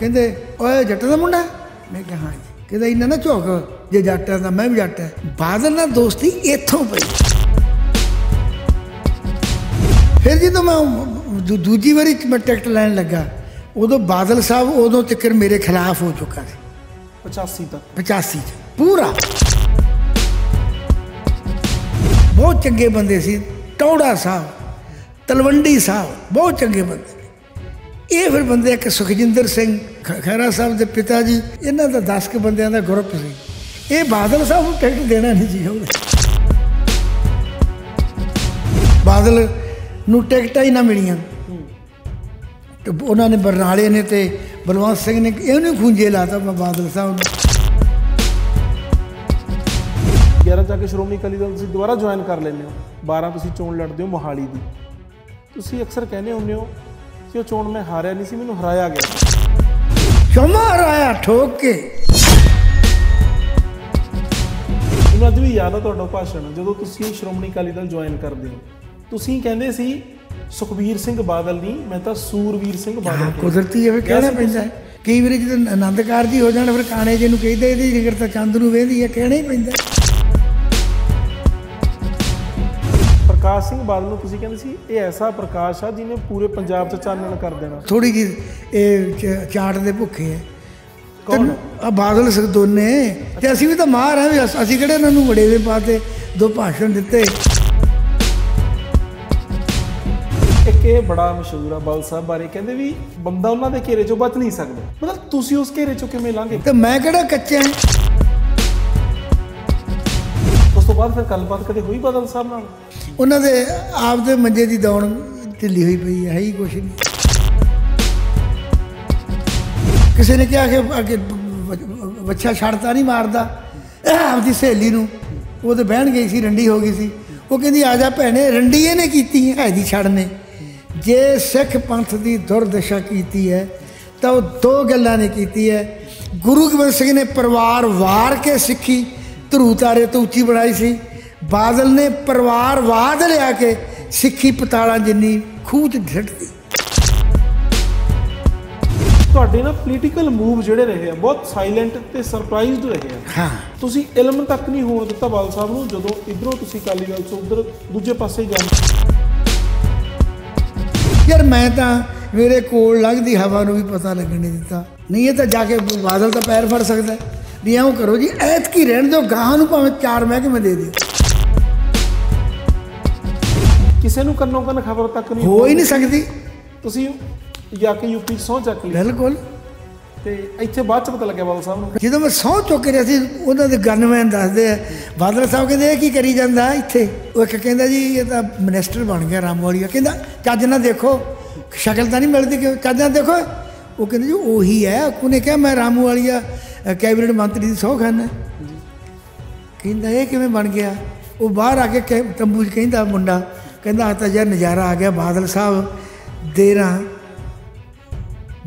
ਕਹਿੰਦੇ ਓਏ ਜੱਟ ਦਾ ਮੁੰਡਾ ਮੈਂ ਕਿਹਾ ਹਾਂ ਜੀ ਕਹਿੰਦਾ ਇਹਨਾਂ ਨਾ ਝੋਕ ਜੇ ਜੱਟ ਦਾ ਮੈਂ ਵੀ ਜੱਟ ਆ ਬਾਦਲ ਨਾਲ ਦੋਸਤੀ ਇੱਥੋਂ ਪਈ ਫਿਰ ਜਦੋਂ ਮੈਂ ਦੂਜੀ ਵਾਰੀ ਮੈਂ ਟਿਕਟ ਲੈਣ ਲੱਗਾ ਉਦੋਂ ਬਾਦਲ ਸਾਹਿਬ ਉਦੋਂ ਤੱਕਰ ਮੇਰੇ ਖਿਲਾਫ ਹੋ ਚੁੱਕਾ ਸੀ 85 ਤੱਕ 85 ਚ ਪੂਰਾ ਬਹੁਤ ਚੰਗੇ ਬੰਦੇ ਸੀ ਟੌੜਾ ਸਾਹਿਬ ਤਲਵੰਡੀ ਸਾਹਿਬ ਬਹੁਤ ਚੰਗੇ ਬੰਦੇ ਇਹ ਫਿਰ ਬੰਦੇ ਇੱਕ ਸੁਖਜਿੰਦਰ ਸਿੰਘ ਖੈਰਾ ਸਾਹਿਬ ਦੇ ਪਿਤਾ ਜੀ ਇਹਨਾਂ ਦਾ 10 ਕੇ ਬੰਦਿਆਂ ਦਾ ਗਰੁੱਪ ਸੀ ਇਹ ਬਾਦਲ ਸਾਹਿਬ ਨੂੰ ਟਿਕਟ ਦੇਣਾ ਨਹੀਂ ਜੀ ਹੋਵੇ ਬਾਦਲ ਨੂੰ ਟਿਕਟਾਂ ਹੀ ਨਾ ਮਿਲੀਆਂ ਤੇ ਉਹਨਾਂ ਨੇ ਬਰਨਾਲੇ ਨੇ ਤੇ ਬਲਵੰਤ ਸਿੰਘ ਨੇ ਇਹਨੂੰ ਖੁੰਝੇ ਲਾਤਾ ਬਾਦਲ ਸਾਹਿਬ ਨੂੰ 11 ਜਾ ਕੇ ਸ਼੍ਰੋਮਣੀ ਅਕਾਲੀ ਦਲ ਤੁਸੀਂ ਦੁਬਾਰਾ ਜੁਆਇਨ ਕਰ ਲੈਂਦੇ ਹੋ 12 ਤੁਸੀਂ ਚੋਣ ਲੜਦੇ ਹੋ ਮੋਹਾਲੀ ਦੀ ਤੁਸੀਂ ਅਕਸਰ ਕਹਿੰਦੇ ਹੁੰਦੇ ਹੋ ਕਿ ਉਹ ਚੋਣ ਮੈਂ ਹਾਰਿਆ ਨਹੀਂ ਸੀ ਮੈਨੂੰ ਹਰਾਇਆ ਗਿਆ ਜਮਾ ਹਰਾਇਆ ਠੋਕ ਕੇ ਉਹਨਾਂ ਦੀ ਯਾਦ ਆ ਤੁਹਾਡਾ ਭਾਸ਼ਣ ਜਦੋਂ ਤੁਸੀਂ ਸ਼੍ਰੋਮਣੀ ਅਕਾਲੀ ਦਲ ਜੁਆਇਨ ਕਰਦੇ ਹੋ ਤੁਸੀਂ ਕਹਿੰਦੇ ਸੀ ਸੁਖਵੀਰ ਸਿੰਘ ਬਾਦਲ ਨਹੀਂ ਮੈਂ ਤਾਂ ਸੂਰਵੀਰ ਸਿੰਘ ਬਾਦਲ ਕੁਦਰਤੀ ਵੀ ਕਹਿਣਾ ਪੈਂਦਾ ਹੈ ਕਈ ਵਾਰੀ ਜਦੋਂ ਆਨੰਦਕਾਰ ਜੀ ਹੋ ਜਾਣ ਫਿਰ ਕਾਣੇ ਜੀ ਨੂੰ ਕਹਿੰਦੇ ਇਹਦੀ ਜਿਗਰ ਤਾਂ ਚੰਦ ਨੂੰ ਵੇਂਦੀ ਹੈ ਕਹਿਣਾ ਹੀ ਪੈਂਦਾ ਪ੍ਰਕਾਸ਼ ਸਿੰਘ ਬਾਦਲ ਨੂੰ ਤੁਸੀਂ ਕਹਿੰਦੇ ਸੀ ਇਹ ਐਸਾ ਪ੍ਰਕਾਸ਼ ਆ ਜਿਹਨੇ ਪੂਰੇ ਪੰਜਾਬ 'ਚ ਚਾਨਣ ਕਰ ਦੇਣਾ ਥੋੜੀ ਜੀ ਇਹ ਚਾਟ ਦੇ ਭੁੱਖੇ ਐ ਕੌਣ ਆ ਬਾਦਲ ਸਿੰਘ ਨੇ ਤੇ ਅਸੀਂ ਵੀ ਤਾਂ ਮਾਰ ਆ ਅਸੀਂ ਕਿਹੜੇ ਇਹਨਾਂ ਨੂੰ ਵੜੇਵੇਂ ਪਾਤੇ ਦੋ ਭਾਸ਼ਣ ਦਿੱਤੇ ਇਹ ਬੜਾ ਮਸ਼ਹੂਰ ਆ ਬਲ ਸਾਹਿਬ ਬਾਰੇ ਕਹਿੰਦੇ ਵੀ ਬੰਦਾ ਉਹਨਾਂ ਦੇ ਘੇਰੇ 'ਚੋਂ ਬਚ ਨਹੀਂ ਸਕਦਾ ਮਤਲਬ ਤੁਸੀਂ ਉਸ ਘੇਰੇ 'ਚੋਂ ਕਿਵੇਂ ਲੰਘੇ ਤੇ ਮੈਂ ਕਿਹੜਾ ਕੱਚਾ ਹਾਂ ਬਾਅਦ ਫਿਰ ਗੱਲਬਾਤ ਕਦੇ ਹੋਈ ਬਦਲ ਸਾਹਿਬ ਨਾਲ ਉਹਨਾਂ ਦੇ ਆਪ ਦੇ ਮੰਜੇ ਦੀ ਦੌਣ ਢਿੱਲੀ ਹੋਈ ਪਈ ਹੈ ਹੀ ਕੁਛ ਨਹੀਂ ਕਿਸੇ ਨੇ ਕਿਹਾ ਕਿ ਅੱਗੇ ਬੱਚਾ ਛੜਦਾ ਨਹੀਂ ਮਾਰਦਾ ਆਪਦੀ ਸਹੇਲੀ ਨੂੰ ਉਹ ਤੇ ਬਹਿਣ ਗਈ ਸੀ ਰੰਡੀ ਹੋ ਗਈ ਸੀ ਉਹ ਕਹਿੰਦੀ ਆ ਜਾ ਭੈਣੇ ਰੰਡੀ ਇਹਨੇ ਕੀਤੀ ਹੈ ਦੀ ਛੜ ਨੇ ਜੇ ਸਿੱਖ ਪੰਥ ਦੀ ਦੁਰਦਸ਼ਾ ਕੀਤੀ ਹੈ ਤਾਂ ਉਹ ਦੋ ਗੱਲਾਂ ਨੇ ਕੀਤੀ ਹੈ ਗੁਰੂ ਗੋਬਿੰਦ ਸਿੰਘ ਨੇ ਪਰਿਵਾਰ ਵਾਰ ਕੇ ਸਿੱਖੀ ਧਰੂ ਤਾਰੇ ਤੋਂ ਉੱਚੀ ਬਣਾਈ ਸੀ ਬਾਦਲ ਨੇ ਪਰਿਵਾਰਵਾਦ ਲਿਆ ਕੇ ਸਿੱਖੀ ਪਤਾਲਾਂ ਜਿੰਨੀ ਖੂਹ 'ਚ ਢਿੱਟਦੀ ਤੁਹਾਡੇ ਨਾਲ ਪੋਲੀਟੀਕਲ ਮੂਵ ਜਿਹੜੇ ਰਹੇ ਆ ਬਹੁਤ ਸਾਇਲੈਂਟ ਤੇ ਸਰਪ੍ਰਾਈਜ਼ਡ ਰਹੇ ਆ ਹਾਂ ਤੁਸੀਂ ਇਲਮ ਤੱਕ ਨਹੀਂ ਹੋਣ ਦਿੱਤਾ ਬਾਲ ਸਾਹਿਬ ਨੂੰ ਜਦੋਂ ਇਧਰੋਂ ਤੁਸੀਂ ਕਾਲੀ ਗੱਲ ਤੋਂ ਉਧਰ ਦੂਜੇ ਪਾਸੇ ਜਾਂਦੇ ਯਾਰ ਮੈਂ ਤਾਂ ਮੇਰੇ ਕੋਲ ਲੱਗਦੀ ਹਵਾ ਨੂੰ ਵੀ ਪਤਾ ਲੱਗਣ ਨਹੀਂ ਦਿੱਤਾ ਨਹੀਂ ਇਹ ਤਾਂ ਜਾ ਕੇ ਬਾਦਲ ਦਾ ਪੈਰ ਫੜ ਸਕਦਾ ਵੀ ਐਂ ਕਰੋ ਜੀ ਐਤ ਕੀ ਰਹਿਣ ਦਿਓ ਗਾਹਾਂ ਨੂੰ ਭਾਵੇਂ ਚਾਰ ਮੈਂ ਦੇ ਦਿਓ ਕਿਸੇ ਨੂੰ ਕੰਨੋਂ ਕੰਨ ਖਬਰ ਤੱਕ ਨਹੀਂ ਹੋ ਹੀ ਨਹੀਂ ਸਕਦੀ ਤੁਸੀਂ ਜਾ ਕੇ ਯੂਪੀ ਸੌਂ ਚੱਕ ਲਈ ਬਿਲਕੁਲ ਤੇ ਇੱਥੇ ਬਾਅਦ ਚ ਪਤਾ ਲੱਗਿਆ ਬਾਦਲ ਸਾਹਿਬ ਨੂੰ ਜਦੋਂ ਮੈਂ ਸੌਂ ਚੁੱਕ ਰਿਹਾ ਸੀ ਉਹਨਾਂ ਦੇ ਗਨਮੈਨ ਦੱਸਦੇ ਆ ਬਾਦਲ ਸਾਹਿਬ ਕਹਿੰਦੇ ਕੀ ਕਰੀ ਜਾਂਦਾ ਇੱਥੇ ਉਹ ਇੱਕ ਕਹਿੰਦਾ ਜੀ ਇਹ ਤਾਂ ਮਿਨਿਸਟਰ ਬਣ ਗਿਆ ਰਾਮਵਾਲੀਆ ਕਹਿੰਦਾ ਚੱਜ ਨਾ ਦੇਖੋ ਸ਼ਕਲ ਤਾਂ ਨਹੀਂ ਮਿਲਦੀ ਕਿ ਚੱਜ ਨਾ ਦੇਖੋ ਉਹ ਕਹਿੰਦੇ ਜੀ ਉਹੀ ਹੈ ਕੋਨੇ ਕਿਹਾ ਮੈਂ ਰਾਮੂ ਵਾਲੀਆ ਕੈਬਨਿਟ ਮੰਤਰੀ ਦੀ ਹੈ ਕਹਿੰਦਾ ਇਹ ਕਿਵੇਂ ਬਣ ਗਿਆ ਉਹ ਬਾਹਰ ਆ ਕੇ ਤੰਬੂ 'ਚ ਕਹਿੰਦਾ ਮੁੰਡਾ ਕਹਿੰਦਾ ਆ ਤਾਂ ਯਾਰ ਨਜ਼ਾਰਾ ਆ ਗਿਆ ਬਾਦਲ ਸਾਹਿਬ ਦੇਰਾ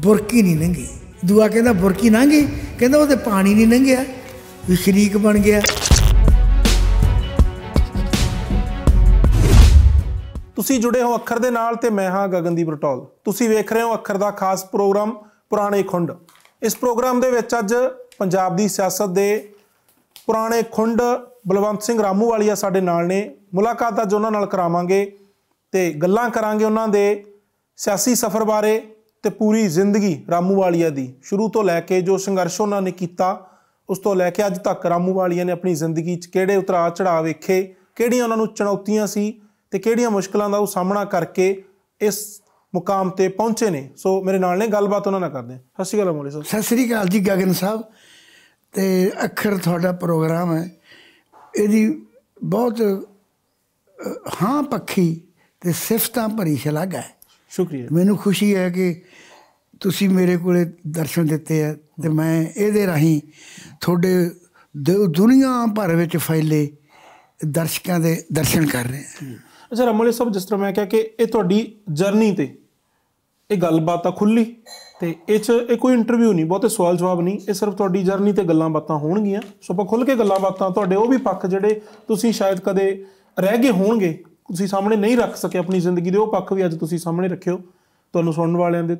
ਬੁਰਕੀ ਨਹੀਂ ਲੰਗੀ ਦੁਆ ਕਹਿੰਦਾ ਬੁਰਕੀ ਲੰਗੀ ਕਹਿੰਦਾ ਉਹਦੇ ਪਾਣੀ ਨਹੀਂ ਲੰਗਿਆ ਵੀ ਸ਼ਰੀਕ ਬਣ ਗਿਆ ਤੁਸੀਂ ਜੁੜੇ ਹੋ ਅੱਖਰ ਦੇ ਨਾਲ ਤੇ ਮੈਂ ਹਾਂ ਗਗਨਦੀਪ ਰਟੋਲ ਤੁਸੀਂ ਵੇਖ ਰਹੇ ਹੋ ਅੱਖਰ ਦਾ ਖਾਸ ਪ੍ਰੋਗਰਾਮ ਪੁਰਾਣੇ ਖੁੰਡ ਇਸ ਪ੍ਰੋਗਰਾਮ ਦੇ ਵਿੱਚ ਅੱਜ ਪੰਜਾਬ ਦੀ ਸਿਆਸਤ ਦੇ ਪੁਰਾਣੇ ਖੁੰਡ ਬਲਵੰਤ ਸਿੰਘ ਰਾਮੂ ਵਾਲੀਆ ਸਾਡੇ ਨਾਲ ਨੇ ਮੁਲਾਕਾਤ ਅੱਜ ਉਹਨਾਂ ਨਾਲ ਕਰਾਵਾਂਗੇ ਤੇ ਗੱਲਾਂ ਕਰਾਂਗੇ ਉਹਨਾਂ ਦੇ ਸਿਆਸੀ ਸਫ਼ਰ ਬਾਰੇ ਤੇ ਪੂਰੀ ਜ਼ਿੰਦਗੀ ਰਾਮੂ ਵਾਲੀਆ ਦੀ ਸ਼ੁਰੂ ਤੋਂ ਲੈ ਕੇ ਜੋ ਸੰਘਰਸ਼ ਉਹਨਾਂ ਨੇ ਕੀਤਾ ਉਸ ਤੋਂ ਲੈ ਕੇ ਅੱਜ ਤੱਕ ਰਾਮੂ ਵਾਲੀਆ ਨੇ ਆਪਣੀ ਜ਼ਿੰਦਗੀ 'ਚ ਕਿਹੜੇ ਉਤਰਾਅ ਚੜਾਅ ਵੇਖੇ ਕਿਹੜੀਆਂ ਉਹਨਾਂ ਨੂੰ ਚੁਣੌਤੀਆਂ ਸੀ ਤੇ ਕਿਹੜੀਆਂ ਮੁਸ਼ਕਲਾਂ ਦਾ ਉਹ ਸਾਹਮਣਾ ਕਰਕੇ ਇਸ ਮੁਕਾਮ ਤੇ ਪਹੁੰਚੇ ਨੇ ਸੋ ਮੇਰੇ ਨਾਲ ਨੇ ਗੱਲਬਾਤ ਉਹਨਾਂ ਨਾਲ ਕਰਦੇ ਹਾਂ ਸਤਿ ਸ਼੍ਰੀ ਅਕਾਲ ਮੋਲੀ ਸਾਹਿਬ ਸਤਿ ਸ਼੍ਰੀ ਅਕਾਲ ਜੀ ਗਗਨ ਸਾਹਿਬ ਤੇ ਅੱਖਰ ਤੁਹਾਡਾ ਪ੍ਰੋਗਰਾਮ ਹੈ ਇਹਦੀ ਬਹੁਤ ਹਾਂ ਪੱਖੀ ਤੇ ਸਿਫਤਾਂ ਭਰੀ ਸ਼ਲਾਘਾ ਹੈ ਸ਼ੁਕਰੀਆ ਮੈਨੂੰ ਖੁਸ਼ੀ ਹੈ ਕਿ ਤੁਸੀਂ ਮੇਰੇ ਕੋਲੇ ਦਰਸ਼ਨ ਦਿੱਤੇ ਆ ਤੇ ਮੈਂ ਇਹਦੇ ਰਾਹੀਂ ਤੁਹਾਡੇ ਦੁਨੀਆ ਭਰ ਵਿੱਚ ਫੈਲੇ ਦਰਸ਼ਕਾਂ ਦੇ ਦਰਸ਼ਨ ਕਰ ਰਹੇ ਹਾਂ ਅੱਛਾ ਰਮਲੇ ਸਾਹਿਬ ਜਿਸ ਤਰ੍ਹਾਂ ਮੈਂ ਕਿਹਾ ਕਿ ਇਹ ਤੁਹਾਡੀ ਜਰਨੀ ਤੇ ਇਹ ਗੱਲਬਾਤ ਆ ਖੁੱਲੀ ਤੇ ਇਹ ਚ ਇਹ ਕੋਈ ਇੰਟਰਵਿਊ ਨਹੀਂ ਬਹੁਤੇ ਸਵਾਲ ਜਵਾਬ ਨਹੀਂ ਇਹ ਸਿਰਫ ਤੁਹਾਡੀ ਜਰਨੀ ਤੇ ਗੱਲਾਂ ਬਾਤਾਂ ਹੋਣਗੀਆਂ ਸੋ ਆਪਾਂ ਖੁੱਲ ਕੇ ਗੱਲਾਂ ਬਾਤਾਂ ਤੁਹਾਡੇ ਉਹ ਵੀ ਪੱਖ ਜਿਹੜੇ ਤੁਸੀਂ ਸ਼ਾਇਦ ਕਦੇ ਰਹਿ ਗਏ ਹੋਣਗੇ ਤੁਸੀਂ ਸਾਹਮਣੇ ਨਹੀਂ ਰੱਖ ਸਕੇ ਆਪਣੀ ਜ਼ਿੰਦਗੀ ਦੇ ਉਹ ਪੱਖ ਵੀ ਅੱਜ ਤੁਸੀਂ ਸਾਹਮਣੇ ਰੱਖਿਓ ਤੁਹਾਨੂੰ ਸੁਣਨ ਵਾਲਿਆਂ ਦੇ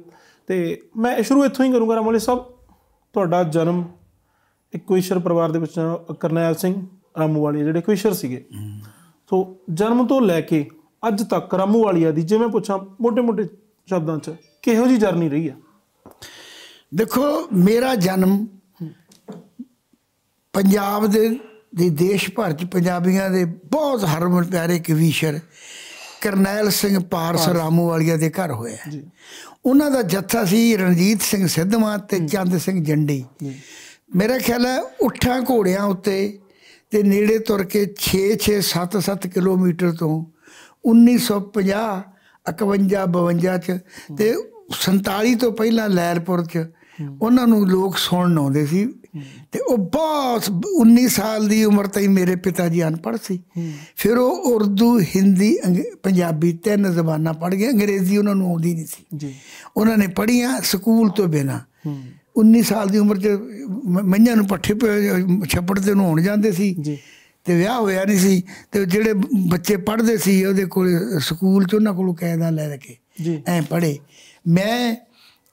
ਤੇ ਮੈਂ ਸ਼ੁਰੂ ਇੱਥੋਂ ਹੀ ਕਰੂੰਗਾ ਰਾਮੋਲੇ ਸਾਹਿਬ ਤੁਹਾਡਾ ਜਨਮ ਇੱਕ ਕੁਇਸ਼ਰ ਪਰਿਵਾਰ ਦੇ ਵਿੱਚ ਕਰਨੈਲ ਸਿੰਘ ਰਾਮੂ ਵਾਲੀ ਜਿਹੜੇ ਕੁਇਸ਼ਰ ਸੀਗੇ ਸੋ ਜਨਮ ਤੋਂ ਲੈ ਕੇ ਅੱਜ ਤੱਕ ਰਾਮੂ ਵਾਲੀਆ ਦੀ ਜਿਵੇਂ ਪੁੱਛਾਂ ਮੋਟੇ-ਮੋਟੇ ਸ਼ਬਦਾਂ 'ਚ ਕਿਹੋ ਜੀ ਜਰਨੀ ਰਹੀ ਆ ਦੇਖੋ ਮੇਰਾ ਜਨਮ ਪੰਜਾਬ ਦੇ ਦੇ ਦੇਸ਼ ਭਰ ਚ ਪੰਜਾਬੀਆਂ ਦੇ ਬਹੁਤ ਹਰਮਨ ਪਿਆਰੇ ਕਵੀਸ਼ਰ ਕਰਨੈਲ ਸਿੰਘ ਪਾਰਸ ਰਾਮੂ ਵਾਲੀਆ ਦੇ ਘਰ ਹੋਇਆ ਜੀ ਉਹਨਾਂ ਦਾ ਜੱਥਾ ਸੀ ਰਣਜੀਤ ਸਿੰਘ ਸਿੱਧਵਾਂ ਤੇ ਚੰਦ ਸਿੰਘ ਜੰਡੀ ਮੇਰਾ ਖਿਆਲ ਹੈ ਉੱਠਾਂ ਘੋੜਿਆਂ ਉੱਤੇ ਤੇ ਨੇੜੇ ਤੁਰ ਕੇ 6 6 7 7 ਕਿਲੋਮੀਟਰ ਤੋਂ 1950 51 52 ਚ ਤੇ 47 ਤੋਂ ਪਹਿਲਾਂ ਲੈਰਪੁਰ 'ਚ ਉਹਨਾਂ ਨੂੰ ਲੋਕ ਸੁਣਨ ਆਉਂਦੇ ਸੀ ਤੇ ਉਹ ਬਹੁਤ 19 ਸਾਲ ਦੀ ਉਮਰ ਤੇ ਮੇਰੇ ਪਿਤਾ ਜੀ ਅਨਪੜ੍ਹ ਸੀ ਫਿਰ ਉਹ ਉਰਦੂ ਹਿੰਦੀ ਪੰਜਾਬੀ ਤਿੰਨ ਜ਼ਬਾਨਾਂ ਪੜ੍ਹ ਗਏ ਅੰਗਰੇਜ਼ੀ ਉਹਨਾਂ ਨੂੰ ਆਉਂਦੀ ਨਹੀਂ ਸੀ ਜੀ ਉਹਨਾਂ ਨੇ ਪੜ੍ਹੀਆਂ ਸਕੂਲ ਤੋਂ ਬਿਨਾ 19 ਸਾਲ ਦੀ ਉਮਰ 'ਚ ਮੰਨਿਆਂ ਨੂੰ ਪੱਠੇ ਛੱਪੜ ਤੇ ਹੋਣ ਜਾਂਦੇ ਸੀ ਜੀ ਤੇ ਵਿਆਹ ਹੋਇਆ ਨਹੀਂ ਸੀ ਤੇ ਜਿਹੜੇ ਬੱਚੇ ਪੜ੍ਹਦੇ ਸੀ ਉਹਦੇ ਕੋਲ ਸਕੂਲ 'ਚ ਉਹਨਾਂ ਕੋਲ ਕਾਇਦਾ ਲੈ ਰਕੇ ਐ ਪੜ੍ਹੇ ਮੈਂ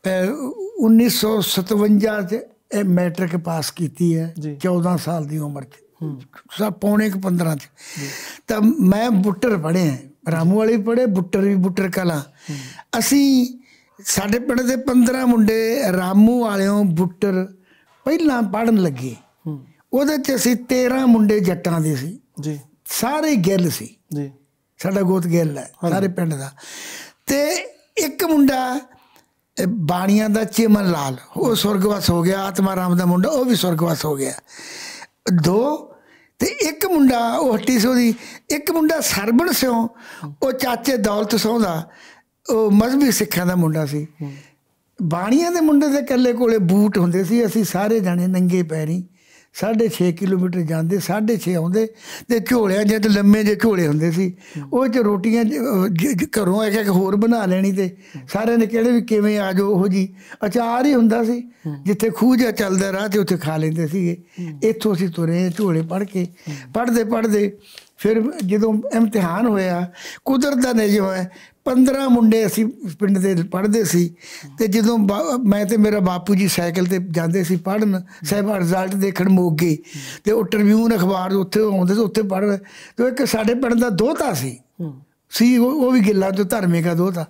1957 ਚ ਇਹ ਮੈਟ੍ਰਿਕ ਪਾਸ ਕੀਤੀ ਹੈ 14 ਸਾਲ ਦੀ ਉਮਰ ਚ ਸਾ ਪੌਣੇ 15 ਚ ਤਾਂ ਮੈਂ ਬੁੱਟਰ ਪੜ੍ਹੇ ਰਾਮੂ ਵਾਲੇ ਪੜ੍ਹੇ ਬੁੱਟਰ ਵੀ ਬੁੱਟਰ ਕਲਾ ਅਸੀਂ ਸਾਡੇ ਪਿੰਡ ਦੇ 15 ਮੁੰਡੇ ਰਾਮੂ ਵਾਲਿਓ ਬੁੱਟਰ ਪਹਿਲਾਂ ਪੜਨ ਲੱਗੇ ਉਹਦੇ ਚ ਅਸੀਂ 13 ਮੁੰਡੇ ਜੱਟਾਂ ਦੇ ਸੀ ਜੀ ਸਾਰੇ ਗਿੱਲ ਸੀ ਜੀ ਸਾਡਾ ਗੋਤ ਗਿੱਲ ਹੈ ਸਾਰੇ ਪਿੰਡ ਦਾ ਤੇ ਇੱਕ ਮੁੰਡਾ ਬਾਣੀਆਂ ਦਾ ਚੇਮਨ ਲਾਲ ਉਹ ਸਵਰਗਵਾਸ ਹੋ ਗਿਆ ਆਤਮਾ ਰਾਮ ਦਾ ਮੁੰਡਾ ਉਹ ਵੀ ਸਵਰਗਵਾਸ ਹੋ ਗਿਆ ਦੋ ਤੇ ਇੱਕ ਮੁੰਡਾ ਉਹ ਹੱਟੀ ਸੋ ਦੀ ਇੱਕ ਮੁੰਡਾ ਸਰਬਣ ਸਿਓ ਉਹ ਚਾਚੇ ਦੌਲਤ ਸੌਂਦਾ ਦਾ ਉਹ ਮਜ਼ਬੀ ਸਿੱਖਾਂ ਦਾ ਮੁੰਡਾ ਸੀ ਬਾਣੀਆਂ ਦੇ ਮੁੰਡੇ ਦੇ ਕੱਲੇ ਕੋਲੇ ਬੂਟ ਹੁੰਦੇ ਸੀ ਅਸੀਂ ਸਾਰੇ ਜਾਣੇ ਨੰਗੇ ਪੈਰੀ ਸਾਢੇ 6 ਕਿਲੋਮੀਟਰ ਜਾਂਦੇ ਸਾਢੇ 6 ਆਉਂਦੇ ਤੇ ਝੋਲਿਆਂ ਤੇ ਲੰਮੇ ਜਿਹੇ ਝੋਲੇ ਹੁੰਦੇ ਸੀ ਉਹ ਚ ਰੋਟੀਆਂ ਘਰੋਂ ਇੱਕ ਇੱਕ ਹੋਰ ਬਣਾ ਲੈਣੀ ਤੇ ਸਾਰਿਆਂ ਨੇ ਕਿਹੜੇ ਵੀ ਕਿਵੇਂ ਆ ਜਾਓ ਉਹ ਜੀ ਅਚਾਰ ਹੀ ਹੁੰਦਾ ਸੀ ਜਿੱਥੇ ਖੂਜਾ ਚੱਲਦਾ ਰਾਹ ਤੇ ਉੱਥੇ ਖਾ ਲੈਂਦੇ ਸੀਗੇ ਇੱਥੋਂ ਅਸੀਂ ਤੁਰੇ ਝੋਲੇ ਪੜ ਕੇ ਪੜਦੇ ਪੜਦੇ ਫਿਰ ਜਦੋਂ ਇਮਤਿਹਾਨ ਹੋਇਆ ਕੁਦਰਤ ਦਾ ਨਿਯਮ ਹੈ 15 ਮੁੰਡੇ ਅਸੀਂ ਪਿੰਡ ਦੇ ਪੜ੍ਹਦੇ ਸੀ ਤੇ ਜਦੋਂ ਮੈਂ ਤੇ ਮੇਰਾ ਬਾਪੂ ਜੀ ਸਾਈਕਲ ਤੇ ਜਾਂਦੇ ਸੀ ਪੜਨ ਸਾਹਿਬ ਰਿਜ਼ਲਟ ਦੇਖਣ ਮੋਗੇ ਤੇ ਉਹ ਟ੍ਰਿਬਿਊਨ ਅਖਬਾਰ ਉੱਥੇ ਆਉਂਦੇ ਤੇ ਉੱਥੇ ਪੜ੍ਹ ਤੇ ਇੱਕ ਸਾਡੇ ਪਿੰਡ ਦਾ ਦੋਤਾ ਸੀ ਸੀ ਉਹ ਵੀ ਗਿੱਲਾ ਤੋਂ ਧਰਮੇ ਦਾ ਦੋਤਾ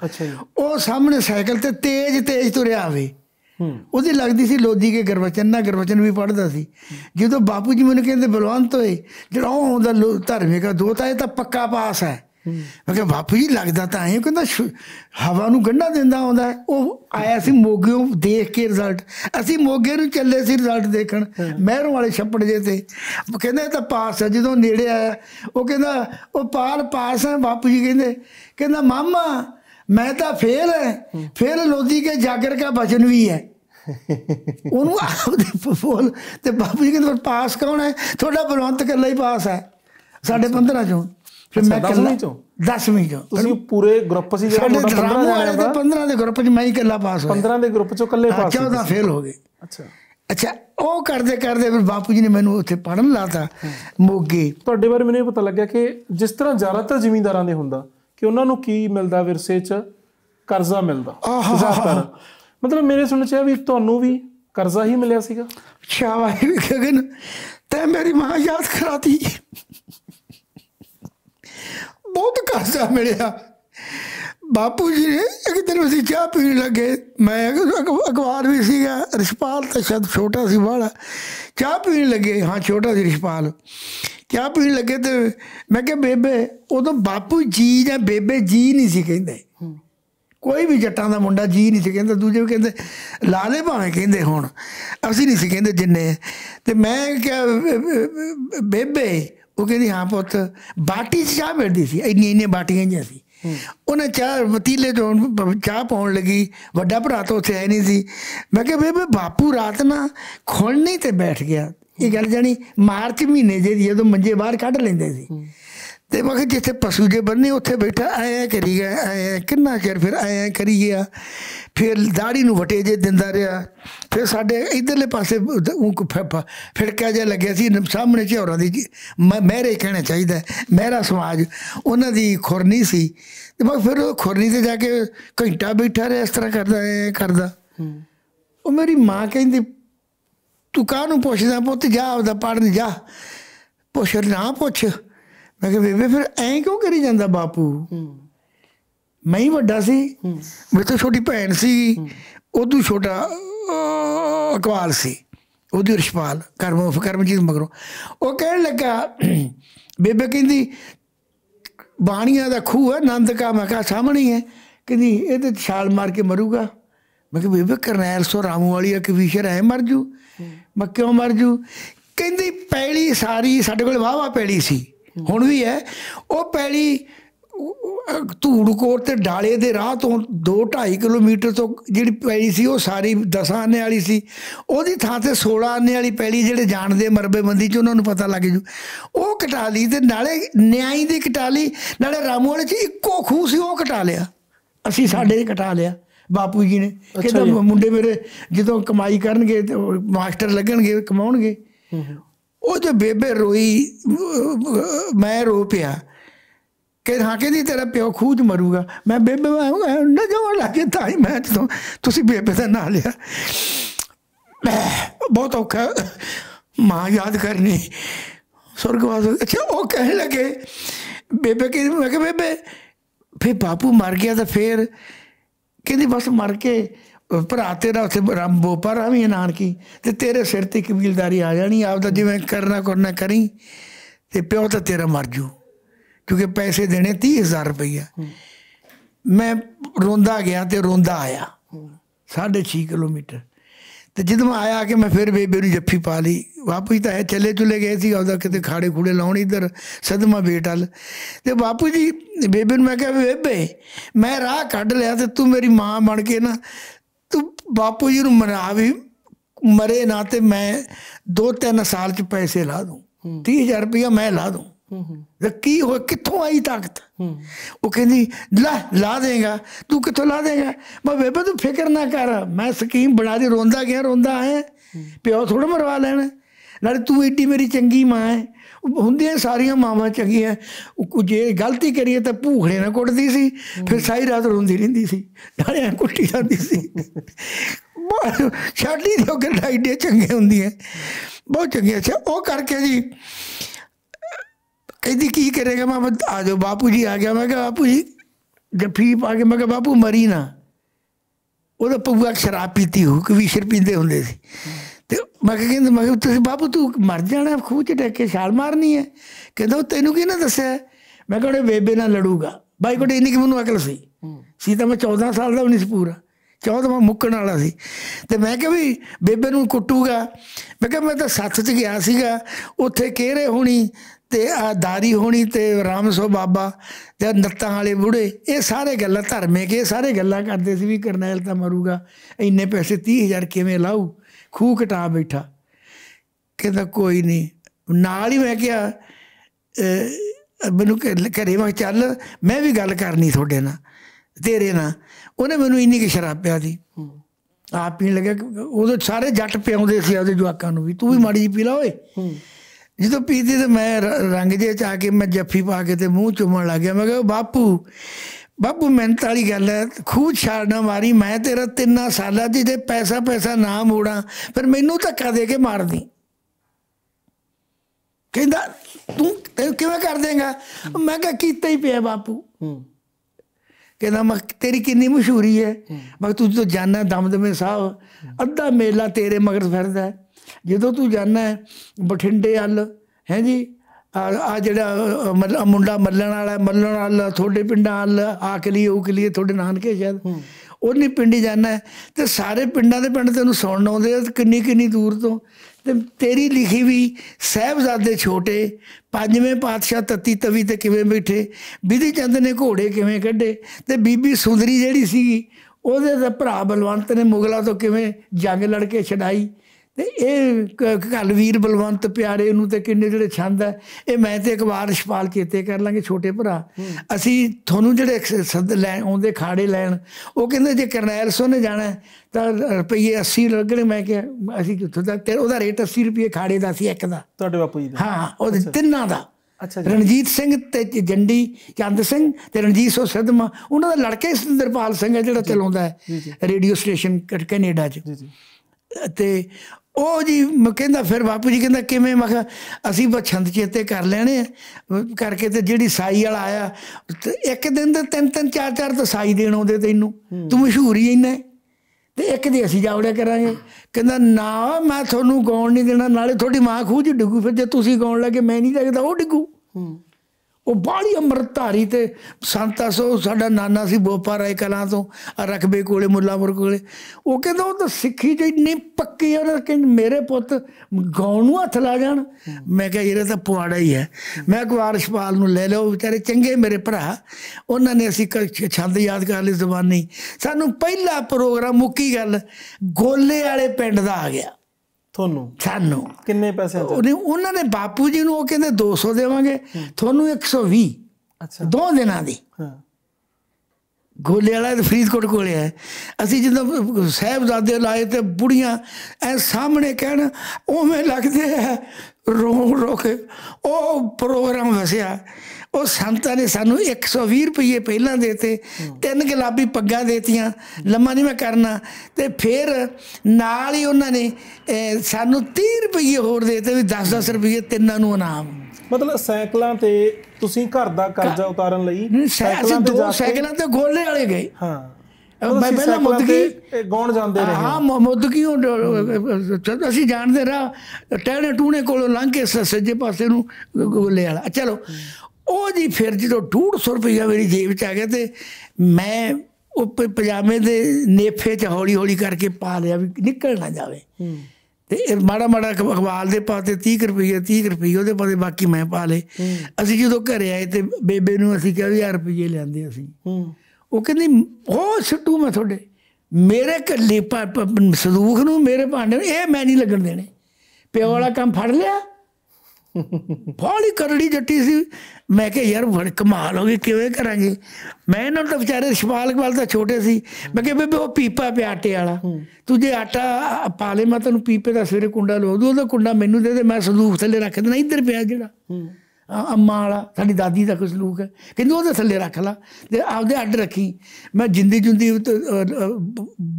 ਉਹ ਸਾਹਮਣੇ ਸਾਈਕਲ ਤੇ ਤੇਜ਼ ਤੇਜ਼ ਤੁਰਿਆ ਆਵੇ ਉਹਦੀ ਲੱਗਦੀ ਸੀ ਲੋਦੀ ਕੇ ਗਰਵਚਨ ਨਾ ਗਰਵਚਨ ਵੀ ਪੜਦਾ ਸੀ ਜਦੋਂ ਬਾਪੂ ਜੀ ਮੈਨੂੰ ਕਹਿੰਦੇ ਬਲਵੰਤ ਹੋਏ ਜਿਹੜਾ ਉਹ ਆਉਂਦਾ ਧਰਮੇ ਦਾ ਦੋਤਾ ਇਹ ਤਾਂ ਪੱਕਾ ਪਾਸ ਹੈ ਮੈਂ ਕਿਹਾ ਬਾਪੂ ਜੀ ਲੱਗਦਾ ਤਾਂ ਐਂ ਕਹਿੰਦਾ ਹਵਾ ਨੂੰ ਗੰਢਾ ਦਿੰਦਾ ਆਉਂਦਾ ਉਹ ਆਇਆ ਸੀ ਮੋਗਿਓ ਦੇਖ ਕੇ ਰਿਜ਼ਲਟ ਅਸੀਂ ਮੋਗੇ ਨੂੰ ਚੱਲੇ ਸੀ ਰਿਜ਼ਲਟ ਦੇਖਣ ਮਹਿਰੋਂ ਵਾਲੇ ਛੱਪੜ ਜੇ ਤੇ ਉਹ ਕਹਿੰਦਾ ਇਹ ਤਾਂ ਪਾਸ ਹੈ ਜਦੋਂ ਨੇੜੇ ਆਇਆ ਉਹ ਕਹਿੰਦਾ ਉਹ ਪਾਰ ਪਾਸ ਹੈ ਬਾਪੂ ਜੀ ਕਹਿੰਦੇ ਕਹਿੰਦਾ ਮਾਮਾ ਮੈਂ ਤਾਂ ਫੇਲ ਹੈ ਫੇਰ ਲੋਦੀ ਕੇ ਜਾਗਰ ਕਾ ਬਚਨ ਵੀ ਹੈ ਉਹਨੂੰ ਆਪਦੇ ਫੋਨ ਤੇ ਬਾਪੂ ਜੀ ਕਹਿੰਦੇ ਪਾਸ ਕੌਣ ਹੈ ਤੁਹਾਡਾ ਬਲਵੰਤ ਕੱਲਾ ਹੀ ਪਾਸ ਹੈ ਸਾਡੇ 15 ਚੋਂ ਫਿਰ ਮੈਂ ਕੱਲਾ 10ਵੀਂ ਚ ਤੁਸੀਂ ਪੂਰੇ ਗਰੁੱਪ ਸੀ ਜਿਹੜਾ 15 ਦੇ ਗਰੁੱਪ ਚ ਮੈਂ ਹੀ ਕੱਲਾ ਪਾਸ ਹੋਇਆ 15 ਦੇ ਗਰੁੱਪ ਚੋਂ ਕੱਲੇ ਪਾਸ 14 ਫੇਲ ਹੋ ਗਏ ਅੱਛਾ ਅੱਛਾ ਉਹ ਕਰਦੇ ਕਰਦੇ ਫਿਰ ਬਾਪੂ ਜੀ ਨੇ ਮੈਨੂੰ ਉੱਥੇ ਪੜਨ ਲਾਤਾ ਮੋਗੇ ਤੁਹਾਡੇ ਬਾਰੇ ਮੈਨੂੰ ਇਹ ਪਤਾ ਲੱਗਿਆ ਕਿ ਜਿਸ ਤਰ੍ਹਾਂ ਜ਼ਿਆਦਾਤਰ ਜ਼ਿਮੀਂਦਾਰਾਂ ਦੇ ਹੁੰਦਾ ਕਿ ਉਹਨਾਂ ਨੂੰ ਕੀ ਮਿਲਦਾ ਵਿਰਸੇ 'ਚ ਕਰਜ਼ਾ ਮਿਲਦਾ ਜ਼ਿਆਦਾਤਰ ਮਤਲਬ ਮੇਰੇ ਸੁਣਨ 'ਚ ਆ ਵੀ ਤੁਹਾਨੂੰ ਵੀ ਕਰਜ਼ਾ ਹੀ ਮਿਲਿਆ ਸੀਗਾ ਸ਼ਾਬਾਸ਼ ਗਗਨ ਤੇ ਮੇਰੀ ਮਾਂ ਯਾਦ ਕਰਾਤੀ ਬਹੁਤ ਕਰਜ਼ਾ ਮਿਲਿਆ ਬਾਪੂ ਜੀ ਨੇ ਇੱਕ ਦਿਨ ਅਸੀਂ ਚਾਹ ਪੀਣ ਲੱਗੇ ਮੈਂ ਅਖਬਾਰ ਵੀ ਸੀਗਾ ਰਿਸ਼ਪਾਲ ਤਾਂ ਸ਼ਦ ਛੋਟਾ ਸੀ ਬਾਲਾ ਚਾਹ ਪੀਣ ਲੱਗੇ ਹਾਂ ਛੋਟਾ ਸੀ ਰਿਸ਼ਪਾਲ ਚਾਹ ਪੀਣ ਲੱਗੇ ਤੇ ਮੈਂ ਕਿਹਾ ਬੇਬੇ ਉਦੋਂ ਬਾਪੂ ਜੀ ਜਾਂ ਬੇਬੇ ਜੀ ਨਹੀਂ ਸੀ ਕਹਿੰਦੇ ਕੋਈ ਵੀ ਜੱਟਾਂ ਦਾ ਮੁੰਡਾ ਜੀ ਨਹੀਂ ਸੀ ਕਹਿੰਦਾ ਦੂਜੇ ਵੀ ਕਹਿੰਦੇ ਲਾਲੇ ਭਾਵੇਂ ਕਹਿੰਦੇ ਹੁਣ ਅਸੀਂ ਨਹੀਂ ਸੀ ਕਹਿੰਦੇ ਜਿੰਨੇ ਤੇ ਮੈਂ ਕਿਹਾ ਬੇਬੇ ਉਹ ਕਹਿੰਦੀ ਹਾਂ ਪੁੱਤ ਬਾਟੀ 'ਚ ਚਾਹ ਮਿਲਦੀ ਸੀ ਇੰਨੀ ਇੰਨੀ ਬਾਟੀਆਂ ਜਿਹਾ ਸੀ ਉਹਨੇ ਚਾਹ ਮਤੀਲੇ ਤੋਂ ਚਾਹ ਪਾਉਣ ਲੱਗੀ ਵੱਡਾ ਭਰਾ ਤਾਂ ਉੱਥੇ ਆਇਆ ਨਹੀਂ ਸੀ ਮੈਂ ਕਿਹਾ ਬੇਬੇ ਬਾਪੂ ਰਾਤ ਨਾ ਖੋਲਣੀ ਤੇ ਬੈਠ ਗਿਆ ਇਹ ਗੱਲ ਜਾਨੀ ਮਾਰਚ ਮਹੀਨੇ ਜਿਹੜੀ ਜਦੋਂ ਮੰਜੇ ਬਾਹਰ ਕੱਢ ਲੈਂਦੇ ਸੀ ਤੇ ਮੈਂ ਕਿਹਾ ਜਿੱਥੇ ਪਸ਼ੂ ਜੇ ਬੰਨੇ ਉੱਥੇ ਬੈਠਾ ਆਇਆ ਕਰੀ ਗਿਆ ਆਇਆ ਕਿੰਨਾ ਚਿਰ ਫਿਰ ਆਇਆ ਕਰੀ ਗਿਆ ਫਿਰ ਦਾੜੀ ਨੂੰ ਵਟੇ ਜੇ ਦਿੰਦਾ ਰਿਹਾ ਫਿਰ ਸਾਡੇ ਇਧਰਲੇ ਪਾਸੇ ਉਹ ਫਿੜਕਿਆ ਜੇ ਲੱਗਿਆ ਸੀ ਸਾਹਮਣੇ ਝੌਰਾਂ ਦੀ ਮਹਿਰੇ ਕਹਿਣਾ ਚਾਹੀਦਾ ਮਹਿਰਾ ਸਮਾਜ ਉਹਨਾਂ ਦੀ ਖੁਰਨੀ ਸੀ ਤੇ ਮੈਂ ਫਿਰ ਉਹ ਖੁਰਨੀ ਤੇ ਜਾ ਕੇ ਘੰਟਾ ਬੈਠਾ ਰਿਹਾ ਇਸ ਤਰ੍ਹਾਂ ਕਰਦਾ ਐ ਕਰਦਾ ਉਹ ਮੇਰੀ ਮਾਂ ਕਹਿੰਦੀ ਤੂੰ ਕਾਹਨੂੰ ਪੁੱਛਦਾ ਪੁੱਤ ਜਾ ਆਪਦਾ ਪੜਨ ਜਾ ਪੁੱਛ ਨਾ ਪੁੱਛ ਮੈਂ ਕਿਹਾ ਬੇਬੇ ਫਿਰ ਐਂ ਕਿਉਂ ਕਰੀ ਜਾਂਦਾ ਬਾਪੂ ਮੈਂ ਹੀ ਵੱਡਾ ਸੀ ਮੇਰੇ ਤੋਂ ਛੋਟੀ ਭੈਣ ਸੀ ਉਹਦੋਂ ਛੋਟਾ ਅਕਵਾਲ ਸੀ ਉਹਦੀ ਰਿਸ਼ਪਾਲ ਕਰਮ ਕਰਮਜੀਤ ਮਗਰੋਂ ਉਹ ਕਹਿਣ ਲੱਗਾ ਬੇਬੇ ਕਹਿੰਦੀ ਬਾਣੀਆਂ ਦਾ ਖੂਹ ਹੈ ਆਨੰਦ ਕਾ ਮਕਾ ਸਾਹਮਣੀ ਹੈ ਕਹਿੰਦੀ ਇਹ ਤੇ ਛਾਲ ਮਾਰ ਕੇ ਮਰੂਗਾ ਮੈਂ ਕਿਹਾ ਬੇਬੇ ਕਰਨੈਲ ਸੋ ਰਾਮੂ ਵਾਲੀ ਵਿਸ਼ਰ ਐ ਮਰ ਜੂ ਮੈਂ ਕਿਉਂ ਮਰ ਜੂ ਕਹਿੰਦੀ ਪੈਲੀ ਸਾਰੀ ਸਾਡੇ ਕੋਲ ਵਾਵਾ ਪੈਲੀ ਸੀ ਹੁਣ ਵੀ ਹੈ ਉਹ ਪਹਿਲੀ ਧੂੜਕੋਟ ਤੇ ਡਾਲੇ ਦੇ ਰਾਹ ਤੋਂ 2-2.5 ਕਿਲੋਮੀਟਰ ਤੋਂ ਜਿਹੜੀ ਪੈਲੀ ਸੀ ਉਹ ਸਾਰੀ ਦਸਾਂ ਆਨੇ ਵਾਲੀ ਸੀ ਉਹਦੀ ਥਾਂ ਤੇ 16 ਆਨੇ ਵਾਲੀ ਪੈਲੀ ਜਿਹੜੇ ਜਾਣਦੇ ਮਰਬੇਬੰਦੀ ਚ ਉਹਨਾਂ ਨੂੰ ਪਤਾ ਲੱਗ ਜੂ ਉਹ ਕਟਾ ਲਈ ਤੇ ਨਾਲੇ ਨਿਆਂਈ ਦੀ ਕਟਾ ਲਈ ਨਾਲੇ ਰਾਮੂ ਵਾਲੇ ਚ ਇੱਕੋ ਖੂਹ ਸੀ ਉਹ ਕਟਾ ਲਿਆ ਅਸੀਂ ਸਾਡੇ ਕਟਾ ਲਿਆ ਬਾਪੂ ਜੀ ਨੇ ਕਿਹਾ ਮੁੰਡੇ ਮੇਰੇ ਜਦੋਂ ਕਮਾਈ ਕਰਨਗੇ ਤੇ ਮਾਸਟਰ ਲੱਗਣਗੇ ਕਮਾਉਣਗੇ वो जो बेबे रोई मैं रो पिया कह हाँ कहती तेरा प्यो खूह मरूगा मैं बेबे मैं जमा ला के ताई मैं तो तुम बेबे का ना लिया बहुत औखा माँ याद करनी स्वर्गवास अच्छा वो कह लगे बेबे कह मैं बेबे फिर बापू मर गया तो फिर कहती बस मर के ਭਰਾ ਤੇਰਾ ਉੱਥੇ ਰੰਬੋ ਆਵੀ ਨਾਨਕੀ ਤੇ ਤੇਰੇ ਸਿਰ ਤੇ ਕਬੀਲਦਾਰੀ ਆ ਜਾਣੀ ਆਪ ਦਾ ਜਿਵੇਂ ਕਰਨਾ ਕਰਨਾ ਕਰੀ ਤੇ ਪਿਓ ਤਾਂ ਤੇਰਾ ਮਰ ਜੂ ਕਿਉਂਕਿ ਪੈਸੇ ਦੇਣੇ 30000 ਰੁਪਈਆ ਮੈਂ ਰੋਂਦਾ ਗਿਆ ਤੇ ਰੋਂਦਾ ਆਇਆ 6.5 ਕਿਲੋਮੀਟਰ ਤੇ ਜਦੋਂ ਮੈਂ ਆਇਆ ਕਿ ਮੈਂ ਫਿਰ ਬੇਬੇ ਨੂੰ ਜੱਫੀ ਪਾ ਲਈ ਬਾਪੂ ਤਾਂ ਹੈ ਚੱਲੇ ਚੁਲੇ ਗਏ ਸੀ ਉਹਦਾ ਕਿਤੇ ਖਾੜੇ ਖੂੜੇ ਲਾਉਣ ਇਧਰ ਸਦਮਾ ਬੇਟਲ ਤੇ ਬਾਪੂ ਜੀ ਬੇਬੇ ਨੂੰ ਮੈਂ ਕਿਹਾ ਬੇਬੇ ਮੈਂ ਰਾਹ ਕੱਢ ਲਿਆ ਤੇ ਤੂੰ ਮੇਰੀ ਮਾਂ ਬਣ ਕੇ ਨਾ ਤੂੰ ਬਾਪੂ ਜੀ ਨੂੰ ਮਨਾ ਵੀ ਮਰੇ ਨਾ ਤੇ ਮੈਂ 2-3 ਸਾਲ ਚ ਪੈਸੇ ਲਾ ਦੂੰ 30000 ਰੁਪਇਆ ਮੈਂ ਲਾ ਦੂੰ ਹੂੰ ਕੀ ਹੋ ਕਿੱਥੋਂ ਆਈ ਤਾਕਤ ਉਹ ਕਹਿੰਦੀ ਲਾ ਲਾ ਦੇਗਾ ਤੂੰ ਕਿੱਥੋਂ ਲਾ ਦੇਗਾ ਮੈਂ ਬੇਬੇ ਤੂੰ ਫਿਕਰ ਨਾ ਕਰ ਮੈਂ ਸਕੀਮ ਬਣਾ ਦੇ ਰੋਂਦਾ ਗਿਆ ਰੋਂਦਾ ਆਇਆ ਪਿਓ ਥੋੜਾ ਮਰਵਾ ਲੈਣਾ ਨਾਲੇ ਤੂੰ ਏਡੀ ਮੇਰੀ ਚੰਗੀ ਮਾਂ ਹੈ ਹੁੰਦੀਆਂ ਸਾਰੀਆਂ ਮਾਵਾਂ ਚੰਗੀਆਂ ਜੇ ਗਲਤੀ ਕਰੀਏ ਤਾਂ ਭੂਖੜੇ ਨਾਲ ਕੁੱਟਦੀ ਸੀ ਫਿਰ ਸਾਰੀ ਰਾਤ ਰੋਂਦੀ ਰਹਿੰਦੀ ਸੀ ਨਾਲੇ ਕੁੱਟੀ ਜਾਂਦੀ ਸੀ ਛਾੜੀ ਦੇ ਉਹ ਗੱਲਾਂ ਇੱਡੇ ਚੰਗੇ ਹੁੰਦੀਆਂ ਬਹੁਤ ਚੰਗੇ ਅੱਛਾ ਉਹ ਕਰਕੇ ਜੀ ਕਹਿੰਦੀ ਕੀ ਕਰੇਗਾ ਮੈਂ ਆ ਜਾਓ ਬਾਪੂ ਜੀ ਆ ਗਿਆ ਮੈਂ ਕਿਹਾ ਬਾਪੂ ਜੀ ਜੱਫੀ ਪਾ ਕੇ ਮੈਂ ਕਿਹਾ ਬਾਪੂ ਮਰੀ ਨਾ ਉਹਦਾ ਪੂਆ ਸ਼ਰਾਬ ਪੀਤੀ ਹੋ ਕਿ ਵੀ ਸ਼ਰ ਪੀਂਦੇ ਹੁੰਦੇ ਸੀ ਮੈਂ ਕਹਿੰਦਾ ਮੈਂ ਤੁਸੀਂ ਬਾਬੂ ਤੂੰ ਮਰ ਜਾਣਾ ਖੂਹ ਚ ਡੱਕ ਕੇ ਛਾਲ ਮਾਰਨੀ ਹੈ ਕਹਿੰਦਾ ਤੈਨੂੰ ਕਿਹਨੇ ਦੱਸਿਆ ਮੈਂ ਕਿਹਾ ਬੇਬੇ ਨਾਲ ਲੜੂਗਾ ਬਾਈ ਕੋਲ ਇੰਨੀ ਕਿ ਮੈਨੂੰ ਅਕਲ ਸੀ ਸੀ ਤਾਂ ਮੈਂ 14 ਸਾਲ ਦਾ ਨਹੀਂ ਸੀ ਪੂਰਾ ਮੈਂ ਮੁੱਕਣ ਵਾਲਾ ਸੀ ਤੇ ਮੈਂ ਕਿਹਾ ਵੀ ਬੇਬੇ ਨੂੰ ਕੁੱਟੂਗਾ ਮੈਂ ਕਿਹਾ ਮੈਂ ਤਾਂ ਸੱਥ 'ਚ ਗਿਆ ਸੀਗਾ ਉੱਥੇ ਕਿਹਰੇ ਹੋਣੀ ਤੇ ਆ ਦਾਰੀ ਹੋਣੀ ਤੇ ਰਾਮਸੋ ਬਾਬਾ ਤੇ ਨੱਤਾਂ ਵਾਲੇ ਬੁੜੇ ਇਹ ਸਾਰੇ ਗੱਲਾਂ ਧਰਮੇ ਕੇ ਸਾਰੇ ਗੱਲਾਂ ਕਰਦੇ ਸੀ ਵੀ ਕਰਨੈਲ ਤਾਂ ਮਰੂਗਾ ਇੰਨੇ ਪੈਸੇ 30000 ਕਿਵੇਂ ਲਾਉ ਖੂਹ ਕਟਾ ਬੈਠਾ ਕਹਿੰਦਾ ਕੋਈ ਨਹੀਂ ਨਾਲ ਹੀ ਮੈਂ ਕਿਹਾ ਮੈਨੂੰ ਘਰੇ ਮੈਂ ਚੱਲ ਮੈਂ ਵੀ ਗੱਲ ਕਰਨੀ ਤੁਹਾਡੇ ਨਾਲ ਤੇਰੇ ਨਾਲ ਉਹਨੇ ਮੈਨੂੰ ਇੰਨੀ ਕਿ ਸ਼ਰਾਬ ਪਿਆ ਦੀ ਆਪ ਪੀਣ ਲੱਗਾ ਉਦੋਂ ਸਾਰੇ ਜੱਟ ਪਿਆਉਂਦੇ ਸੀ ਉਹਦੇ ਜਵਾਕਾਂ ਨੂੰ ਵੀ ਤੂੰ ਵੀ ਮਾੜੀ ਜੀ ਪੀ ਲਾ ਓਏ ਜਦੋਂ ਪੀਤੀ ਤੇ ਮੈਂ ਰੰਗ ਜੇ ਚਾ ਕੇ ਮੈਂ ਜੱਫੀ ਪਾ ਕੇ ਤੇ ਮੂੰਹ ਚੁੰਮਣ ਲੱਗਿਆ ਮੈਂ ਕਿਹਾ ਬਾਪੂ ਬਾਬੂ ਮਿੰਤ ਵਾਲੀ ਗੱਲ ਹੈ ਖੂਹ ਛਾੜਨਾ ਮਾਰੀ ਮੈਂ ਤੇਰਾ ਤਿੰਨਾ ਸਾਲਾ ਦੀ ਤੇ ਪੈਸਾ ਪੈਸਾ ਨਾ ਮੋੜਾਂ ਫਿਰ ਮੈਨੂੰ ਧੱਕਾ ਦੇ ਕੇ ਮਾਰਦੀ ਕਹਿੰਦਾ ਤੂੰ ਤੈਨੂੰ ਕਿਵੇਂ ਕਰ ਦੇਗਾ ਮੈਂ ਕਿਹਾ ਕੀਤਾ ਹੀ ਪਿਆ ਬਾਪੂ ਕਹਿੰਦਾ ਮੈਂ ਤੇਰੀ ਕਿੰਨੀ ਮਸ਼ਹੂਰੀ ਹੈ ਮੈਂ ਤੂੰ ਤਾਂ ਜਾਣਾ ਦਮਦਮੇ ਸਾਹਿਬ ਅੱਧਾ ਮੇਲਾ ਤੇਰੇ ਮਗਰ ਫਿਰਦਾ ਜਦੋਂ ਤੂੰ ਜਾਣਾ ਬਠਿੰਡੇ ਹੱਲ ਹੈ ਜੀ ਆ ਜਿਹੜਾ ਮਤਲਬ ਮੁੰਡਾ ਮੱਲਣ ਵਾਲਾ ਮੱਲਣ ਵਾਲਾ ਤੁਹਾਡੇ ਪਿੰਡਾਂ ਵਾਲ ਆਕਲੀ ਉਕਲੀ ਤੁਹਾਡੇ ਨਾਨਕੇ ਸ਼ਾਇਦ ਉਹਨੇ ਪਿੰਡੀ ਜਾਣਾ ਤੇ ਸਾਰੇ ਪਿੰਡਾਂ ਦੇ ਪਿੰਡ ਤੈਨੂੰ ਸੁਣਨ ਆਉਂਦੇ ਆ ਕਿੰਨੀ ਕਿੰਨੀ ਦੂਰ ਤੋਂ ਤੇ ਤੇਰੀ ਲਿਖੀ ਵੀ ਸਹਿਬਜ਼ਾਦੇ ਛੋਟੇ ਪੰਜਵੇਂ ਪਾਤਸ਼ਾਹ ਤਤੀ ਤਵੀ ਤੇ ਕਿਵੇਂ ਬੈਠੇ ਵਿਧੀ ਚੰਦ ਨੇ ਘੋੜੇ ਕਿਵੇਂ ਕੱਢੇ ਤੇ ਬੀਬੀ ਸੁੰਦਰੀ ਜਿਹੜੀ ਸੀ ਉਹਦੇ ਦਾ ਭਰਾ ਬਲਵੰਤ ਨੇ ਮੁਗਲਾਂ ਤੋਂ ਕਿਵੇਂ ਜੰਗ ਲੜ ਕੇ ਛਡਾਈ ਤੇ ਇਹ ਗੱਲ ਵੀਰ ਬਲਵੰਤ ਪਿਆਰੇ ਨੂੰ ਤੇ ਕਿੰਨੇ ਜਿਹੜੇ ਛੰਦ ਹੈ ਇਹ ਮੈਂ ਤੇ ਇੱਕ ਵਾਰ ਸ਼ਪਾਲ ਕੀਤੇ ਕਰ ਲਾਂਗੇ ਛੋਟੇ ਭਰਾ ਅਸੀਂ ਤੁਹਾਨੂੰ ਜਿਹੜੇ ਸੱਦ ਲੈ ਆਉਂਦੇ ਖਾੜੇ ਲੈਣ ਉਹ ਕਹਿੰਦੇ ਜੇ ਕਰਨੈਲ ਸੋਨੇ ਜਾਣਾ ਤਾਂ ਰੁਪਏ 80 ਲੱਗਣੇ ਮੈਂ ਕਿਹਾ ਅਸੀਂ ਕਿੱਥੋਂ ਦਾ ਤੇ ਉਹਦਾ ਰੇਟ 80 ਰੁਪਏ ਖਾੜੇ ਦਾ ਸੀ ਇੱਕ ਦਾ ਤੁਹਾਡੇ ਬਾਪੂ ਜੀ ਦਾ ਹਾਂ ਉਹਦੇ ਤਿੰਨਾਂ ਦਾ ਅੱਛਾ ਜੀ ਰਣਜੀਤ ਸਿੰਘ ਤੇ ਜੰਡੀ ਚੰਦ ਸਿੰਘ ਤੇ ਰਣਜੀਤ ਸੋ ਸਦਮਾ ਉਹਨਾਂ ਦਾ ਲੜਕੇ ਸਿੰਦਰਪਾਲ ਸਿੰਘ ਹੈ ਜਿਹੜਾ ਚਲਾਉਂਦਾ ਹੈ ਰੇਡੀਓ ਸਟੇਸ਼ਨ ਕੈਨੇਡਾ 'ਚ ਜੀ ਜੀ ਤੇ ਉਹ ਜੀ ਮੈਂ ਕਹਿੰਦਾ ਫਿਰ ਬਾਪੂ ਜੀ ਕਹਿੰਦਾ ਕਿਵੇਂ ਮੈਂ ਕਿਹਾ ਅਸੀਂ ਬਸ ਛੰਦ ਚੇਤੇ ਕਰ ਲੈਣੇ ਕਰਕੇ ਤੇ ਜਿਹੜੀ ਸਾਈ ਵਾਲਾ ਆਇਆ ਇੱਕ ਦਿਨ ਦੇ ਤਿੰਨ ਤਿੰਨ ਚਾਰ ਚਾਰ ਤਾਂ ਸਾਈ ਦੇਣ ਆਉਂਦੇ ਤੈਨੂੰ ਤੂੰ ਮਸ਼ਹੂਰ ਹੀ ਇੰਨਾ ਤੇ ਇੱਕ ਦੇ ਅਸੀਂ ਜਾਵੜਿਆ ਕਰਾਂਗੇ ਕਹਿੰਦਾ ਨਾ ਮੈਂ ਤੁਹਾਨੂੰ ਗਾਉਣ ਨਹੀਂ ਦੇਣਾ ਨਾਲੇ ਤੁਹਾਡੀ ਮਾਂ ਖੂਜ ਡਿੱਗੂ ਫਿਰ ਜੇ ਤੁਸੀਂ ਗਾਉਣ ਲੱਗੇ ਮੈਂ ਨਹੀਂ ਲੱਗਦਾ ਉਹ ਡਿੱਗੂ ਉਹ ਬਾੜੀ ਅਮਰਤਾਰੀ ਤੇ ਸੰਤਾ ਸੋ ਸਾਡਾ ਨਾਨਾ ਸੀ ਬੋਪਾ ਰਾਏ ਕਲਾਂ ਤੋਂ ਰਖਬੇ ਕੋਲੇ ਮੁੱਲਾਪੁਰ ਕੋਲੇ ਉਹ ਕਹਿੰਦਾ ਉਹ ਤਾਂ ਸਿੱਖੀ ਤੇ ਇੰਨੀ ਪੱਕੀ ਆ ਕਿ ਮੇਰੇ ਪੁੱਤ ਗਾਉਣ ਨੂੰ ਹੱਥ ਲਾ ਜਾਣ ਮੈਂ ਕਿਹਾ ਇਹਦਾ ਤਾਂ ਪੁਆੜਾ ਹੀ ਹੈ ਮੈਂ ਕੁਵਾਰ ਸ਼ਪਾਲ ਨੂੰ ਲੈ ਲਓ ਵਿਚਾਰੇ ਚੰਗੇ ਮੇਰੇ ਭਰਾ ਉਹਨਾਂ ਨੇ ਅਸੀਂ ਛੰਦ ਯਾਦ ਕਰ ਲਈ ਜ਼ਬਾਨੀ ਸਾਨੂੰ ਪਹਿਲਾ ਪ੍ਰੋਗਰਾਮ ਮੁੱਕੀ ਗੱਲ ਗੋਲੇ ਵਾਲੇ ਪਿੰਡ ਦਾ ਆ ਗਿਆ ਤੁਹਾਨੂੰ ਸਾਨੂੰ ਕਿੰਨੇ ਪੈਸੇ ਉਹਨੇ ਉਹਨਾਂ ਨੇ ਬਾਪੂ ਜੀ ਨੂੰ ਉਹ ਕਹਿੰਦੇ 200 ਦੇਵਾਂਗੇ ਤੁਹਾਨੂੰ 120 ਅੱਛਾ ਦੋ ਦਿਨਾਂ ਦੀ ਹਾਂ ਗੋਲੇ ਵਾਲਾ ਫਰੀਦਕੋਟ ਕੋਲੇ ਹੈ ਅਸੀਂ ਜਦੋਂ ਸਹਿਬਜ਼ਾਦੇ ਲਾਏ ਤੇ ਬੁੜੀਆਂ ਐ ਸਾਹਮਣੇ ਕਹਿਣ ਉਵੇਂ ਲੱਗਦੇ ਐ ਰੋ ਰੋ ਕੇ ਉਹ ਪ੍ਰੋਗਰਾਮ ਵਸਿਆ ਉਹ ਸੰਤਾਂ ਨੇ ਸਾਨੂੰ 120 ਰੁਪਏ ਪਹਿਲਾਂ ਦੇਤੇ ਤਿੰਨ ਗੁਲਾਬੀ ਪੱਗਾਂ ਦੇਤੀਆਂ ਲੰਮਾ ਨਹੀਂ ਮੈਂ ਕਰਨਾ ਤੇ ਫਿਰ ਨਾਲ ਹੀ ਉਹਨਾਂ ਨੇ ਸਾਨੂੰ 30 ਰੁਪਏ ਹੋਰ ਦੇਤੇ ਵੀ 10-10 ਰੁਪਏ ਤਿੰਨਾਂ ਨੂੰ ਇਨਾਮ ਮਤਲਬ ਸਾਈਕਲਾਂ ਤੇ ਤੁਸੀਂ ਘਰ ਦਾ ਕਰਜ਼ਾ ਉਤਾਰਨ ਲਈ ਸਾਈਕਲਾਂ ਤੇ ਦੋ ਸਾਈਕਲਾਂ ਤੇ ਗੋਲੇ ਵਾਲੇ ਗਏ ਹਾਂ ਮੈਂ ਪਹਿਲਾਂ ਮੁਦਗੀ ਗਾਉਣ ਜਾਂਦੇ ਰਹੇ ਹਾਂ ਮੁੱਦਗੀ ਅਸੀਂ ਜਾਣਦੇ ਰਹਾ ਟਹਿਣੇ ਟੂਣੇ ਕੋਲੋਂ ਲੰਘ ਕੇ ਸੱਜੇ ਪਾਸੇ ਨੂੰ ਗੋਲੇ ਵਾਲਾ ਚਲੋ ਉਹ ਜੀ ਫਿਰ ਜਦੋਂ 250 ਰੁਪਇਆ ਮੇਰੀ ਜੇਬ 'ਚ ਆ ਗਿਆ ਤੇ ਮੈਂ ਉਹ ਪਜਾਮੇ ਦੇ ਨੇਫੇ 'ਚ ਹੌਲੀ ਹੌਲੀ ਕਰਕੇ ਪਾ ਲਿਆ ਵੀ ਨਿਕਲ ਨਾ ਜਾਵੇ ਤੇ ਇਹ ਮਾੜਾ ਮਾੜਾ ਅਖਬਾਰ ਦੇ ਪਾਤੇ 30 ਰੁਪਏ 30 ਰੁਪਏ ਉਹਦੇ ਪਾਤੇ ਬਾਕੀ ਮੈਂ ਪਾ ਲੇ ਅਸੀਂ ਜਦੋਂ ਘਰੇ ਆਏ ਤੇ ਬੇਬੇ ਨੂੰ ਅਸੀਂ ਕਿਹਾ 1000 ਰੁਪਏ ਲੈਂਦੇ ਅਸੀਂ ਹੂੰ ਉਹ ਕਹਿੰਦੀ ਉਹ ਸਿੱਟੂ ਮੈਂ ਤੁਹਾਡੇ ਮੇਰੇ ਕੱਲੇ ਸਦੂਖ ਨੂੰ ਮੇਰੇ ਭਾਂਡੇ ਨੂੰ ਇਹ ਮੈਂ ਨਹੀਂ ਲੱਗਣ ਦੇਣੇ ਪਿਓ ਵਾਲਾ ਕੰਮ ਫੜ ਲਿਆ ਫੌਲੀ ਕਰੜੀ ਜੱਟੀ ਸੀ ਮੈਂ ਕਿਹਾ ਯਾਰ ਬੜ ਕਮਾਲ ਹੋ ਗਈ ਕਿਵੇਂ ਕਰਾਂਗੇ ਮੈਂ ਇਹਨਾਂ ਨੂੰ ਤਾਂ ਵਿਚਾਰੇ ਸ਼ਮਾਲ ਕਵਾਲ ਤਾਂ ਛੋਟੇ ਸੀ ਮੈਂ ਕਿਹਾ ਬੇਬੇ ਉਹ ਪੀਪਾ ਪਿਆ ਆਟੇ ਵਾਲਾ ਤੂੰ ਜੇ ਆਟਾ ਪਾ ਲੈ ਮੈਂ ਤੈਨੂੰ ਪੀਪੇ ਦਾ ਸਵੇਰੇ ਕੁੰਡਾ ਲਵਾ ਦੂ ਉਹਦਾ ਕੁੰਡਾ ਮੈਨੂੰ ਦੇ ਦੇ ਮੈਂ ਸੰਦੂਖ ਥੱਲੇ ਰੱਖ ਦੇਣਾ ਇੱਧਰ ਪਿਆ ਜਿਹੜਾ ਅੰਮਾ ਵਾਲਾ ਸਾਡੀ ਦਾਦੀ ਦਾ ਕੋਈ ਸਲੂਕ ਹੈ ਕਹਿੰਦੀ ਉਹਦੇ ਥੱਲੇ ਰੱਖ ਲਾ ਤੇ ਆਪਦੇ ਅੱਡ ਰੱਖੀ ਮੈਂ ਜਿੰਦੀ ਜੁੰਦੀ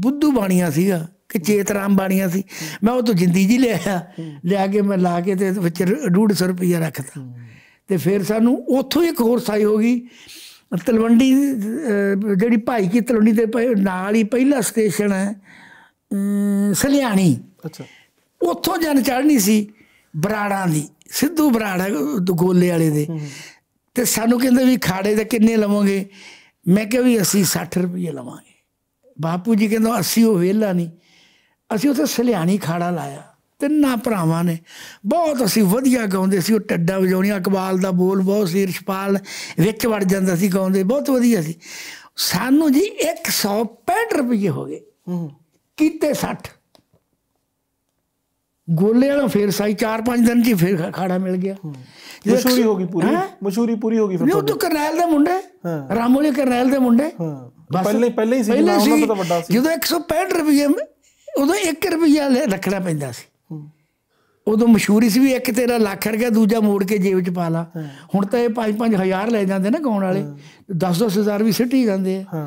ਬੁੱਧੂ ਬਾਣੀਆਂ ਸੀਗਾ ਕਿ ਚੇਤਰਾਮ ਬਾਣੀਆਂ ਸੀ ਮੈਂ ਉਹ ਤੋਂ ਜਿੰਦੀ ਜੀ ਲਿਆ ਲਿਆ ਕੇ ਮੈਂ ਲਾ ਕੇ ਤੇ ਵਿੱਚ 250 ਰੁਪਇਆ ਰੱਖਤਾ ਤੇ ਫਿਰ ਸਾਨੂੰ ਉੱਥੋਂ ਇੱਕ ਹੋਰ ਸਾਈ ਹੋ ਗਈ ਤਲਵੰਡੀ ਜਿਹੜੀ ਭਾਈ ਕੀ ਤਲਵੰਡੀ ਦੇ ਨਾਲ ਹੀ ਪਹਿਲਾ ਸਟੇਸ਼ਨ ਹੈ ਸਲਿਆਣੀ ਅੱਛਾ ਉੱਥੋਂ ਜਨ ਚੜਨੀ ਸੀ ਬਰਾੜਾਂ ਦੀ ਸਿੱਧੂ ਬਰਾੜ ਗੋਲੇ ਵਾਲੇ ਦੇ ਤੇ ਸਾਨੂੰ ਕਹਿੰਦੇ ਵੀ ਖਾੜੇ ਦੇ ਕਿੰਨੇ ਲਵੋਗੇ ਮੈਂ ਕਿਹਾ ਵੀ ਅਸੀਂ 60 ਰੁਪਏ ਲਵਾਂਗੇ ਬਾਪੂ ਜੀ ਕਹਿੰਦਾ ਅਸੀਂ ਉਹ ਵੇਲਾ ਨਹੀਂ ਅਸੀਂ ਉੱਥੇ ਸਲਿਆਣੀ ਖਾੜਾ ਲਾਇਆ ਤਿੰਨਾ ਭਰਾਵਾਂ ਨੇ ਬਹੁਤ ਅਸੀਂ ਵਧੀਆ ਗਾਉਂਦੇ ਸੀ ਉਹ ਟੱਡਾ ਵਜਾਉਣੀ ਇਕਬਾਲ ਦਾ ਬੋਲ ਬਹੁਤ ਸੀ ਰਿਸ਼ਪਾਲ ਵਿੱਚ ਵੜ ਜਾਂਦਾ ਸੀ ਗਾਉਂਦੇ ਬਹੁਤ ਵਧੀਆ ਸੀ ਸਾਨੂੰ ਜੀ 165 ਰੁਪਏ ਹੋ ਗਏ ਕੀਤੇ 60 ਗੋਲੇ ਵਾਲਾ ਫੇਰ ਸਾਈ 4-5 ਦਿਨ ਦੀ ਫੇਰ ਖਾੜਾ ਮਿਲ ਗਿਆ ਮਸ਼ਹੂਰੀ ਹੋ ਗਈ ਪੂਰੀ ਮਸ਼ਹੂਰੀ ਪੂਰੀ ਹੋ ਗਈ ਫਿਰ ਉਹ ਤਾਂ ਕਰਨੈਲ ਦੇ ਮੁੰਡੇ ਰਾਮੋਲੀ ਕਰਨੈਲ ਦੇ ਮੁੰਡੇ ਪਹਿਲੇ ਪਹਿਲੇ ਹੀ ਸੀ ਉਹਨਾਂ ਤਾਂ ਵੱਡਾ ਸੀ ਜਦੋਂ 165 ਰੁਪਏ ਉਦੋਂ 1 ਰੁਪਿਆ ਰੱਖਣਾ ਪੈਂਦਾ ਸੀ ਉਦੋਂ ਮਸ਼ਹੂਰੀ ਸੀ ਵੀ ਇੱਕ ਤੇਰਾ ਲੱਖ ਰੁਪਿਆ ਦੂਜਾ ਮੋੜ ਕੇ ਜੇਬ 'ਚ ਪਾ ਲਾ ਹੁਣ ਤਾਂ ਇਹ 5-5000 ਲੈ ਜਾਂਦੇ ਨਾ ਗਾਉਣ ਵਾਲੇ 10-10000 ਵੀ ਸਿੱਟੀ ਜਾਂਦੇ ਆ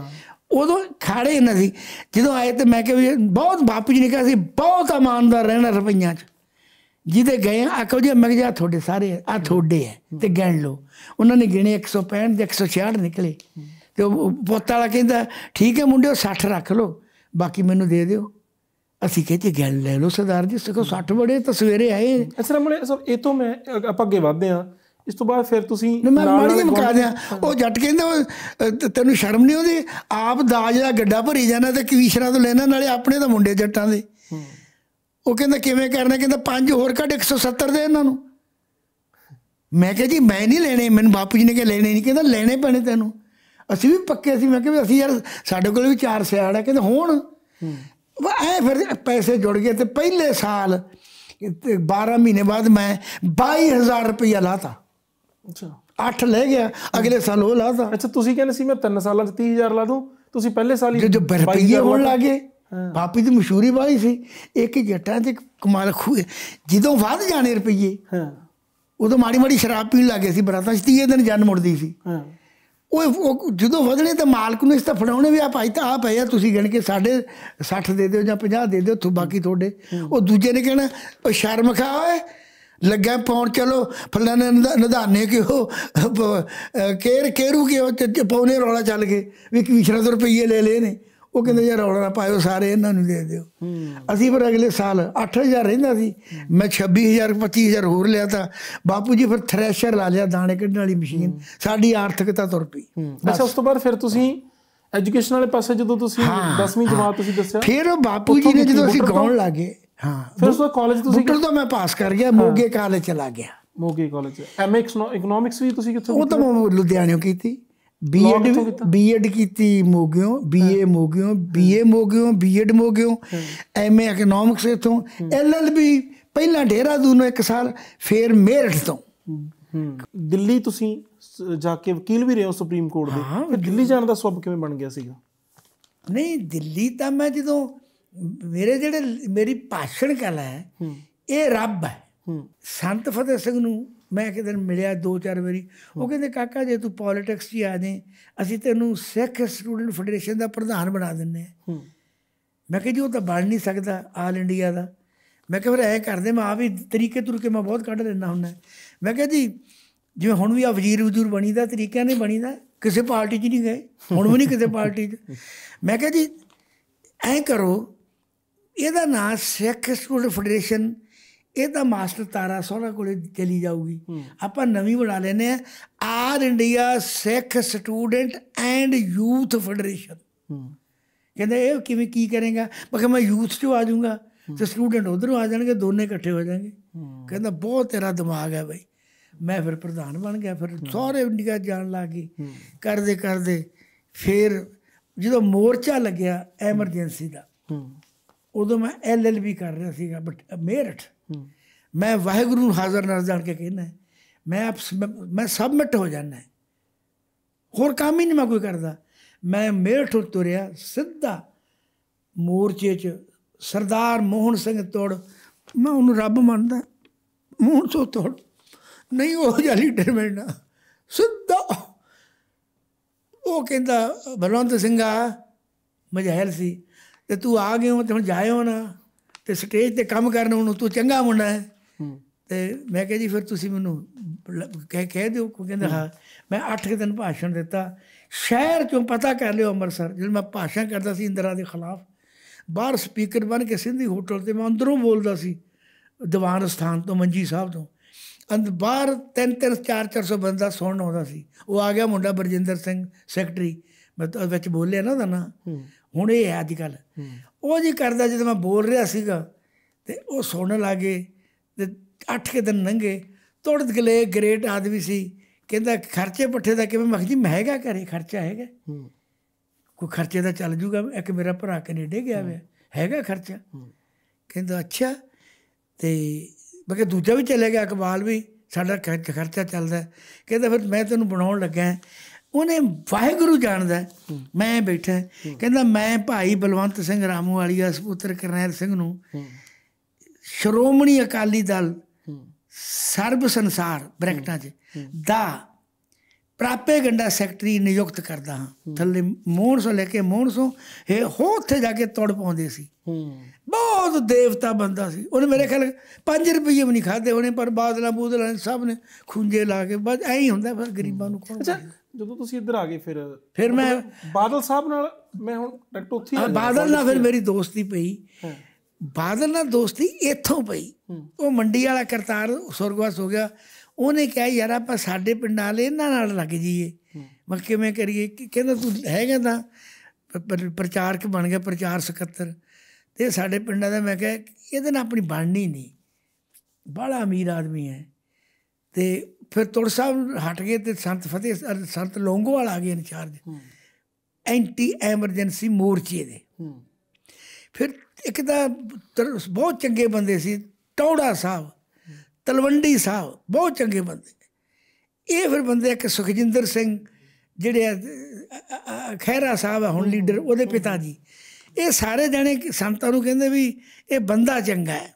ਉਦੋਂ ਖਾੜੇ ਨਾ ਸੀ ਜਦੋਂ ਆਏ ਤੇ ਮੈਂ ਕਿਹਾ ਵੀ ਬਹੁਤ ਬਾਪੂ ਜੀ ਨੇ ਕਿਹਾ ਸੀ ਬਹੁਤ ਇਮਾਨਦਾਰ ਰਹਿਣਾ ਰੁਪਈਆਂ 'ਚ ਜਿਹਦੇ ਗਏ ਆਖੋ ਜੀ ਮੈਂ ਕਿਹਾ ਤੁਹਾਡੇ ਸਾਰੇ ਆ ਤੁਹਾਡੇ ਐ ਤੇ ਗਿਣ ਲਓ ਉਹਨਾਂ ਨੇ ਗਿਣੇ 165 ਦੇ 166 ਨਿਕਲੇ ਤੇ ਉਹ ਪੁੱਤ ਵਾਲਾ ਕਹਿੰਦਾ ਠੀਕ ਹੈ ਮੁੰਡਿਓ 60 ਰੱਖ ਲਓ ਬਾਕੀ ਮੈਨੂੰ ਦੇ ਦਿਓ ਅਸੀਂ ਕਹਿੰਦੇ ਗੱਲ ਲੈ ਲਓ ਸਰਦਾਰ ਜੀ ਸਿਕੋ 60 ਬੜੇ ਤਸਵੀਰੇ ਆਏ ਅਸਰ ਮਲੇ ਸਰ ਇਹ ਤੋਂ ਮੈਂ ਆਪਾਂ ਅੱਗੇ ਵਧਦੇ ਆਂ ਇਸ ਤੋਂ ਬਾਅਦ ਫਿਰ ਤੁਸੀਂ ਮੈਂ ਮਾੜੀ ਜਿਹੀ ਮਕਾ ਦਿਆਂ ਉਹ ਜੱਟ ਕਹਿੰਦੇ ਤੈਨੂੰ ਸ਼ਰਮ ਨਹੀਂ ਆਉਂਦੀ ਆਪ ਦਾਜ ਦਾ ਗੱਡਾ ਭਰੀ ਜਾਣਾ ਤੇ ਕਵੀਸ਼ਰਾਂ ਤੋਂ ਲੈਣਾ ਨਾਲੇ ਆਪਣੇ ਤਾਂ ਮੁੰਡੇ ਜੱਟਾਂ ਦੇ ਉਹ ਕਹਿੰਦਾ ਕਿਵੇਂ ਕਰਨਾ ਕਹਿੰਦਾ ਪੰਜ ਹੋਰ ਕੱਢ 170 ਦੇ ਇਹਨਾਂ ਨੂੰ ਮੈਂ ਕਿਹਾ ਜੀ ਮੈਂ ਨਹੀਂ ਲੈਣੇ ਮੈਨੂੰ ਬਾਪੂ ਜੀ ਨੇ ਕਿਹਾ ਲੈਣੇ ਨਹੀਂ ਕਹਿੰਦਾ ਲੈਣੇ ਪੈਣੇ ਤੈਨੂੰ ਅਸੀਂ ਵੀ ਪੱਕੇ ਸੀ ਮੈਂ ਕਿਹਾ ਅਸੀਂ ਯਾਰ ਸਾਡੇ ਕੋਲ ਵੀ ਚਾਰ ਸਿਆੜ ਹੈ ਕਹਿੰਦੇ ਹੋਣ ਐ ਫਿਰ ਪੈਸੇ ਜੁੜ ਗਏ ਤੇ ਪਹਿਲੇ ਸਾਲ 12 ਮਹੀਨੇ ਬਾਅਦ ਮੈਂ 22000 ਰੁਪਇਆ ਲਾਤਾ ਅੱਛਾ 8 ਲੈ ਗਿਆ ਅਗਲੇ ਸਾਲ ਉਹ ਲਾਦਾ ਅੱਛਾ ਤੁਸੀਂ ਕਹਿੰਦੇ ਸੀ ਮੈਂ 3 ਸਾਲਾਂ 'ਚ 30000 ਲਾ ਦੂੰ ਤੁਸੀਂ ਪਹਿਲੇ ਸਾਲ ਹੀ ਜੋ ਰੁਪਈਏ ਹੋਣ ਲੱਗੇ ਭਾਪੀ ਦੀ ਮਸ਼ਹੂਰੀ ਬਾਈ ਸੀ ਇੱਕ ਜੱਟਾਂ ਤੇ ਕਮਾਲ ਖੂਏ ਜਦੋਂ ਵਧ ਜਾਣੇ ਰੁਪਈਏ ਹਾਂ ਉਦੋਂ ਮਾੜੀ ਮਾੜੀ ਸ਼ਰਾਬ ਪੀਣ ਲੱਗੇ ਸੀ ਬਰਾਤਾਂ 'ਚ 30 ਦਿਨ ਜਨ ਮੁੜਦੀ ਸੀ ਹਾਂ ਉਹ ਜਦੋਂ ਵਧਣੇ ਤਾਂ ਮਾਲਕ ਨੂੰ ਇਸ ਤਾਂ ਫੜਾਉਣੇ ਵੀ ਆ ਭਾਈ ਤਾਂ ਆ ਪਏ ਆ ਤੁਸੀਂ ਗਿਣ ਕੇ ਸਾਡੇ 60 ਦੇ ਦਿਓ ਜਾਂ 50 ਦੇ ਦਿਓ ਬਾਕੀ ਤੁਹਾਡੇ ਉਹ ਦੂਜੇ ਨੇ ਕਹਿਣਾ ਉਹ ਸ਼ਰਮ ਖਾ ਓਏ ਲੱਗਾ ਪਾਉਣ ਚਲੋ ਫਲਾਣੇ ਨਦਾਨੇ ਉਹ ਕੇਰ ਕੇਰੂ ਤੇ ਪੌਨੇ ਰੌਲਾ ਚੱਲ ਗਏ ਵੀ ਕਮਿਸ਼ਨਰ ਤੋਂ ਰੁਪਈਏ ਲੈ ਲਏ ਨੇ ਉਹ ਕਹਿੰਦੇ ਯਾਰ ਰੌਲਾ ਨਾ ਪਾਇਓ ਸਾਰੇ ਇਹਨਾਂ ਨੂੰ ਦੇ ਦਿਓ ਅਸੀਂ ਫਿਰ ਅਗਲੇ ਸਾਲ 8000 ਰਹਿੰਦਾ ਸੀ ਮੈਂ 26000 25000 ਹੋਰ ਲਿਆ ਤਾਂ ਬਾਪੂ ਜੀ ਫਿਰ ਥ੍ਰੈਸ਼ਰ ਲਾ ਲਿਆ ਦਾਣੇ ਕੱਢਣ ਵਾਲੀ ਮਸ਼ੀਨ ਸਾਡੀ ਆਰਥਿਕਤਾ ਤੁਰ ਪਈ ਬਸ ਉਸ ਤੋਂ ਬਾਅਦ ਫਿਰ ਤੁਸੀਂ ਐਜੂਕੇਸ਼ਨ ਵਾਲੇ ਪਾਸੇ ਜਦੋਂ ਤੁਸੀਂ 10ਵੀਂ ਜਮਾਤ ਤੁਸੀਂ ਦੱਸਿਆ ਫਿਰ ਬਾਪੂ ਜੀ ਨੇ ਜਦੋਂ ਅਸੀਂ ਗਾਉਣ ਲੱਗੇ ਹਾਂ ਫਿਰ ਉਸ ਕਾਲਜ ਤੁਸੀਂ ਬੁੱਟਲ ਤੋਂ ਮੈਂ ਪਾਸ ਕਰ ਗਿਆ ਮੋਗੇ ਕਾਲਜ ਚਲਾ ਗਿਆ ਮੋਗੇ ਕਾਲਜ ਐਮਏ ਇਕਨੋਮਿਕਸ ਵੀ ਤੁਸੀਂ ਕਿੱਥੋਂ ਉਹ ਤਾਂ ਮੈਂ ਲੁਧਿਆਣਿਓਂ ਕੀਤੀ ਬੀਐਡ ਬੀਐਡ ਕੀਤੀ ਮੋਗਿਓ ਬੀਏ ਮੋਗਿਓ ਬੀਏ ਮੋਗਿਓ ਬੀਐਡ ਮੋਗਿਓ ਐਮਏ ਇਕਨੋਮਿਕਸ ਇਥੋਂ ਐਲਐਲਬੀ ਪਹਿਲਾਂ ਢੇਰਾ ਦੂਨੋਂ ਇੱਕ ਸਾਲ ਫਿਰ ਮੇਰਠ ਤੋਂ ਦਿੱਲੀ ਤੁਸੀਂ ਜਾ ਕੇ ਵਕੀਲ ਵੀ ਰਹੇ ਹੋ ਸੁਪਰੀਮ ਕੋਰਟ ਦੇ ਫਿਰ ਦਿੱਲੀ ਜਾਣ ਦਾ ਸੁਭਾਅ ਕਿਵੇਂ ਬਣ ਗਿਆ ਸੀਗਾ ਨਹੀਂ ਦਿੱਲੀ ਤਾਂ ਮੈਂ ਜਦੋਂ ਮੇਰੇ ਜਿਹੜੇ ਮੇਰੀ ਭਾਸ਼ਣ ਕਲਾ ਹੈ ਇਹ ਰੱਬ ਹੈ ਸੰਤ ਫਤਿਹ ਸਿੰਘ ਨੂੰ ਮੈਂ ਇੱਕ ਦਿਨ ਮਿਲਿਆ ਦੋ ਚਾਰ ਵਾਰੀ ਉਹ ਕਹਿੰਦੇ ਕਾਕਾ ਜੇ ਤੂੰ ਪੋਲਿਟਿਕਸ 'ਚ ਆ ਜਾਏ ਅਸੀਂ ਤੈਨੂੰ ਸਿੱਖ ਸਟੂਡੈਂਟ ਫੈਡਰੇਸ਼ਨ ਦਾ ਪ੍ਰਧਾਨ ਬਣਾ ਦਿੰਨੇ ਮੈਂ ਕਿਹਾ ਜੀ ਉਹ ਤਾਂ ਬਣ ਨਹੀਂ ਸਕਦਾ ਆਲ ਇੰਡੀਆ ਦਾ ਮੈਂ ਕਿਹਾ ਫਿਰ ਐ ਕਰਦੇ ਮੈਂ ਆ ਵੀ ਤਰੀਕੇ ਤੁਰਕੇ ਮੈਂ ਬਹੁਤ ਕੱਢ ਲੈਣਾ ਹੁੰਦਾ ਮੈਂ ਕਿਹਾ ਜੀ ਜਿਵੇਂ ਹੁਣ ਵੀ ਆ ਵਜ਼ੀਰ ਵਜ਼ੂਰ ਬਣੀਦਾ ਤਰੀਕਿਆਂ ਨੇ ਬਣੀਦਾ ਕਿਸੇ ਪਾਰਟੀ 'ਚ ਨਹੀਂ ਗਏ ਹੁਣ ਵੀ ਨਹੀਂ ਕਿਸੇ ਪਾਰਟੀ 'ਚ ਮੈਂ ਕਿਹਾ ਜੀ ਐ ਕਰੋ ਇਹਦਾ ਨਾਮ ਸਿੱਖ ਸਟੂਡੈਂਟ ਫੈਡਰੇਸ਼ਨ ਇਹ ਤਾਂ ਮਾਸਟਰ ਤਾਰਾ ਸੋਹਣਾ ਕੋਲੇ ਚਲੀ ਜਾਊਗੀ ਆਪਾਂ ਨਵੀਂ ਬਣਾ ਲੈਨੇ ਆ all India Sikh student and youth federation ਕਹਿੰਦਾ ਇਹ ਕਿਵੇਂ ਕੀ ਕਰੇਗਾ ਮੈਂ ਕਿਹਾ ਮੈਂ ਯੂਥ ਚੋਂ ਆ ਜਾਊਂਗਾ ਤੇ ਸਟੂਡੈਂਟ ਉਧਰੋਂ ਆ ਜਾਣਗੇ ਦੋਨੇ ਇਕੱਠੇ ਹੋ ਜਾਣਗੇ ਕਹਿੰਦਾ ਬਹੁਤ ਤੇਰਾ ਦਿਮਾਗ ਹੈ ਬਈ ਮੈਂ ਫਿਰ ਪ੍ਰਧਾਨ ਬਣ ਗਿਆ ਫਿਰ ਸਾਰੇ ਇੰਡੀਆ ਜਾਣ ਲੱਗੇ ਕਰਦੇ ਕਰਦੇ ਫਿਰ ਜਦੋਂ ਮੋਰਚਾ ਲੱਗਿਆ ਐਮਰਜੈਂਸੀ ਦਾ ਉਦੋਂ ਮੈਂ ਐਲਐਲਬੀ ਕਰ ਰਿਹਾ ਸੀਗਾ ਬਟ ਮੇਰਠ ਮੈਂ ਵਾਹਿਗੁਰੂ ਨੂੰ ਹਾਜ਼ਰ ਨਾਜ਼ਰ ਜਾਣ ਕੇ ਕਹਿੰਦਾ ਮੈਂ ਮੈਂ ਸਬਮਿਟ ਹੋ ਜਾਣਾ ਹੋਰ ਕੰਮ ਹੀ ਨਹੀਂ ਮੈਂ ਕੋਈ ਕਰਦਾ ਮੈਂ ਮੇਰਠ ਤੁਰਿਆ ਸਿੱਧਾ ਮੋਰਚੇ 'ਚ ਸਰਦਾਰ ਮੋਹਨ ਸਿੰਘ ਤੋੜ ਮੈਂ ਉਹਨੂੰ ਰੱਬ ਮੰਨਦਾ ਮੋਹਨ ਤੋਂ ਤੋੜ ਨਹੀਂ ਉਹ ਜਾ ਲੀਡਰ ਮਿਲਣਾ ਸਿੱਧਾ ਉਹ ਕਹਿੰਦਾ ਬਲਵੰਤ ਸਿੰਘਾ ਮਜਹਿਲ ਸੀ ਤੇ ਤੂੰ ਆ ਗਿਓ ਤੇ ਹੁਣ ਜਾਇਓ ਨਾ ਤੇ ਸਟੇਜ ਤੇ ਕੰਮ ਕਰਨ ਨੂੰ ਤੂੰ ਚੰਗਾ ਮੁੰਡਾ ਹੈ ਤੇ ਮੈਂ ਕਿਹਾ ਜੀ ਫਿਰ ਤੁਸੀਂ ਮੈਨੂੰ ਕਹਿ ਕਹਿ ਦਿਓ ਕੋ ਕਹਿੰਦਾ ਹਾਂ ਮੈਂ 8 ਦਿਨ ਭਾਸ਼ਣ ਦਿੱਤਾ ਸ਼ਹਿਰ ਚੋਂ ਪਤਾ ਕਰ ਲਿਓ ਅੰਮ੍ਰਿਤਸਰ ਜਦ ਮੈਂ ਭਾਸ਼ਣ ਕਰਦਾ ਸੀ ਇੰਦਰਾ ਦੇ ਖਿਲਾਫ ਬਾਹਰ ਸਪੀਕਰ ਬਣ ਕੇ ਸਿੰਧੀ ਹੋਟਲ ਤੇ ਮੈਂ ਅੰਦਰੋਂ ਬੋਲਦਾ ਸੀ ਦੀਵਾਨ ਸਥਾਨ ਤੋਂ ਮੰਜੀ ਸਾਹਿਬ ਤੋਂ ਅੰਦ ਬਾਹਰ 3 3 4 400 ਬੰਦਾ ਸੁਣਨ ਆਉਂਦਾ ਸੀ ਉਹ ਆ ਗਿਆ ਮੁੰਡਾ ਬਰਜਿੰਦਰ ਸਿੰਘ ਸੈਕਟਰੀ ਮੈਂ ਵਿੱਚ ਬੋਲਿਆ ਨਾ ਉਹਦਾ ਨਾਂ ਹੁਣ ਇਹ ਹੈ ਅੱਜ ਕੱਲ ਉਹ ਜੀ ਕਰਦਾ ਜਦੋਂ ਮੈਂ ਬੋਲ ਰਿਹਾ ਸੀਗਾ ਤੇ ਉਹ ਸੁਣਨ ਲੱਗੇ ਤੇ ਅੱਠ ਕੇ ਦਿਨ ਲੰਘੇ ਤੋੜਦ ਗਲੇ ਗ੍ਰੇਟ ਆਦਮੀ ਸੀ ਕਹਿੰਦਾ ਖਰਚੇ ਪੱਠੇ ਦਾ ਕਿਵੇਂ ਮਖਜੀ ਮਹਿਗਾ ਕਰੇ ਖਰਚਾ ਹੈਗਾ ਕੋਈ ਖਰਚੇ ਦਾ ਚੱਲ ਜੂਗਾ ਇੱਕ ਮੇਰਾ ਭਰਾ ਕੈਨੇਡਾ ਗਿਆ ਹੋਇਆ ਹੈਗਾ ਖਰਚਾ ਕਹਿੰਦਾ ਅੱਛਾ ਤੇ ਬਕੇ ਦੂਜਾ ਵੀ ਚਲੇ ਗਿਆ ਇਕਬਾਲ ਵੀ ਸਾਡਾ ਖਰਚਾ ਚੱਲਦਾ ਕਹਿੰਦਾ ਫਿਰ ਮੈਂ ਤੈਨੂੰ ਬਣਾਉਣ ਲੱਗਾ ਉਹਨੇ ਵਾਹਿਗੁਰੂ ਜਾਣਦਾ ਮੈਂ ਬੈਠਾ ਕਹਿੰਦਾ ਮੈਂ ਭਾਈ ਬਲਵੰਤ ਸਿੰਘ ਰਾਮੂ ਵਾਲੀਆ ਸਪੁੱਤਰ ਕਰਨੈਲ ਸਿੰਘ ਨੂੰ ਸ਼੍ਰੋਮਣੀ ਅਕਾਲੀ ਦਲ ਸਰਬ ਸੰਸਾਰ ਬ੍ਰੈਕਟਾਂ 'ਚ ਦਾ ਪ੍ਰਾਪੇਗੰਡਾ ਸੈਕਟਰੀ ਨਿਯੁਕਤ ਕਰਦਾ ਹਾਂ ਥੱਲੇ ਮੋਹਨਸੋਂ ਲੈ ਕੇ ਮੋਹਨਸੋਂ ਇਹ ਹੋ ਉੱਥੇ ਜਾ ਕੇ ਤੋੜ ਪਾਉਂਦੇ ਸੀ ਬਹੁਤ ਦੇਵਤਾ ਬੰਦਾ ਸੀ ਉਹਨੇ ਮੇਰੇ ਖਿਆਲ 5 ਰੁਪਏ ਵੀ ਨਹੀਂ ਖਾਦੇ ਹੋਣੇ ਪਰ ਬਾਦਲਾ ਬੂਦਲਾ ਸਭ ਨੇ ਖੁੰਝੇ ਲਾ ਕੇ ਬਸ ਐਂ ਹੀ ਹੁੰਦਾ ਫਿਰ ਗਰੀਬਾਂ ਨੂੰ ਕੌਣ ਜਦੋਂ ਤੁਸੀਂ ਇੱਧਰ ਆ ਗਏ ਫਿਰ ਫਿਰ ਮੈਂ ਬਾਦਲ ਸਾਹਿਬ ਨਾਲ ਮੈਂ ਹੁਣ ਡਾਕਟਰ ਉੱਥੇ ਹਾਂ ਬਾਦਲ ਨਾਲ ਫਿਰ ਮੇਰੀ ਦੋਸਤੀ ਪਈ ਬਾਦਲ ਨਾਲ ਦੋਸਤੀ ਇੱਥੋਂ ਪਈ ਉਹ ਮੰਡੀ ਵਾਲਾ ਕਰਤਾਰ ਸੁਰਗਵਾਸ ਹੋ ਗਿਆ ਉਹਨੇ ਕਿਹਾ ਯਾਰ ਆਪਾਂ ਸਾਡੇ ਪਿੰਡਾਂ ਵਾਲੇ ਇਹਨਾਂ ਨਾਲ ਲੱਗ ਜਾਈਏ ਮੈਂ ਕਿਵੇਂ ਕਰੀਏ ਕਹਿੰਦਾ ਤੂੰ ਹੈਗਾ ਤਾਂ ਪ੍ਰਚਾਰਕ ਬਣ ਗਿਆ ਪ੍ਰਚਾਰ ਸਕੱਤਰ ਤੇ ਸਾਡੇ ਪਿੰਡਾਂ ਦਾ ਮੈਂ ਕਿਹਾ ਇਹਦੇ ਨਾਲ ਆਪਣੀ ਬਣਨੀ ਨਹੀਂ ਬੜਾ ਅਮੀਰ ਆਦਮੀ ਹੈ ਤੇ ਫਿਰ ਤੁਰ ਸਾਹਿਬ ਹਟ ਗਏ ਤੇ ਸੰਤ ਫਤਿਹ ਸੰਤ ਲੋਂਗੋਵਾਲ ਆ ਗਏ ਇਨਚਾਰਜ ਐਂਟੀ ਐਮਰਜੈਂਸੀ ਮੋਰਚੇ ਦੇ ਫਿਰ ਇੱਕ ਤਾਂ ਬਹੁਤ ਚੰਗੇ ਬੰਦੇ ਸੀ ਟੌੜਾ ਸਾਹਿਬ ਤਲਵੰਡੀ ਸਾਹਿਬ ਬਹੁਤ ਚੰਗੇ ਬੰਦੇ ਇਹ ਫਿਰ ਬੰਦੇ ਇੱਕ ਸੁਖਜਿੰਦਰ ਸਿੰਘ ਜਿਹੜੇ ਖੈਰਾ ਸਾਹਿਬ ਹੁਣ ਲੀਡਰ ਉਹਦੇ ਪਿਤਾ ਜੀ ਇਹ ਸਾਰੇ ਜਣੇ ਸੰਤਾਂ ਨੂੰ ਕਹਿੰਦੇ ਵੀ ਇਹ ਬੰਦਾ ਚੰਗਾ ਹੈ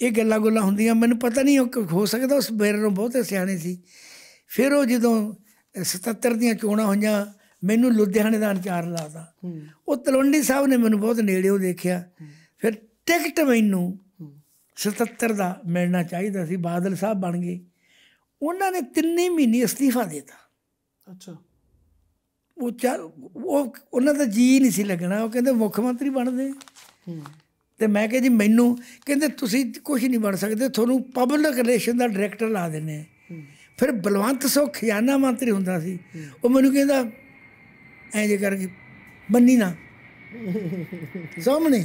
ਇਹ ਗੱਲਾਂ ਗੱਲਾਂ ਹੁੰਦੀਆਂ ਮੈਨੂੰ ਪਤਾ ਨਹੀਂ ਹੋ ਸਕਦਾ ਉਸ ਮੇਰੇ ਨੂੰ ਬਹੁਤੇ ਸਿਆਣੇ ਸੀ ਫਿਰ ਉਹ ਜਦੋਂ 77 ਦੀਆਂ ਚੋਣਾਂ ਹੋਈਆਂ ਮੈਨੂੰ ਲੁਧਿਆਣੇ ਦਾ ਅਨਚਾਰ ਲਾਦਾ ਉਹ ਤਲਵੰਡੀ ਸਾਹਿਬ ਨੇ ਮੈਨੂੰ ਬਹੁਤ ਨੇੜਿਓਂ ਦੇਖਿਆ ਫਿਰ ਟਿਕਟ ਮੈਨੂੰ 77 ਦਾ ਮਿਲਣਾ ਚਾਹੀਦਾ ਸੀ ਬਾਦਲ ਸਾਹਿਬ ਬਣ ਗਏ ਉਹਨਾਂ ਨੇ ਤਿੰਨੇ ਮਹੀਨੇ ਅਸਤੀਫਾ ਦਿੱਤਾ ਅੱਛਾ ਉਹ ਚਾਹ ਉਹ ਉਹਨਾਂ ਦਾ ਜੀ ਨਹੀਂ ਸੀ ਲੱਗਣਾ ਉਹ ਕਹਿੰਦੇ ਮੁੱਖ ਮੰਤਰੀ ਬਣਦੇ ਤੇ ਮੈਂ ਕਿਹਾ ਜੀ ਮੈਨੂੰ ਕਹਿੰਦੇ ਤੁਸੀਂ ਕੁਝ ਨਹੀਂ ਬਣ ਸਕਦੇ ਤੁਹਾਨੂੰ ਪਬਲਿਕ ਰਿਲੇਸ਼ਨ ਦਾ ਡਾਇਰੈਕਟਰ ਲਾ ਦਿੰਨੇ ਫਿਰ ਬਲਵੰਤ ਸੋ ਖਿਆਨਾ ਮੰਤਰੀ ਹੁੰਦਾ ਸੀ ਉਹ ਮੈਨੂੰ ਕਹਿੰਦਾ ਐਂ ਜੇ ਕਰਕੇ ਬੰਨੀ ਨਾ ਸਾਹਮਣੇ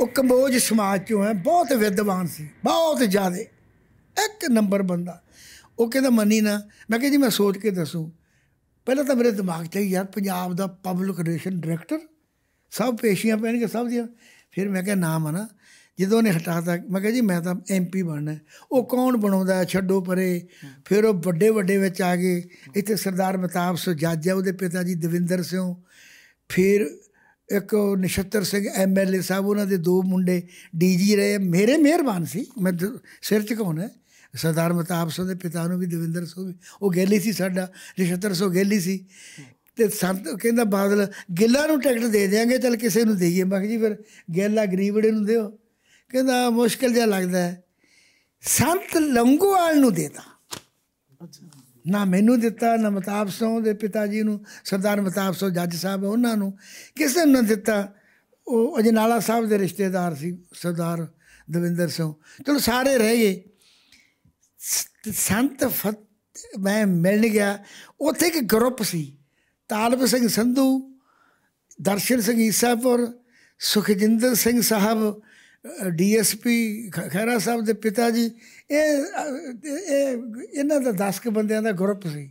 ਉਹ ਕੰਬੋਜ ਸਮਾਜ ਚੋਂ ਹੈ ਬਹੁਤ ਵਿਦਵਾਨ ਸੀ ਬਹੁਤ ਜ਼ਿਆਦੇ ਇੱਕ ਨੰਬਰ ਬੰਦਾ ਉਹ ਕਹਿੰਦਾ ਮੰਨੀ ਨਾ ਮੈਂ ਕਿਹਾ ਜੀ ਮੈਂ ਸੋਚ ਕੇ ਦੱਸੂ ਪਹਿਲਾਂ ਤਾਂ ਮੇਰੇ ਦਿਮਾਗ 'ਚ ਹੀ ਯਾਰ ਪੰਜਾਬ ਦਾ ਪਬਲਿਕ ਰਿਲੇਸ਼ਨ ਡਾਇਰੈਕਟਰ ਸਭ ਪੇਸ਼ੀਆਂ ਪੈਣਗੇ ਸਭ ਦੀਆਂ ਫਿਰ ਮੈਂ ਕਿਹਾ ਨਾਮ ਆ ਨਾ ਜਦੋਂ ਉਹਨੇ ਹਟਾਤਾ ਮੈਂ ਕਿਹਾ ਜੀ ਮੈਂ ਤਾਂ ਐਮਪੀ ਬਣਨਾ ਉਹ ਕੌਣ ਬਣਾਉਂਦਾ ਛੱਡੋ ਪਰੇ ਫਿਰ ਉਹ ਵੱਡੇ ਵੱਡੇ ਵਿੱਚ ਆ ਗਏ ਇੱਥੇ ਸਰਦਾਰ ਮਤਾਬ ਸੋ ਜੱਜ ਆ ਉਹਦੇ ਪਿਤਾ ਜੀ ਦਵਿੰਦਰ ਸਿੰਘ ਫਿਰ ਇੱਕ ਨਿਸ਼ਤਰ ਸਿੰਘ ਐਮਐਲਏ ਸਾਹਿਬ ਉਹਨਾਂ ਦੇ ਦੋ ਮੁੰਡੇ ਡੀਜੀ ਰਹੇ ਮੇਰੇ ਮਿਹਰਬਾਨ ਸੀ ਮੈਂ ਸਿਰ ਝੁਕਾਉਣਾ ਸਰਦਾਰ ਮਤਾਬ ਸੋ ਦੇ ਪਿਤਾ ਨੂੰ ਵੀ ਦਵਿੰਦਰ ਸਿੰਘ ਉਹ ਗੈਲੀ ਸੀ ਸਾਡਾ ਨਿਸ਼ਤਰ ਸਿੰਘ ਗੈਲੀ ਸੀ ਤੇ ਸੰਤ ਕਹਿੰਦਾ ਬਾਦਲ ਗਿੱਲਾ ਨੂੰ ਟਿਕਟ ਦੇ ਦੇਾਂਗੇ ਚਲ ਕਿਸੇ ਨੂੰ ਦੇਈਏ ਮੈਂ ਜੀ ਫਿਰ ਗਿੱਲਾ ਗਰੀਬੜੇ ਨੂੰ ਦਿਓ ਕਹਿੰਦਾ ਮੁਸ਼ਕਲ ਜਿਹਾ ਲੱਗਦਾ ਹੈ ਸੰਤ ਲੰਗੋਵਾਲ ਨੂੰ ਦੇਤਾ ਨਾ ਮੈਨੂੰ ਦਿੱਤਾ ਨਾ ਮਤਾਬ ਸੋ ਦੇ ਪਿਤਾ ਜੀ ਨੂੰ ਸਰਦਾਰ ਮਤਾਬ ਸੋ ਜੱਜ ਸਾਹਿਬ ਉਹਨਾਂ ਨੂੰ ਕਿਸੇ ਨੂੰ ਦਿੱਤਾ ਉਹ ਅਜਨਾਲਾ ਸਾਹਿਬ ਦੇ ਰਿਸ਼ਤੇਦਾਰ ਸੀ ਸਰਦਾਰ ਦਵਿੰਦਰ ਸਿੰਘ ਚਲੋ ਸਾਰੇ ਰਹਿ ਗਏ ਸੰਤ ਫਤ ਮੈਂ ਮਿਲਣ ਗਿਆ ਉੱਥੇ ਇੱਕ ਗਰੁੱਪ ਸੀ ਤਾਲਬ ਸਿੰਘ ਸੰਧੂ ਦਰਸ਼ਨ ਸਿੰਘ ਈਸਾਪੁਰ ਸੁਖਜਿੰਦਰ ਸਿੰਘ ਸਾਹਿਬ ਡੀਐਸਪੀ ਖੈਰਾ ਸਾਹਿਬ ਦੇ ਪਿਤਾ ਜੀ ਇਹ ਇਹ ਇਹਨਾਂ ਦਾ 10 ਕ ਬੰਦਿਆਂ ਦਾ ਗਰੁੱਪ ਸੀ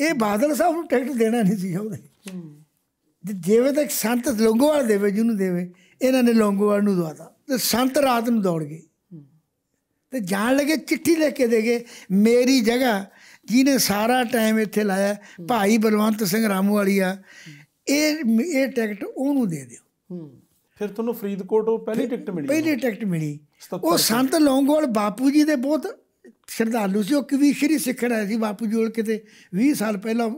ਇਹ ਬਾਦਲ ਸਾਹਿਬ ਨੂੰ ਟਿਕਟ ਦੇਣਾ ਨਹੀਂ ਸੀ ਉਹਦੇ ਜਿਵੇਂ ਤੱਕ ਸੰਤ ਲੋਂਗੋਵਾਲ ਦੇਵੇ ਨੂੰ ਦੇਵੇ ਇਹਨਾਂ ਨੇ ਲੋਂਗੋਵਾਲ ਨੂੰ ਦਵਾਤਾ ਤੇ ਸੰਤ ਰਾਤ ਨੂੰ ਦੌੜ ਗਏ ਤੇ ਜਾਣ ਲੱਗੇ ਚਿੱਠੀ ਲੈ ਕੇ ਦੇਗੇ ਮੇਰੀ ਜਗ੍ਹਾ ਜਿਹਨੇ ਸਾਰਾ ਟਾਈਮ ਇੱਥੇ ਲਾਇਆ ਭਾਈ ਬਲਵੰਤ ਸਿੰਘ ਰਾਮੂ ਵਾਲੀ ਆ ਇਹ ਇਹ ਟਿਕਟ ਉਹਨੂੰ ਦੇ ਦਿਓ ਫਿਰ ਤੁਹਾਨੂੰ ਫਰੀਦਕੋਟੋਂ ਪਹਿਲੀ ਟਿਕਟ ਮਿਲੀ ਪਹਿਲੀ ਟਿਕਟ ਮਿਲੀ ਉਹ ਸੰਤ ਲੌਂਗੋਵਾਲ ਬਾਪੂ ਜੀ ਦੇ ਬਹੁਤ ਸ਼ਰਧਾਲੂ ਸੀ ਉਹ ਕਵੀ ਸ਼੍ਰੀ ਸਿੱਖਣ ਆਇਆ ਸੀ ਬਾਪੂ ਜੀ ਕੋਲ ਕਿਤੇ 20 ਸਾਲ ਪਹਿਲਾਂ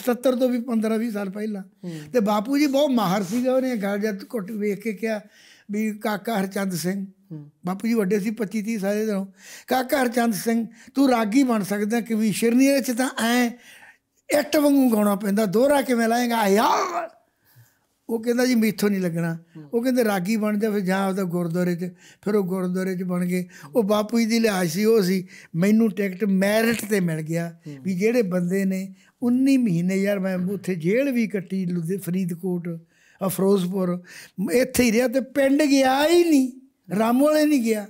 77 ਤੋਂ ਵੀ 15 20 ਸਾਲ ਪਹਿਲਾਂ ਤੇ ਬਾਪੂ ਜੀ ਬਹੁਤ ਮਾਹਰ ਸੀਗਾ ਉਹਨੇ ਗੱਲ ਜਦ ਘੁੱਟ ਵੇਖ ਕੇ ਕਿਹਾ ਵੀ ਕਾਕਾ ਹਰਚੰਦ ਸਿੰਘ ਬਾਪੂ ਜੀ ਵੱਡੇ ਸੀ 25 30 ਸਾਲੇ ਦੇ ਕਾ ਕਾਕਾ ਚੰਦ ਸਿੰਘ ਤੂੰ ਰਾਗੀ ਬਣ ਸਕਦਾ ਕਿ ਵੀ ਸ਼ਿਰਨੀ ਵਿੱਚ ਤਾਂ ਐ ਇੱਟ ਵਾਂਗੂ ਗਾਉਣਾ ਪੈਂਦਾ ਦੋਹਰਾ ਕਿਵੇਂ ਲਾਏਗਾ ਯਾਰ ਉਹ ਕਹਿੰਦਾ ਜੀ ਮੀਥੋਂ ਨਹੀਂ ਲੱਗਣਾ ਉਹ ਕਹਿੰਦੇ ਰਾਗੀ ਬਣ ਜਾ ਫਿਰ ਜਾਂ ਉਹਦਾ ਗੁਰਦੁਆਰੇ 'ਚ ਫਿਰ ਉਹ ਗੁਰਦੁਆਰੇ 'ਚ ਬਣ ਗਏ ਉਹ ਬਾਪੂ ਜੀ ਦੀ ਲਿਹਾਜ਼ ਸੀ ਉਹ ਸੀ ਮੈਨੂੰ ਟਿਕਟ ਮੈਰਿਟ ਤੇ ਮਿਲ ਗਿਆ ਵੀ ਜਿਹੜੇ ਬੰਦੇ ਨੇ 19 ਮਹੀਨੇ ਯਾਰ ਮੈਂ ਉੱਥੇ ਜੇਲ੍ਹ ਵੀ ਕੱਟੀ ਫਰੀਦਕੋਟ ਅਫਰੋਜ਼ਪੁਰ ਇੱਥੇ ਹੀ ਰਿਹਾ ਤੇ ਪਿੰਡ ਗਿਆ ਹੀ ਨਹੀਂ ਰਾਮੂ ਵਾਲੇ ਨਹੀਂ ਗਿਆ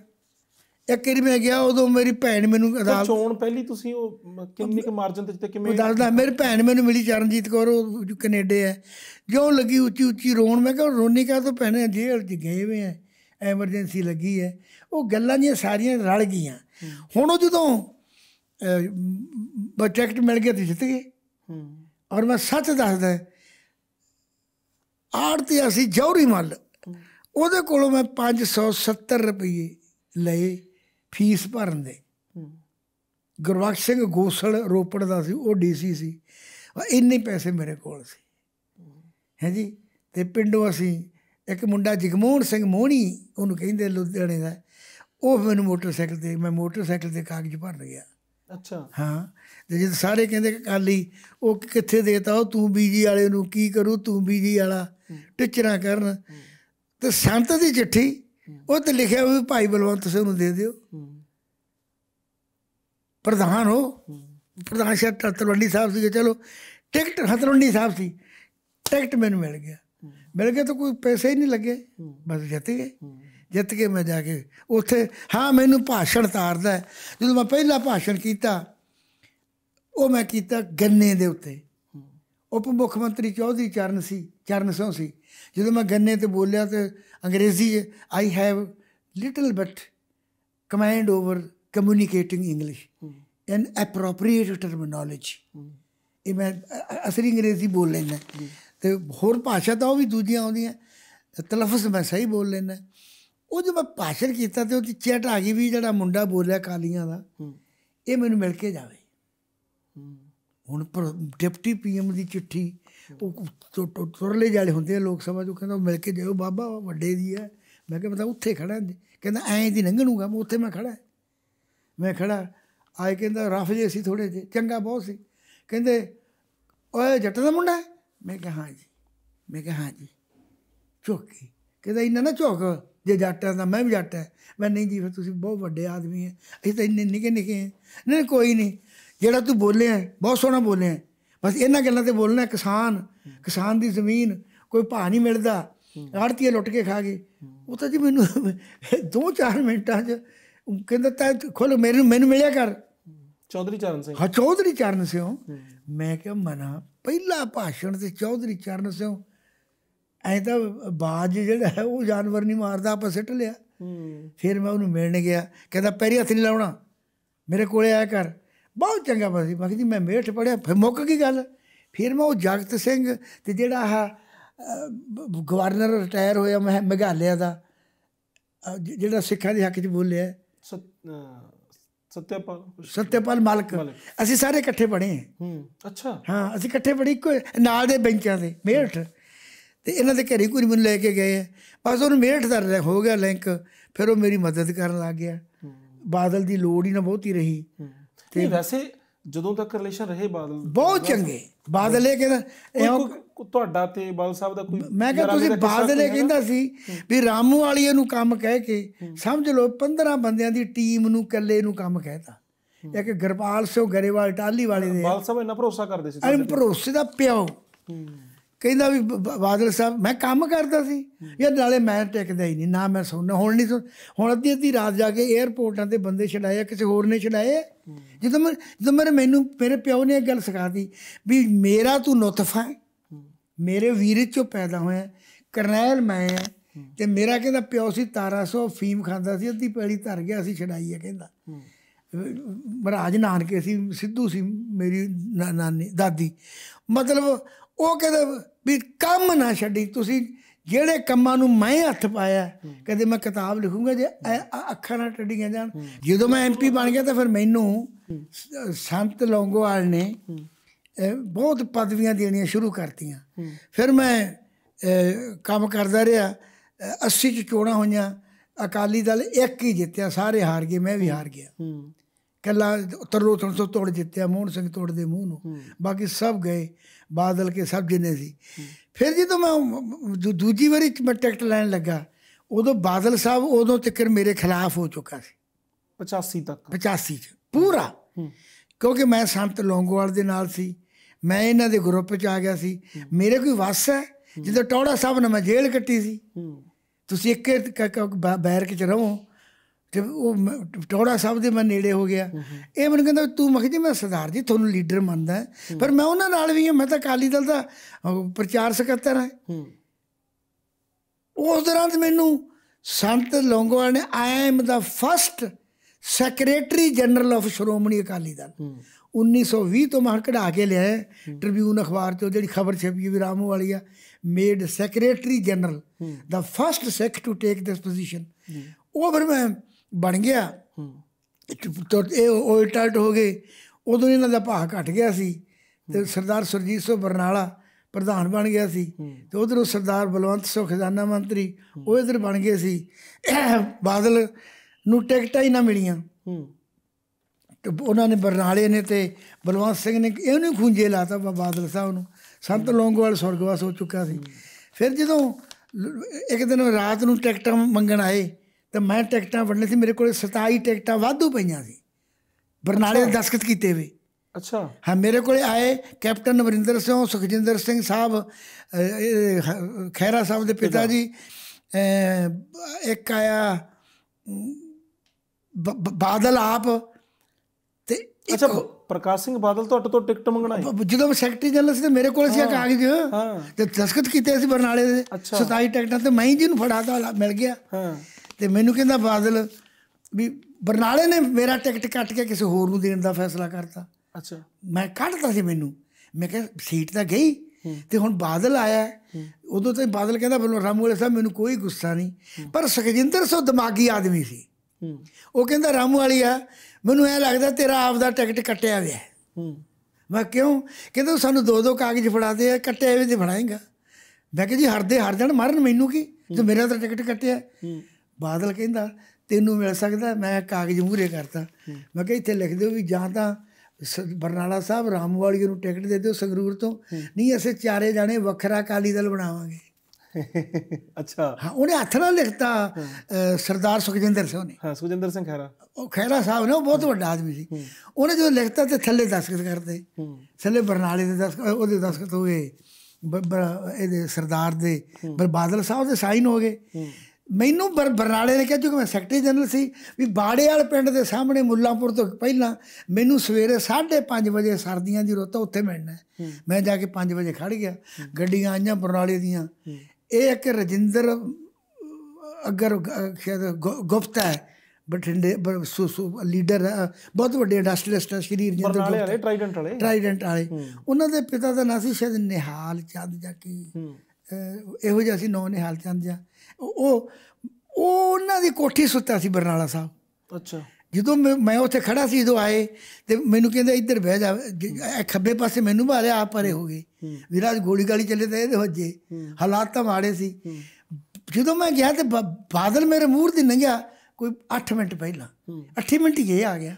ਇੱਕ ਵਾਰੀ ਮੈਂ ਗਿਆ ਉਦੋਂ ਮੇਰੀ ਭੈਣ ਮੈਨੂੰ ਅਦਾਲਤ ਚੋਣ ਪਹਿਲੀ ਤੁਸੀਂ ਉਹ ਕਿੰਨੇ ਕੁ ਮਾਰਜਨ ਤੇ ਕਿਵੇਂ ਦੱਸਦਾ ਮੇਰੀ ਭੈਣ ਮੈਨੂੰ ਮਿਲੀ ਚਰਨਜੀਤ ਕੌਰ ਉਹ ਕੈਨੇਡਾ ਹੈ ਜਿਉਂ ਲੱਗੀ ਉੱਚੀ ਉੱਚੀ ਰੋਣ ਮੈਂ ਕਿਹਾ ਰੋਣੀ ਕਾ ਤੋਂ ਭੈਣੇ ਜੇਲ੍ਹ 'ਚ ਗਏ ਵੇ ਐ ਐਮਰਜੈਂਸੀ ਲੱਗੀ ਹੈ ਉਹ ਗੱਲਾਂ ਜੀਆਂ ਸਾਰੀਆਂ ਰਲ ਗਈਆਂ ਹੁਣ ਉਹ ਜਦੋਂ ਬਟੈਕਟ ਮਿਲ ਗਿਆ ਤੇ ਜਿੱਤ ਗਏ ਔਰ ਮੈਂ ਸੱਚ ਦੱਸਦਾ ਆੜਤੀ ਅਸੀਂ ਜੌਰੀ ਮੱਲ ਉਹਦੇ ਕੋਲੋਂ ਮੈਂ 570 ਰੁਪਏ ਲਏ ਫੀਸ ਭਰਨ ਦੇ ਗੁਰਵਖ ਸਿੰਘ ਗੋਸਲ ਰੋਪੜ ਦਾ ਸੀ ਉਹ ਡੀਸੀ ਸੀ ਇੰਨੇ ਪੈਸੇ ਮੇਰੇ ਕੋਲ ਸੀ ਹੈ ਜੀ ਤੇ ਪਿੰਡੋਂ ਅਸੀਂ ਇੱਕ ਮੁੰਡਾ ਜਗਮੋਹਨ ਸਿੰਘ ਮੋਹਣੀ ਉਹਨੂੰ ਕਹਿੰਦੇ ਲੁਧਿਆਣੇ ਦਾ ਉਹ ਮੈਨੂੰ ਮੋਟਰਸਾਈਕਲ ਤੇ ਮੈਂ ਮੋਟਰਸਾਈਕਲ ਦੇ ਕਾਗਜ਼ ਭਰਨ ਗਿਆ ਅੱਛਾ ਹਾਂ ਤੇ ਜਦ ਸਾਰੇ ਕਹਿੰਦੇ ਕਾਲੀ ਉਹ ਕਿੱਥੇ ਦੇਤਾ ਉਹ ਤੂੰ ਬੀਜੀ ਵਾਲੇ ਨੂੰ ਕੀ ਕਰੂ ਤੂੰ ਬੀਜੀ ਵਾਲਾ ਟਿਚਰਾ ਕਰਨ ਤੇ ਸੰਤ ਦੀ ਚਿੱਠੀ ਉਹ ਤੇ ਲਿਖਿਆ ਵੀ ਭਾਈ ਬਲਵੰਤ ਸਿੰਘ ਨੂੰ ਦੇ ਦਿਓ ਪ੍ਰਧਾਨ ਹੋ ਪ੍ਰਧਾਨ ਸ਼ਾਹ ਤਲਵੰਡੀ ਸਾਹਿਬ ਸੀ ਚਲੋ ਟਿਕਟ ਹਤਲਵੰਡੀ ਸਾਹਿਬ ਸੀ ਟਿਕਟ ਮੈਨੂੰ ਮਿਲ ਗਿਆ ਮਿਲ ਗਿਆ ਤਾਂ ਕੋਈ ਪੈਸੇ ਹੀ ਨਹੀਂ ਲੱਗੇ ਬਸ ਜਿੱਤ ਗਏ ਜਿੱਤ ਕੇ ਮੈਂ ਜਾ ਕੇ ਉੱਥੇ ਹਾਂ ਮੈਨੂੰ ਭਾਸ਼ਣ ਤਾਰਦਾ ਜਦੋਂ ਮੈਂ ਪਹਿਲਾ ਭਾਸ਼ਣ ਕੀਤਾ ਉਹ ਮੈਂ ਕੀਤਾ ਗੰਨੇ ਦੇ ਉੱਤੇ ਉਪ ਮੁੱਖ ਮੰਤਰੀ ਚੌਧਰੀ ਚਰਨ ਸੀ ਚਰਨ ਸਿੰਘ ਸੀ ਜਦੋਂ ਮੈਂ ਗੰਨੇ ਤੇ ਬੋਲਿਆ ਤੇ ਅੰਗਰੇਜ਼ੀ I have little but command over communicating English an appropriate terminology ਇਹ ਮੈਂ ਅਸਲੀ ਅੰਗਰੇਜ਼ੀ ਬੋਲ ਲੈਣਾ ਤੇ ਹੋਰ ਭਾਸ਼ਾ ਤਾਂ ਉਹ ਵੀ ਦੂਜੀਆਂ ਆਉਂਦੀਆਂ ਤਲਫ਼ਜ਼ ਮੈਂ ਸਹੀ ਬੋਲ ਲੈਣਾ ਉਹ ਜਦੋਂ ਮੈਂ ਭਾਸ਼ਣ ਕੀਤਾ ਤੇ ਉਹ ਤੇ ਚੈਟ ਆ ਗਈ ਵੀ ਜਿਹੜਾ ਮੁੰਡਾ ਬੋਲਿਆ ਕਾਲੀਆਂ ਦਾ ਇਹ ਮੈਨੂੰ ਮਿਲ ਕੇ ਜਾਵੇ ਹੁਣ ਡਿਪਟੀ ਪੀਐਮ ਦੀ ਚਿੱਠੀ ਉਹ ਤੁਰਲੇ ਜਾਲੇ ਹੁੰਦੇ ਆ ਲੋਕ ਸਭਾ ਜੋ ਕਹਿੰਦਾ ਮਿਲ ਕੇ ਜਾਓ ਬਾਬਾ ਵੱਡੇ ਦੀ ਹੈ ਮੈਂ ਕਿਹਾ ਮਤਲਬ ਉੱਥੇ ਖੜਾ ਕਹਿੰਦਾ ਐਂ ਦੀ ਲੰਘਣੂਗਾ ਮੈਂ ਉੱਥੇ ਮੈਂ ਖੜਾ ਮੈਂ ਖੜਾ ਆਏ ਕਹਿੰਦਾ ਰਫ ਜੇ ਸੀ ਥੋੜੇ ਜੇ ਚੰਗਾ ਬਹੁਤ ਸੀ ਕਹਿੰਦੇ ਓਏ ਜੱਟ ਦਾ ਮੁੰਡਾ ਮੈਂ ਕਿਹਾ ਹਾਂ ਜੀ ਮੈਂ ਕਿਹਾ ਹਾਂ ਜੀ ਝੁਕੀ ਕਹਿੰਦਾ ਇੰਨਾ ਨਾ ਝੁਕ ਜੇ ਜੱਟਾਂ ਦਾ ਮੈਂ ਵੀ ਜੱਟ ਐ ਮੈਂ ਨਹੀਂ ਜੀ ਫਿਰ ਤੁਸੀਂ ਬਹੁਤ ਵੱਡੇ ਆਦਮੀ ਹੈ ਅਸੀਂ ਤਾਂ ਇੰਨੇ ਨਿੱਕੇ ਨਿੱਕੇ ਨਹੀਂ ਕੋਈ ਨਹੀਂ ਜਿਹੜਾ ਤੂੰ ਬੋਲਿਆ ਬਹੁਤ ਸੋਹਣਾ ਬੋਲਿਆ ਬਸ ਇਹਨਾਂ ਗੱਲਾਂ ਤੇ ਬੋਲਣਾ ਕਿਸਾਨ ਕਿਸਾਨ ਦੀ ਜ਼ਮੀਨ ਕੋਈ ਭਾ ਨਹੀਂ ਮਿਲਦਾ ਆੜਤੀ ਲੁੱਟ ਕੇ ਖਾ ਗਏ ਉਹ ਤਾਂ ਜੀ ਮੈਨੂੰ ਦੋ ਚਾਰ ਮਿੰਟਾਂ 'ਚ ਕਹਿੰਦਾ ਤਾਂ ਖੋਲ ਮੈਨੂੰ ਮੈਨੂੰ ਮਿਲਿਆ ਕਰ ਚੌਧਰੀ ਚਰਨ ਸਿੰਘ ਹਾਂ ਚੌਧਰੀ ਚਰਨ ਸਿੰਘ ਮੈਂ ਕਿਹਾ ਮਨਾ ਪਹਿਲਾ ਭਾਸ਼ਣ ਤੇ ਚੌਧਰੀ ਚਰਨ ਸਿੰਘ ਐ ਤਾਂ ਬਾਜ ਜਿਹੜਾ ਹੈ ਉਹ ਜਾਨਵਰ ਨਹੀਂ ਮਾਰਦਾ ਆਪਾਂ ਸਿੱਟ ਲਿਆ ਫਿਰ ਮੈਂ ਉਹਨੂੰ ਮਿਲਣ ਗਿਆ ਕਹਿੰਦਾ ਪੈਰੀ ਹੱਥ ਨਹੀਂ ਲਾਉਣਾ ਮੇਰੇ ਕੋਲੇ ਆਇਆ ਕਰ ਬਹੁਤ ਚੰਗਾ ਬਸੀ ਬਾਕੀ ਮੈਂ ਮੇਠ ਪੜਿਆ ਫਿਰ ਮੁੱਕ ਗਈ ਗੱਲ ਫਿਰ ਮੈਂ ਉਹ ਜਗਤ ਸਿੰਘ ਤੇ ਜਿਹੜਾ ਆ ਗਵਰਨਰ ਰਿਟਾਇਰ ਹੋਇਆ ਮੈਂ ਮਗਾਲਿਆ ਦਾ ਜਿਹੜਾ ਸਿੱਖਾਂ ਦੇ ਹੱਕ 'ਚ ਬੋਲਿਆ ਸਤਿਆਪਾਲ ਸਤਿਆਪਾਲ ਮਾਲਕ ਅਸੀਂ ਸਾਰੇ ਇਕੱਠੇ ਪੜੇ ਹਾਂ ਅੱਛਾ ਹਾਂ ਅਸੀਂ ਇਕੱਠੇ ਪੜੀ ਇੱਕੋ ਨਾਲ ਦੇ ਬੈਂਚਾਂ ਤੇ ਮੇਠ ਤੇ ਇਹਨਾਂ ਦੇ ਘਰੇ ਕੋਈ ਮੈਨੂੰ ਲੈ ਕੇ ਗਏ ਬਸ ਉਹਨੂੰ ਮੇਰਠ ਦਾ ਹੋ ਗਿਆ ਲਿੰਕ ਫਿਰ ਉਹ ਮੇਰੀ ਮਦਦ ਕਰਨ ਲੱਗ ਗਿਆ ਬਾਦਲ ਦੀ ਲੋੜ ਹੀ ਨਾ ਬਹੁਤੀ ਰਹੀ ਤੇ ਵੈਸੇ ਜਦੋਂ ਤੱਕ ਰਿਲੇਸ਼ਨ ਰਹੇ ਬਾਦਲ ਬਹੁਤ ਚੰਗੇ ਬਾਦਲ ਇਹ ਕਹਿੰਦਾ ਤੁਹਾਡਾ ਤੇ ਬਾਦਲ ਸਾਹਿਬ ਦਾ ਕੋਈ ਮੈਂ ਕਿਹਾ ਤੁਸੀਂ ਬਾਦਲ ਇਹ ਕਹਿੰਦਾ ਸੀ ਵੀ ਰਾਮੂ ਵਾਲੀਏ ਨੂੰ ਕੰਮ ਕਹਿ ਕੇ ਸਮਝ ਲਓ 15 ਬੰਦਿਆਂ ਦੀ ਟੀਮ ਨੂੰ ਇਕੱਲੇ ਨੂੰ ਕੰਮ ਕਹਿਤਾ ਇੱਕ ਗਰਪਾਲ ਸਿੰਘ ਗਰੇਵਾਲ ਟਾਲੀ ਵਾਲੇ ਦੇ ਬਾਦਲ ਸਾਹਿਬ ਇਹਨਾਂ ਭਰੋਸਾ ਕਰਦੇ ਸੀ ਇਹਨਾਂ ਭਰੋਸੇ ਦਾ ਪਿਓ ਕਹਿੰਦਾ ਵੀ ਬਾਦਲ ਸਾਹਿਬ ਮੈਂ ਕੰਮ ਕਰਦਾ ਸੀ ਯਾਰ ਨਾਲੇ ਮੈਂ ਟਿਕਦਾ ਹੀ ਨਹੀਂ ਨਾ ਮੈਂ ਸੁਣਨਾ ਹੁਣ ਨਹੀਂ ਹੁਣ ਅੱਧੀ ਅੱਧੀ ਰਾਤ ਜਾ ਕੇ 에ਅਰਪੋਰਟਾਂ ਤੇ ਬੰਦੇ ਛਡਾਏ ਕਿਸੇ ਹੋਰ ਨੇ ਛਡਾਏ ਜਦੋਂ ਮੈਂ ਜਦੋਂ ਮੇਰੇ ਮੈਨੂੰ ਮੇਰੇ ਪਿਓ ਨੇ ਇਹ ਗੱਲ ਸਿਖਾਤੀ ਵੀ ਮੇਰਾ ਤੂੰ ਨੁਤਫਾ ਮੇਰੇ ਵੀਰ ਚੋਂ ਪੈਦਾ ਹੋਇਆ ਕਰਨੈਲ ਮੈਂ ਆ ਤੇ ਮੇਰਾ ਕਹਿੰਦਾ ਪਿਓ ਸੀ ਤਾਰਾ ਸੋ ਫੀਮ ਖਾਂਦਾ ਸੀ ਅੱਧੀ ਪੈੜੀ ਧਰ ਗਿਆ ਸੀ ਛਡਾਈ ਆ ਕਹਿੰਦਾ ਮਹਾਰਾਜ ਨਾਨਕੇ ਸੀ ਸਿੱਧੂ ਸੀ ਮੇਰੀ ਨਾਨੀ ਦਾਦੀ ਮਤਲਬ ਉਹ ਕਹਿੰਦਾ ਵੀ ਕੰਮ ਨਾ ਛੱਡੀ ਤੁਸੀਂ ਜਿਹੜੇ ਕੰਮਾਂ ਨੂੰ ਮੈਂ ਹੱਥ ਪਾਇਆ ਕਦੇ ਮੈਂ ਕਿਤਾਬ ਲਿਖੂੰਗਾ ਜੇ ਅੱਖਾਂ ਨਾਲ ਟੱਡੀਆਂ ਜਾਣ ਜਦੋਂ ਮੈਂ ਐਮਪੀ ਬਣ ਗਿਆ ਤਾਂ ਫਿਰ ਮੈਨੂੰ ਸੰਤ ਲੌਂਗੋਵਾਲ ਨੇ ਬਹੁਤ ਪਦਵੀਆਂ ਦੇਣੀਆਂ ਸ਼ੁਰੂ ਕਰਤੀਆਂ ਫਿਰ ਮੈਂ ਕੰਮ ਕਰਦਾ ਰਿਹਾ 80 ਚ ਚੋਣਾ ਹੋਈਆਂ ਅਕਾਲੀ ਦਲ ਇੱਕ ਹੀ ਜਿੱਤਿਆ ਸਾਰੇ ਹਾਰ ਗਏ ਮੈਂ ਵੀ ਹਾਰ ਗਿਆ ਕੱਲਾ ਤਰਲੋ ਤਰਲੋ ਤੋੜ ਜਿੱਤਿਆ ਮੋਹਨ ਸਿੰਘ ਤੋੜ ਦੇ ਮੂੰਹ ਨੂੰ ਬਾਕੀ ਸਭ ਗਏ ਬਾਦਲ ਕੇ ਸਭ ਜਿੰਨੇ ਸੀ ਫਿਰ ਜਦੋਂ ਮੈਂ ਦੂਜੀ ਵਾਰੀ ਮੈਂ ਟਿਕਟ ਲੈਣ ਲੱਗਾ ਉਦੋਂ ਬਾਦਲ ਸਾਹਿਬ ਉਦੋਂ ਤੱਕ ਮੇਰੇ ਖਿਲਾਫ ਹੋ ਚੁੱਕਾ ਸੀ 85 ਤੱਕ 85 ਚ ਪੂਰਾ ਕਿਉਂਕਿ ਮੈਂ ਸੰਤ ਲੋਂਗੋਵਾਲ ਦੇ ਨਾਲ ਸੀ ਮੈਂ ਇਹਨਾਂ ਦੇ ਗਰੁੱਪ ਚ ਆ ਗਿਆ ਸੀ ਮੇਰੇ ਕੋਈ ਵਸ ਹੈ ਜਦੋਂ ਟੌੜਾ ਸਾਹਿਬ ਨੇ ਮੈਂ ਜੇਲ੍ਹ ਕੱਟੀ ਸੀ ਤੁਸੀਂ ਇੱਕ ਬੈਰਕ ਚ ਰਹੋ ਜਦ ਉਹ ਟੋੜਾ ਸਾਹਿਬ ਦੇ ਮੈਂ ਨੇੜੇ ਹੋ ਗਿਆ ਇਹ ਮੈਨੂੰ ਕਹਿੰਦਾ ਤੂੰ ਮਖ ਜੀ ਮੈਂ ਸਰਦਾਰ ਜੀ ਤੁਹਾਨੂੰ ਲੀਡਰ ਮੰਨਦਾ ਪਰ ਮੈਂ ਉਹਨਾਂ ਨਾਲ ਵੀ ਹਾਂ ਮੈਂ ਤਾਂ ਕਾਲੀ ਦਲ ਦਾ ਪ੍ਰਚਾਰ ਸਕੱਤਰ ਹਾਂ ਉਸ ਤੇ ਮੈਨੂੰ ਸੰਤ ਲੋਂਗੋਵਾਲ ਨੇ I am the first secretary general of Shiromani Akali Dal 1920 ਤੋਂ ਮੈਂ ਕਢਾ ਕੇ ਲਿਆ ਟ੍ਰਿਬਿਊਨ ਅਖਬਾਰ ਤੋਂ ਜਿਹੜੀ ਖਬਰ ਛਪੀ ਵੀ Ramoowalia made secretary general the first sec to take this position ਉਹ ਫਿਰ ਮੈਂ ਬਣ ਗਿਆ ਤਾਂ ਇਹ ਉਲਟਾਲਟ ਹੋ ਗਏ ਉਦੋਂ ਇਹਨਾਂ ਦਾ ਭਾਅ ਘਟ ਗਿਆ ਸੀ ਤੇ ਸਰਦਾਰ ਸਰਜੀਤ ਸਿੰਘ ਬਰਨਾਲਾ ਪ੍ਰਧਾਨ ਬਣ ਗਿਆ ਸੀ ਤੇ ਉਧਰੋਂ ਸਰਦਾਰ ਬਲਵੰਤ ਸਿੰਘ ਖਜ਼ਾਨਾ ਮੰਤਰੀ ਉਹ ਇਧਰ ਬਣ ਗਏ ਸੀ ਬਾਦਲ ਨੂੰ ਟਿਕਟਾਂ ਹੀ ਨਾ ਮਿਲੀਆਂ ਤੇ ਉਹਨਾਂ ਨੇ ਬਰਨਾਲੇ ਨੇ ਤੇ ਬਲਵੰਤ ਸਿੰਘ ਨੇ ਇਹਨੂੰ ਖੁੰਝੇ ਲਾਤਾ ਬਾਦਲ ਸਾਹਿਬ ਨੂੰ ਸੰਤ ਲੋਂਗੋਵਾਲ ਸਵਰਗਵਾਸ ਹੋ ਚੁੱਕਾ ਸੀ ਫਿਰ ਜਦੋਂ ਇੱਕ ਦਿਨ ਰਾਤ ਨੂੰ ਟਿਕਟਾਂ ਮੰਗਣ ਆਏ ਤੇ ਮੈਂ ਟਿਕਟਾਂ ਵੰਡਣੀ ਸੀ ਮੇਰੇ ਕੋਲ 27 ਟਿਕਟਾਂ ਵਾਧੂ ਪਈਆਂ ਸੀ ਬਰਨਾਲੇ ਦਸਖਤ ਕੀਤੇ ਵੇ ਅੱਛਾ ਹਾਂ ਮੇਰੇ ਕੋਲੇ ਆਏ ਕੈਪਟਨ ਨਵਰਿੰਦਰ ਸਿੰਘ ਸੁਖਜਿੰਦਰ ਸਿੰਘ ਸਾਹਿਬ ਖੈਰਾ ਸਾਹਿਬ ਦੇ ਪਿਤਾ ਜੀ ਇੱਕ ਆਇਆ ਬਾਦਲ ਆਪ ਤੇ ਅੱਛਾ ਪ੍ਰਕਾਸ਼ ਸਿੰਘ ਬਾਦਲ ਤੁਹਾਡੇ ਤੋਂ ਟਿਕਟ ਮੰਗਣਾ ਜਦੋਂ ਮੈਂ ਸੈਕਟਰੀ ਜਨਰਲ ਸੀ ਤੇ ਮੇਰੇ ਕੋਲ ਸੀ ਕਾਗਜ਼ ਹਾਂ ਤੇ ਦਸਖਤ ਕੀਤੇ ਸੀ ਬਰਨਾਲੇ ਦੇ 27 ਟਿਕਟਾਂ ਤੇ ਮੈਂ ਹੀ ਜਿਹਨੂੰ ਫੜਾਤਾ ਮਿਲ ਗਿਆ ਹਾਂ ਤੇ ਮੈਨੂੰ ਕਹਿੰਦਾ ਬਾਦਲ ਵੀ ਬਰਨਾਲੇ ਨੇ ਮੇਰਾ ਟਿਕਟ ਕੱਟ ਕੇ ਕਿਸੇ ਹੋਰ ਨੂੰ ਦੇਣ ਦਾ ਫੈਸਲਾ ਕਰਤਾ ਅੱਛਾ ਮੈਂ ਕੱਢਦਾ ਸੀ ਮੈਨੂੰ ਮੈਂ ਕਿਹਾ ਸੀਟ ਤਾਂ ਗਈ ਤੇ ਹੁਣ ਬਾਦਲ ਆਇਆ ਉਦੋਂ ਤੇ ਬਾਦਲ ਕਹਿੰਦਾ ਬਲਵੰਤ ਰਾਮੂ ਵਾਲੇ ਸਾਹਿਬ ਮੈਨੂੰ ਕੋਈ ਗੁੱਸਾ ਨਹੀਂ ਪਰ ਸੁਖਜਿੰਦਰ ਸੋ ਦਿਮਾਗੀ ਆਦਮੀ ਸੀ ਉਹ ਕਹਿੰਦਾ ਰਾਮੂ ਆ ਮੈਨੂੰ ਐ ਲੱਗਦਾ ਤੇਰਾ ਆਪ ਦਾ ਟਿਕਟ ਕੱਟਿਆ ਹੋਇਆ ਮੈਂ ਕਿਉਂ ਕਹਿੰਦਾ ਸਾਨੂੰ ਦੋ ਦੋ ਕਾਗਜ਼ ਫੜਾਦੇ ਆ ਕੱਟੇ ਵੀ ਤੇ ਫੜਾਏਗਾ ਮੈਂ ਕਿਹਾ ਜੀ ਹਰਦੇ ਹਰ ਜਾਣ ਮਰਨ ਮੈਨੂੰ ਕੀ ਜੇ ਮੇਰਾ ਤਾਂ ਟਿਕਟ ਕੱਟਿਆ ਬਾਦਲ ਕਹਿੰਦਾ ਤੈਨੂੰ ਮਿਲ ਸਕਦਾ ਮੈਂ ਕਾਗਜ਼ ਮੂਰੇ ਕਰਤਾ ਮੈਂ ਕਿਹਾ ਇੱਥੇ ਲਿਖ ਦਿਓ ਵੀ ਜਾਂ ਤਾਂ ਬਰਨਾਲਾ ਸਾਹਿਬ ਰਾਮਵਾਲੀ ਨੂੰ ਟਿਕਟ ਦੇ ਦਿਓ ਸੰਗਰੂਰ ਤੋਂ ਨਹੀਂ ਅਸੀਂ ਚਾਰੇ ਜਾਣੇ ਵੱਖਰਾ ਕਾਲੀ ਦਲ ਬਣਾਵਾਂਗੇ ਅੱਛਾ ਹਾਂ ਉਹਨੇ ਹੱਥ ਨਾਲ ਲਿਖਤਾ ਸਰਦਾਰ ਸੁਖਜਿੰਦਰ ਸਿੰਘ ਨੇ ਹਾਂ ਸੁਖਜਿੰਦਰ ਸਿੰਘ ਖੈਰਾ ਉਹ ਖੈਰਾ ਸਾਹਿਬ ਨੇ ਉਹ ਬਹੁਤ ਵੱਡਾ ਆਦਮੀ ਸੀ ਉਹਨੇ ਜਦੋਂ ਲਿਖਤਾ ਤੇ ਥੱਲੇ ਦਸਖਤ ਕਰਦੇ ਥੱਲੇ ਬਰਨਾਲੇ ਦੇ ਦਸਖਤ ਉਹਦੇ ਦਸਖਤ ਹੋ ਗਏ ਇਹਦੇ ਸਰਦਾਰ ਦੇ ਬਾਦਲ ਸਾਹਿਬ ਦੇ ਸਾਈਨ ਹੋ ਗਏ ਮੈਨੂੰ ਬਰ ਬਰਨਾਲੇ ਨੇ ਕਿਹਾ ਕਿ ਮੈਂ ਸੈਕਟਰੀ ਜਨਰਲ ਸੀ ਵੀ ਬਾੜੇ ਵਾਲ ਪਿੰਡ ਦੇ ਸਾਹਮਣੇ ਮੁੱਲਾਪੁਰ ਤੋਂ ਪਹਿਲਾਂ ਮੈਨੂੰ ਸਵੇਰੇ 5:30 ਵਜੇ ਸਰਦੀਆਂ ਦੀ ਰੁੱਤ ਉੱਥੇ ਮਿਲਣਾ ਮੈਂ ਜਾ ਕੇ 5 ਵਜੇ ਖੜ ਗਿਆ ਗੱਡੀਆਂ ਆਈਆਂ ਬਰਨਾਲੇ ਦੀਆਂ ਇਹ ਇੱਕ ਰਜਿੰਦਰ ਅਗਰ ਗੁਪਤ ਹੈ ਬਠਿੰਡੇ ਸੂ ਸੂ ਲੀਡਰ ਬਹੁਤ ਵੱਡੇ ਇੰਡਸਟਰੀਅਲਿਸਟ ਹੈ ਸ਼੍ਰੀ ਰਜਿੰਦਰ ਬਰਨਾਲੇ ਵਾਲੇ ਟ੍ਰਾਈਡੈਂਟ ਵਾਲੇ ਟ੍ਰਾਈਡੈਂਟ ਵਾਲੇ ਉਹਨਾਂ ਦੇ ਪਿਤਾ ਦਾ ਨਾਂ ਸੀ ਸ਼ਾਇਦ ਨਿਹਾਲ ਚੰਦ ਜਾਂ ਕੀ ਇਹੋ ਜਿਹਾ ਸੀ ਨੌ ਨਿਹਾਲ ਚੰਦ ਜਾਂ ਉਹ ਉਹ ਉਹਨਾਂ ਦੀ ਕੋਠੀ ਸੁੱਤਾ ਸੀ ਬਰਨਾਲਾ ਸਾਹਿਬ ਅੱਛਾ ਜਦੋਂ ਮੈਂ ਉੱਥੇ ਖੜਾ ਸੀ ਜਦੋਂ ਆਏ ਤੇ ਮੈਨੂੰ ਕਹਿੰਦੇ ਇੱਧਰ ਬਹਿ ਜਾ ਖੱਬੇ ਪਾਸੇ ਮੈਨੂੰ ਮਾਰਿਆ ਆ ਪਰੇ ਹੋ ਗਏ ਵਿਰਾਜ ਗੋਲੀ ਗਾਲੀ ਚੱਲੇ ਤੇ ਇਹਦੇ ਹੋ ਜੇ ਹਾਲਾਤ ਤਾਂ ਮਾੜੇ ਸੀ ਜਦੋਂ ਮੈਂ ਗਿਆ ਤੇ ਬਾਦਲ ਮੇਰੇ ਮੂਰ ਦੀ ਨੰਗਿਆ ਕੋਈ 8 ਮਿੰਟ ਪਹਿਲਾਂ 8 ਮਿੰਟ ਹੀ ਆ ਗਿਆ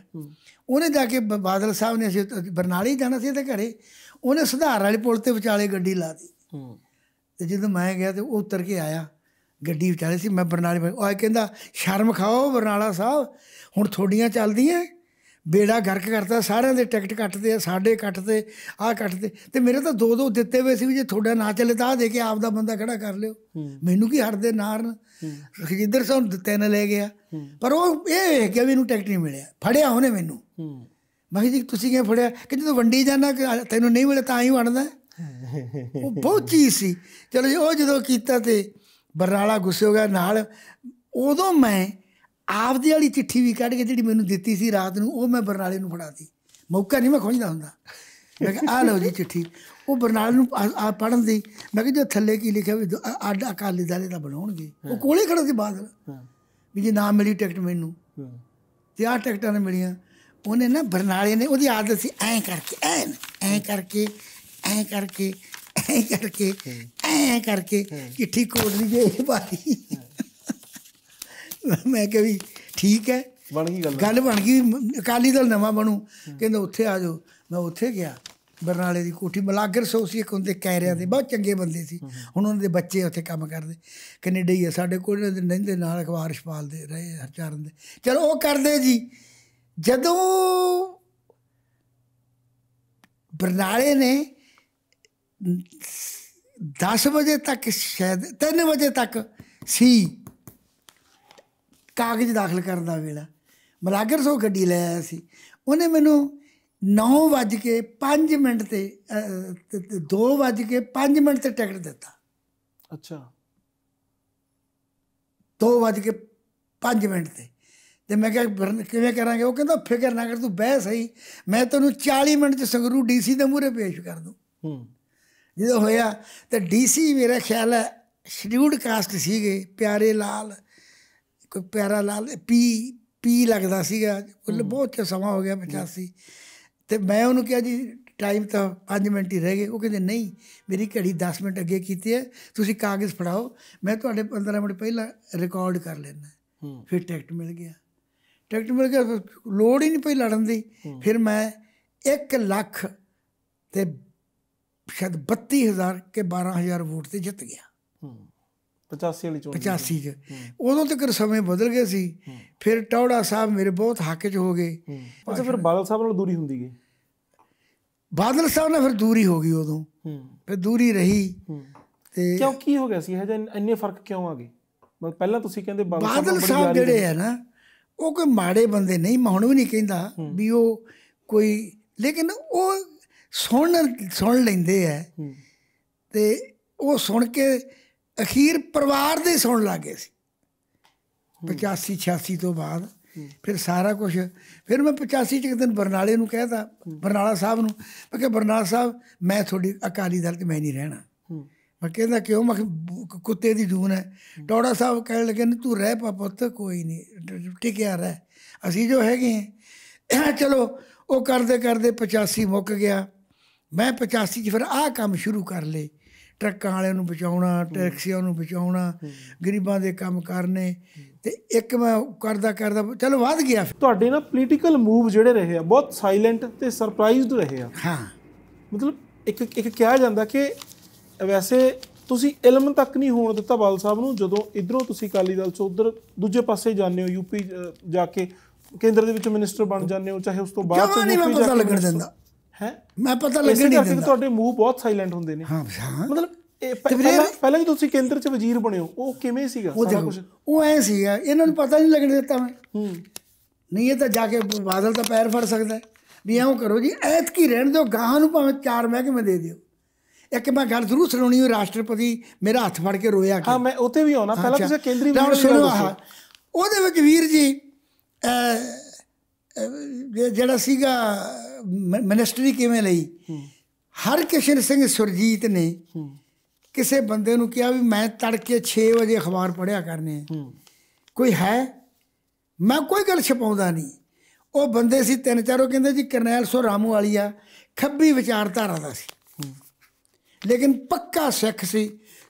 ਉਹਨੇ ਜਾ ਕੇ ਬਾਦਲ ਸਾਹਿਬ ਨੇ ਅਸੀਂ ਬਰਨਾਲੇ ਜਾਣਾ ਸੀ ਤੇ ਘਰੇ ਉਹਨੇ ਸੁਧਾਰ ਵਾਲੇ ਪੁਲ ਤੇ ਵਿਚਾਲੇ ਗੱਡੀ ਲਾ ਦਿੱਤੀ ਤੇ ਜਦੋਂ ਮੈਂ ਗਿਆ ਤੇ ਉਹ ਉਤਰ ਕੇ ਆਇਆ ਗੱਡੀ ਵਿਚਾਲੇ ਸੀ ਮੈਂ ਬਰਨਾਲੇ ਉਹ ਆਏ ਕਹਿੰਦਾ ਸ਼ਰਮ ਖਾਓ ਬਰਨਾਲਾ ਸਾਹਿਬ ਹੁਣ ਥੋੜੀਆਂ ਚੱਲਦੀਆਂ ਬੇੜਾ ਗਰਕ ਕਰਤਾ ਸਾਰਿਆਂ ਦੇ ਟਿਕਟ ਕੱਟਦੇ ਆ ਸਾਡੇ ਕੱਟਦੇ ਆ ਕੱਟਦੇ ਤੇ ਮੇਰੇ ਤਾਂ ਦੋ ਦੋ ਦਿੱਤੇ ਹੋਏ ਸੀ ਵੀ ਜੇ ਤੁਹਾਡਾ ਨਾ ਚੱਲੇ ਤਾਂ ਆ ਦੇ ਕੇ ਆਪ ਦਾ ਬੰਦਾ ਖੜਾ ਕਰ ਲਿਓ ਮੈਨੂੰ ਕੀ ਹਟਦੇ ਨਾਰਨ ਜਿੱਧਰ ਸਾਨੂੰ ਦਿੱਤੇ ਨੇ ਲੈ ਗਿਆ ਪਰ ਉਹ ਇਹ ਹੈ ਕਿ ਵੀ ਇਹਨੂੰ ਟਿਕਟ ਨਹੀਂ ਮਿਲਿਆ ਫੜਿਆ ਉਹਨੇ ਮੈਨੂੰ ਮੈਂ ਜੀ ਤੁਸੀਂ ਕਿਵੇਂ ਫੜਿਆ ਕਿ ਜਦੋਂ ਵੰਡੀ ਜਾਣਾ ਤੈਨੂੰ ਨਹੀਂ ਮਿਲਿਆ ਤਾਂ ਹੀ ਵੜਦਾ ਉਹ ਬਹੁਤ ਚੀਜ਼ ਸੀ ਚਲੋ ਉਹ ਜਦੋਂ ਕੀਤਾ ਤੇ ਬਰਨਾਲਾ ਗੁੱਸੇ ਹੋ ਗਿਆ ਨਾਲ ਉਦੋਂ ਮੈਂ ਆਪਦੀ ਵਾਲੀ ਚਿੱਠੀ ਵੀ ਕੱਢ ਕੇ ਜਿਹੜੀ ਮੈਨੂੰ ਦਿੱਤੀ ਸੀ ਰਾਤ ਨੂੰ ਉਹ ਮੈਂ ਬਰਨਾਲੇ ਨੂੰ ਫੜਾਤੀ ਮੌਕਾ ਨਹੀਂ ਮੈਂ ਖੋਜਦਾ ਹੁੰਦਾ ਮੈਂ ਕਿਹਾ ਆ ਲਓ ਜੀ ਚਿੱਠੀ ਉਹ ਬਰਨਾਲੇ ਨੂੰ ਆ ਪੜਨ ਦੀ ਮੈਂ ਕਿਹਾ ਜੋ ਥੱਲੇ ਕੀ ਲਿਖਿਆ ਵੀ ਆਡਾ ਅਕਾਲੀ ਦਲ ਦਾ ਬਣਾਉਣਗੇ ਉਹ ਕੋਲੇ ਖੜਾ ਸੀ ਬਾਦਲ ਵੀ ਜੇ ਨਾ ਮਿਲੀ ਟਿਕਟ ਮੈਨੂੰ ਤੇ ਆ ਟਿਕਟਾਂ ਨੇ ਮਿਲੀਆਂ ਉਹਨੇ ਨਾ ਬਰਨਾਲੇ ਨੇ ਉਹਦੀ ਆਦਤ ਸੀ ਐਂ ਕਰਕੇ ਐਂ ਐਂ ਕਰਕੇ ਐਂ ਕਰਕੇ ਐ ਕਰਕੇ ਐ ਕਰਕੇ ਕਿੱਠੀ ਕੋਡ ਨਹੀਂ ਜੇ ਭਾਈ ਮੈਂ ਕਿਹਾ ਵੀ ਠੀਕ ਹੈ ਬਣ ਗਈ ਗੱਲ ਗੱਲ ਬਣ ਗਈ ਅਕਾਲੀ ਦਲ ਨਵਾਂ ਬਣੂ ਕਹਿੰਦਾ ਉੱਥੇ ਆ ਜਾਓ ਮੈਂ ਉੱਥੇ ਗਿਆ ਬਰਨਾਲੇ ਦੀ ਕੋਠੀ ਬਲਾਗਰ ਸੋ ਸੀ ਇੱਕ ਹੁੰਦੇ ਕੈਰਿਆਂ ਦੇ ਬਹੁਤ ਚੰਗੇ ਬੰਦੇ ਸੀ ਹੁਣ ਉਹਨਾਂ ਦੇ ਬੱਚੇ ਉੱਥੇ ਕੰਮ ਕਰਦੇ ਕੈਨੇਡਾ ਹੀ ਆ ਸਾਡੇ ਕੋਲ ਨਹਿੰਦੇ ਨਾਲ ਅਖਬਾਰ ਛਪਾਲਦੇ ਰਹੇ ਚਾਰਨ ਦੇ ਚਲੋ ਉਹ ਕਰਦੇ ਜੀ ਜਦੋਂ ਬਰਨਾਲੇ ਨੇ 10 ਵਜੇ ਤੱਕ ਸ਼ਾਇਦ 3 ਵਜੇ ਤੱਕ ਸੀ ਕਾਗਜ਼ ਦਾਖਲ ਕਰਨ ਦਾ ਵੇਲਾ ਮਲਾਗਰ ਸੋ ਗੱਡੀ ਲੈ ਆਇਆ ਸੀ ਉਹਨੇ ਮੈਨੂੰ 9 ਵਜ ਕੇ 5 ਮਿੰਟ ਤੇ 2 ਵਜ ਕੇ 5 ਮਿੰਟ ਤੇ ਟਿਕਟ ਦਿੱਤਾ ਅੱਛਾ 2 ਵਜ ਕੇ 5 ਮਿੰਟ ਤੇ ਤੇ ਮੈਂ ਕਿਹਾ ਕਿਵੇਂ ਕਰਾਂਗੇ ਉਹ ਕਹਿੰਦਾ ਫਿਕਰ ਨਾ ਕਰ ਤੂੰ ਬਹਿ ਸਹੀ ਮੈਂ ਤੈਨੂੰ 40 ਮਿੰਟ ਚ ਸੰਗਰੂ ਡੀਸੀ ਦੇ ਮੂਹਰੇ ਪੇਸ਼ ਕਰ ਦੂੰ ਹੂੰ ਜਦੋਂ ਹੋਇਆ ਤਾਂ ਡੀਸੀ ਮੇਰਾ ਖਿਆਲ ਹੈ ਸ਼ਡਿਊਲਡ ਕਾਸਟ ਸੀਗੇ ਪਿਆਰੇ ਲਾਲ ਕੋਈ ਪਿਆਰਾ ਲਾਲ ਪੀ ਪੀ ਲੱਗਦਾ ਸੀਗਾ ਬਹੁਤ ਸਮਾਂ ਹੋ ਗਿਆ 85 ਤੇ ਮੈਂ ਉਹਨੂੰ ਕਿਹਾ ਜੀ ਟਾਈਮ ਤਾਂ 5 ਮਿੰਟ ਹੀ ਰਹਿ ਗਏ ਉਹ ਕਹਿੰਦੇ ਨਹੀਂ ਮੇਰੀ ਘੜੀ 10 ਮਿੰਟ ਅੱਗੇ ਕੀਤੀ ਹੈ ਤੁਸੀਂ ਕਾਗਜ਼ ਫੜਾਓ ਮੈਂ ਤੁਹਾਡੇ 15 ਮਿੰਟ ਪਹਿਲਾਂ ਰਿਕਾਰਡ ਕਰ ਲੈਣਾ ਫਿਰ ਟਿਕਟ ਮਿਲ ਗਿਆ ਟਿਕਟ ਮਿਲ ਗਿਆ ਲੋੜ ਹੀ ਨਹੀਂ ਪਈ ਲੜਨ ਦੀ ਫਿਰ ਮੈਂ 1 ਲੱਖ ਤੇ ਸ਼ਾਇਦ 32000 ਕੇ 12000 ਵੋਟ ਤੇ ਜਿੱਤ ਗਿਆ ਹੂੰ 85 ਵਾਲੀ ਚੋਣ 85 ਚ ਉਦੋਂ ਤੱਕ ਸਮੇਂ ਬਦਲ ਗਏ ਸੀ ਫਿਰ ਟੌੜਾ ਸਾਹਿਬ ਮੇਰੇ ਬਹੁਤ ਹੱਕ ਚ ਹੋ ਗਏ ਅੱਛਾ ਫਿਰ ਬਾਦਲ ਸਾਹਿਬ ਨਾਲ ਦੂਰੀ ਹੁੰਦੀ ਗਈ ਬਾਦਲ ਸਾਹਿਬ ਨਾਲ ਫਿਰ ਦੂਰੀ ਹੋ ਗਈ ਉਦੋਂ ਫਿਰ ਦੂਰੀ ਰਹੀ ਤੇ ਕਿਉਂ ਕੀ ਹੋ ਗਿਆ ਸੀ ਇਹ ਇੰਨੇ ਫਰਕ ਕਿਉਂ ਆ ਗਏ ਮਤਲਬ ਪਹਿਲਾਂ ਤੁਸੀਂ ਕਹਿੰਦੇ ਬਾਦਲ ਸਾਹਿਬ ਜਿਹੜੇ ਆ ਨਾ ਉਹ ਕੋਈ ਮਾੜੇ ਬੰਦੇ ਨਹੀਂ ਮੈਂ ਹੁਣ ਵੀ ਨਹੀਂ ਕਹਿੰਦਾ ਵੀ ਉਹ ਕੋਈ ਲੇਕਿਨ ਉਹ ਸੁਣ ਸੁਣ ਲੈਂਦੇ ਐ ਤੇ ਉਹ ਸੁਣ ਕੇ ਅਖੀਰ ਪਰਿਵਾਰ ਦੇ ਸੁਣ ਲੱਗੇ ਸੀ 85 86 ਤੋਂ ਬਾਅਦ ਫਿਰ ਸਾਰਾ ਕੁਝ ਫਿਰ ਮੈਂ 85 ਚ ਇੱਕ ਦਿਨ ਬਰਨਾਲੇ ਨੂੰ ਕਹਿਤਾ ਬਰਨਾਲਾ ਸਾਹਿਬ ਨੂੰ ਮੈਂ ਕਿਹਾ ਬਰਨਾਲਾ ਸਾਹਿਬ ਮੈਂ ਤੁਹਾਡੀ ਅਕਾਲੀ ਦਲ 'ਚ ਮੈਂ ਨਹੀਂ ਰਹਿਣਾ ਮੈਂ ਕਹਿੰਦਾ ਕਿਉਂ ਮੈਂ ਕੁੱਤੇ ਦੀ ਜੂਨ ਹੈ ਡੋੜਾ ਸਾਹਿਬ ਕਹਿਣ ਲੱਗੇ ਨੇ ਤੂੰ ਰਹਿ ਪਾ ਪੁੱਤ ਕੋਈ ਨਹੀਂ ਟਿਕਿਆ ਰਹਿ ਅਸੀਂ ਜੋ ਹੈਗੇ ਚਲੋ ਉਹ ਕਰਦੇ ਕਰਦੇ 85 ਮੁੱਕ ਗਿਆ ਮੈਂ 85 'ਚ ਫਿਰ ਆਹ ਕੰਮ ਸ਼ੁਰੂ ਕਰ ਲਏ ਟਰੱਕਾਂ ਵਾਲਿਆਂ ਨੂੰ ਬਚਾਉਣਾ ਟੈਕਸੀਆਂ ਨੂੰ ਬਚਾਉਣਾ ਗਰੀਬਾਂ ਦੇ ਕੰਮ ਕਰਨੇ ਤੇ ਇੱਕ ਮੈਂ ਕਰਦਾ ਕਰਦਾ ਚਲੋ ਵਧ ਗਿਆ ਤੁਹਾਡੇ ਨਾ ਪੋਲੀਟੀਕਲ ਮੂਵ ਜਿਹੜੇ ਰਹੇ ਆ ਬਹੁਤ ਸਾਇਲੈਂਟ ਤੇ ਸਰਪ੍ਰਾਈਜ਼ਡ ਰਹੇ ਆ ਹਾਂ ਮਤਲਬ ਇੱਕ ਇੱਕ ਕਿਹਾ ਜਾਂਦਾ ਕਿ ਵੈਸੇ ਤੁਸੀਂ ਇਲਮ ਤੱਕ ਨਹੀਂ ਹੋਣ ਦਿੱਤਾ ਬਾਲ ਸਾਹਿਬ ਨੂੰ ਜਦੋਂ ਇਧਰੋਂ ਤੁਸੀਂ ਕਾਲੀ ਦਲ ਚੋਂ ਉਧਰ ਦੂਜੇ ਪਾਸੇ ਜਾਂਦੇ ਹੋ ਯੂਪੀ ਜਾ ਕੇ ਕੇਂਦਰ ਦੇ ਵਿੱਚ ਮਿਨਿਸਟਰ ਬਣ ਜਾਂਦੇ ਹੋ ਚਾਹੇ ਉਸ ਤੋਂ ਬਾਅਦ ਯੂਪੀ ਜਾ ਕੇ ਲੱਗਣ ਦਿੰਦਾ ਹੈ ਮੈਂ ਪਤਾ ਲੱਗਣ ਨਹੀਂ ਦਿੰਦਾ ਤੁਹਾਡੇ ਮੂੰਹ ਬਹੁਤ ਸਾਇਲੈਂਟ ਹੁੰਦੇ ਨੇ ਹਾਂ ਹਾਂ ਮਤਲਬ ਪਹਿਲਾਂ ਵੀ ਤੁਸੀਂ ਕੇਂਦਰ ਚ ਵਜ਼ੀਰ ਬਣੇ ਹੋ ਉਹ ਕਿਵੇਂ ਸੀਗਾ ਸਾਰਾ ਕੁਝ ਉਹ ਐ ਸੀਗਾ ਇਹਨਾਂ ਨੂੰ ਪਤਾ ਨਹੀਂ ਲੱਗਣ ਦਿੱਤਾ ਮੈਂ ਹੂੰ ਨਹੀਂ ਇਹ ਤਾਂ ਜਾ ਕੇ ਬਾਦਲ ਦਾ ਪੈਰ ਫੜ ਸਕਦਾ ਵੀ ਐਂ ਕਰੋ ਜੀ ਐਤ ਕੀ ਰਹਿਣ ਦਿਓ ਗਾਹਾਂ ਨੂੰ ਭਾਵੇਂ ਚਾਰ ਮਹਿਕਮੇ ਦੇ ਦਿਓ ਇੱਕ ਮੈਂ ਗੱਲ ਜ਼ਰੂਰ ਸੁਣਾਉਣੀ ਹੈ ਰਾਸ਼ਟਰਪਤੀ ਮੇਰਾ ਹੱਥ ਫੜ ਕੇ ਰੋਇਆ ਕਿ ਹਾਂ ਮੈਂ ਉੱਥੇ ਵੀ ਆਉਣਾ ਪਹਿਲਾਂ ਤੁਸੀਂ ਕੇਂਦਰੀ ਮੰਤਰੀ ਸੁਣੋ ਉਹਦੇ ਵਿੱਚ ਵੀਰ ਜੀ ਜਿਹੜਾ ਸੀਗਾ ਮਿਨਿਸਟਰੀ ਕਿਵੇਂ ਲਈ ਹਰ ਕਿਸ਼ਨ ਸਿੰਘ ਸੁਰਜੀਤ ਨੇ ਕਿਸੇ ਬੰਦੇ ਨੂੰ ਕਿਹਾ ਵੀ ਮੈਂ ਤੜਕੇ 6 ਵਜੇ ਅਖਬਾਰ ਪੜਿਆ ਕਰਨੇ ਕੋਈ ਹੈ ਮੈਂ ਕੋਈ ਗੱਲ ਛਪਾਉਂਦਾ ਨਹੀਂ ਉਹ ਬੰਦੇ ਸੀ ਤਿੰਨ ਚਾਰ ਉਹ ਕਹਿੰਦੇ ਜੀ ਕਰਨੈਲ ਸੋ ਰਾਮੂ ਵਾਲੀ ਆ ਖੱਬੀ ਵਿਚਾਰਧਾਰਾ ਦਾ ਸੀ ਲੇਕਿਨ ਪੱਕਾ ਸਿੱਖ ਸੀ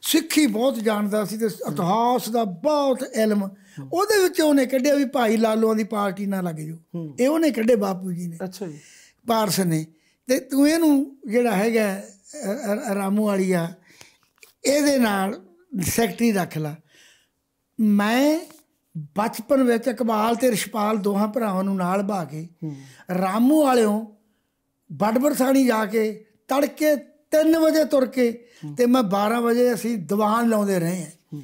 ਸਿੱਖੀ ਬਹੁਤ ਜਾਣਦਾ ਸੀ ਤੇ ਇਤਿਹਾਸ ਦਾ ਬਹੁਤ ਇਲਮ ਉਹਦੇ ਵਿੱਚ ਉਹਨੇ ਕੱਢਿਆ ਵੀ ਭਾਈ ਲਾਲੋਆਂ ਦੀ ਪਾਰਟੀ ਨਾ ਲੱਗ ਜਾਓ ਇਹ ਉਹਨੇ ਕੱਢੇ ਬਾਪੂ ਜੀ ਨੇ ਅੱਛਾ ਜੀ ਪਾਰਸ ਨੇ ਤੇ ਤੂੰ ਇਹਨੂੰ ਜਿਹੜਾ ਹੈਗਾ ਰਾਮੂ ਵਾਲੀ ਆ ਇਹਦੇ ਨਾਲ ਸੈਕਟਰੀ ਰੱਖ ਲਾ ਮੈਂ ਬਚਪਨ ਵਿੱਚ ਇਕਬਾਲ ਤੇ ਰਿਸ਼ਪਾਲ ਦੋਹਾਂ ਭਰਾਵਾਂ ਨੂੰ ਨਾਲ ਭਾ ਕੇ ਰਾਮੂ ਵਾਲਿਓ ਬੜਬੜਸਾਣੀ ਜਾ ਕੇ ਤੜਕੇ 3 ਵਜੇ ਤੁਰ ਕੇ ਤੇ ਮੈਂ 12 ਵਜੇ ਅਸੀਂ ਦੀਵਾਨ ਲਾਉਂਦੇ ਰਹੇ ਹਾਂ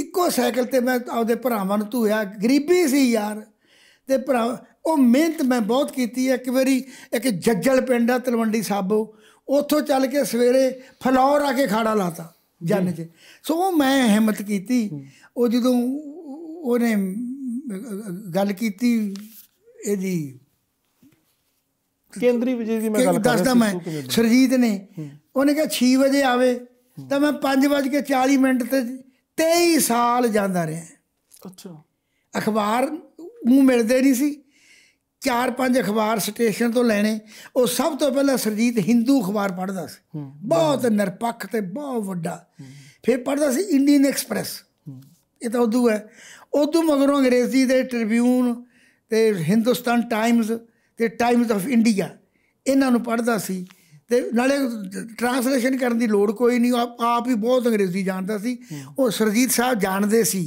ਇੱਕੋ ਸਾਈਕਲ ਤੇ ਮੈਂ ਆਪਦੇ ਭਰਾਵਾਂ ਨੂੰ ਧੂਇਆ ਗਰੀਬੀ ਸੀ ਯਾਰ ਤੇ ਭਰਾ ਉਹ ਮਿਹਨਤ ਮੈਂ ਬਹੁਤ ਕੀਤੀ ਹੈ ਇੱਕ ਵਾਰੀ ਇੱਕ ਜੱਜਲ ਪਿੰਡ ਆ ਤਲਵੰਡੀ ਸਾਬੋ ਉੱਥੋਂ ਚੱਲ ਕੇ ਸਵੇਰੇ ਫਲੌਰ ਆ ਕੇ ਖਾੜਾ ਲਾਤਾ ਜਨ 'ਚ ਸੋ ਉਹ ਮੈਂ ਹਿੰਮਤ ਕੀਤੀ ਉਹ ਜਦੋਂ ਉਹਨੇ ਗੱਲ ਕੀਤੀ ਇਹਦੀ ਕੇਂਦਰੀ ਵਿਜੇ ਦੀ ਮੈਂ ਗੱਲ ਕਰ ਦੱਸਦਾ ਮੈਂ ਸਰਜੀਤ ਨੇ ਉਹਨੇ ਕਿਹਾ 6 ਵਜੇ ਆਵੇ ਤਾਂ ਮੈਂ 5:40 ਮਿੰਟ ਤੇ 23 ਸਾਲ ਜਾਂਦਾ ਰਿਹਾ ਅੱਛਾ ਅਖਬਾਰ ਨੂੰ ਮਿਲਦੇ ਨਹੀਂ ਸੀ ਚਾਰ ਪੰਜ ਅਖਬਾਰ ਸਟੇਸ਼ਨ ਤੋਂ ਲੈਣੇ ਉਹ ਸਭ ਤੋਂ ਪਹਿਲਾਂ ਸਰਜੀਤ ਹਿੰਦੂ ਅਖਬਾਰ ਪੜ੍ਹਦਾ ਸੀ ਬਹੁਤ ਨਿਰਪੱਖ ਤੇ ਬਹੁਤ ਵੱਡਾ ਫਿਰ ਪੜ੍ਹਦਾ ਸੀ ਇੰਡੀਅਨ ਐਕਸਪ੍ਰੈਸ ਇਹ ਤਾਂ ਉਦੋਂ ਹੈ ਉਦੋਂ ਮਗਰੋਂ ਅੰਗਰੇਜ਼ੀ ਦੇ ਟ੍ਰਿਬਿਊਨ ਤੇ ਹਿੰਦੁਸਤਾਨ ਟਾਈਮਜ਼ ਤੇ ਟਾਈਮਜ਼ ਆਫ ਇੰਡੀਆ ਇਹਨਾਂ ਨੂੰ ਪੜ੍ਹਦਾ ਸੀ ਤੇ ਨਾਲੇ ਟ੍ਰਾਂਸਲੇਸ਼ਨ ਕਰਨ ਦੀ ਲੋੜ ਕੋਈ ਨਹੀਂ ਆਪ ਹੀ ਬਹੁਤ ਅੰਗਰੇਜ਼ੀ ਜਾਣਦਾ ਸੀ ਉਹ ਸਰਜੀਤ ਸਾਹਿਬ ਜਾਣਦੇ ਸੀ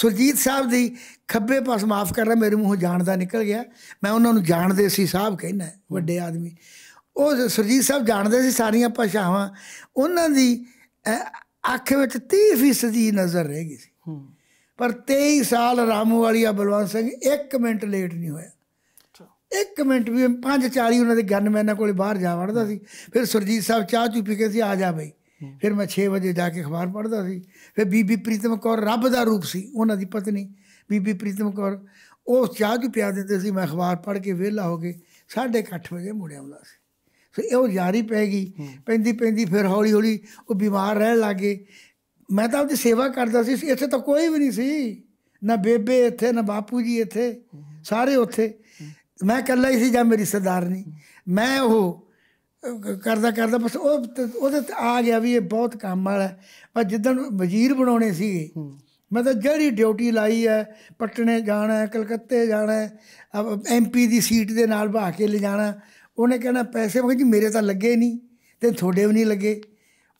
ਸੁਰਜੀਤ ਸਾਹਿਬ ਦੀ ਖੱਬੇ ਪਾਸ ਮਾਫ ਕਰਨਾ ਮੇਰੇ ਮੂੰਹੋਂ ਜਾਣ ਦਾ ਨਿਕਲ ਗਿਆ ਮੈਂ ਉਹਨਾਂ ਨੂੰ ਜਾਣਦੇ ਸੀ ਸਾਹਿਬ ਕਹਿੰਦਾ ਵੱਡੇ ਆਦਮੀ ਉਹ ਸੁਰਜੀਤ ਸਾਹਿਬ ਜਾਣਦੇ ਸੀ ਸਾਰੀਆਂ ਭਾਸ਼ਾਵਾਂ ਉਹਨਾਂ ਦੀ ਅੱਖ ਵਿੱਚ 30% ਦੀ ਨਜ਼ਰ ਰਹਿ ਗਈ ਸੀ ਪਰ 23 ਸਾਲ Ramoowalia Balwant Singh 1 minute late ਨਹੀਂ ਹੋਇਆ ਇੱਕ ਮਿੰਟ ਵੀ 5:40 ਉਹਨਾਂ ਦੇ ਗਨਮੈਨਾਂ ਕੋਲੇ ਬਾਹਰ ਜਾ ਵੜਦਾ ਸੀ ਫਿਰ ਸੁਰਜੀਤ ਸਾਹਿਬ ਚਾਹ ਚੁਪੀ ਕੇ ਸੀ ਆ ਜਾ ਬਈ ਫਿਰ ਮੈਂ 6 ਵਜੇ ਜਾ ਕੇ ਅਖਬਾਰ ਪੜਦਾ ਸੀ ਫਿਰ ਬੀਬੀ ਪ੍ਰੀਤਮ ਕੌਰ ਰੱਬ ਦਾ ਰੂਪ ਸੀ ਉਹਨਾਂ ਦੀ ਪਤਨੀ ਬੀਬੀ ਪ੍ਰੀਤਮ ਕੌਰ ਉਹ ਚਾਹ ਵੀ ਪਿਆ ਦਿੰਦੇ ਸੀ ਮੈਂ ਅਖਬਾਰ ਪੜ੍ਹ ਕੇ ਵਿਹਲਾ ਹੋ ਕੇ 8:30 ਵਜੇ ਮੁੜਿਆ ਆਉਂਦਾ ਸੀ ਸੋ ਇਹ ਉਹ ਯਾਰੀ ਪੈ ਗਈ ਪੈਂਦੀ ਪੈਂਦੀ ਫਿਰ ਹੌਲੀ ਹੌਲੀ ਉਹ ਬਿਮਾਰ ਰਹਿਣ ਲੱਗੇ ਮੈਂ ਤਾਂ ਉਹਦੀ ਸੇਵਾ ਕਰਦਾ ਸੀ ਇੱਥੇ ਤਾਂ ਕੋਈ ਵੀ ਨਹੀਂ ਸੀ ਨਾ ਬੇਬੇ ਇੱਥੇ ਨਾ ਬਾਪੂ ਜੀ ਇੱਥੇ ਸਾਰੇ ਉੱਥੇ ਮੈਂ ਇਕੱਲਾ ਹੀ ਸੀ ਜਾਂ ਮੇਰੀ ਸਰਦਾਰਨੀ ਮੈਂ ਉਹ ਕਰਦਾ ਕਰਦਾ ਬਸ ਉਹ ਉਹਦੇ ਤੇ ਆ ਗਿਆ ਵੀ ਇਹ ਬਹੁਤ ਕੰਮ ਵਾਲਾ ਪਰ ਜਿੱਦਣ ਵਜ਼ੀਰ ਬਣਾਉਣੇ ਸੀ ਮੈਂ ਤਾਂ ਜਿਹੜੀ ਡਿਊਟੀ ਲਾਈ ਹੈ ਪਟਨੇ ਜਾਣਾ ਹੈ ਕਲਕੱਤੇ ਜਾਣਾ ਹੈ ਐਮਪੀ ਦੀ ਸੀਟ ਦੇ ਨਾਲ ਭਾ ਕੇ ਲੈ ਜਾਣਾ ਉਹਨੇ ਕਹਿਣਾ ਪੈਸੇ ਮੈਂ ਜੀ ਮੇਰੇ ਤਾਂ ਲੱਗੇ ਨਹੀਂ ਤੇ ਤੁਹਾਡੇ ਵੀ ਨਹੀਂ ਲੱਗੇ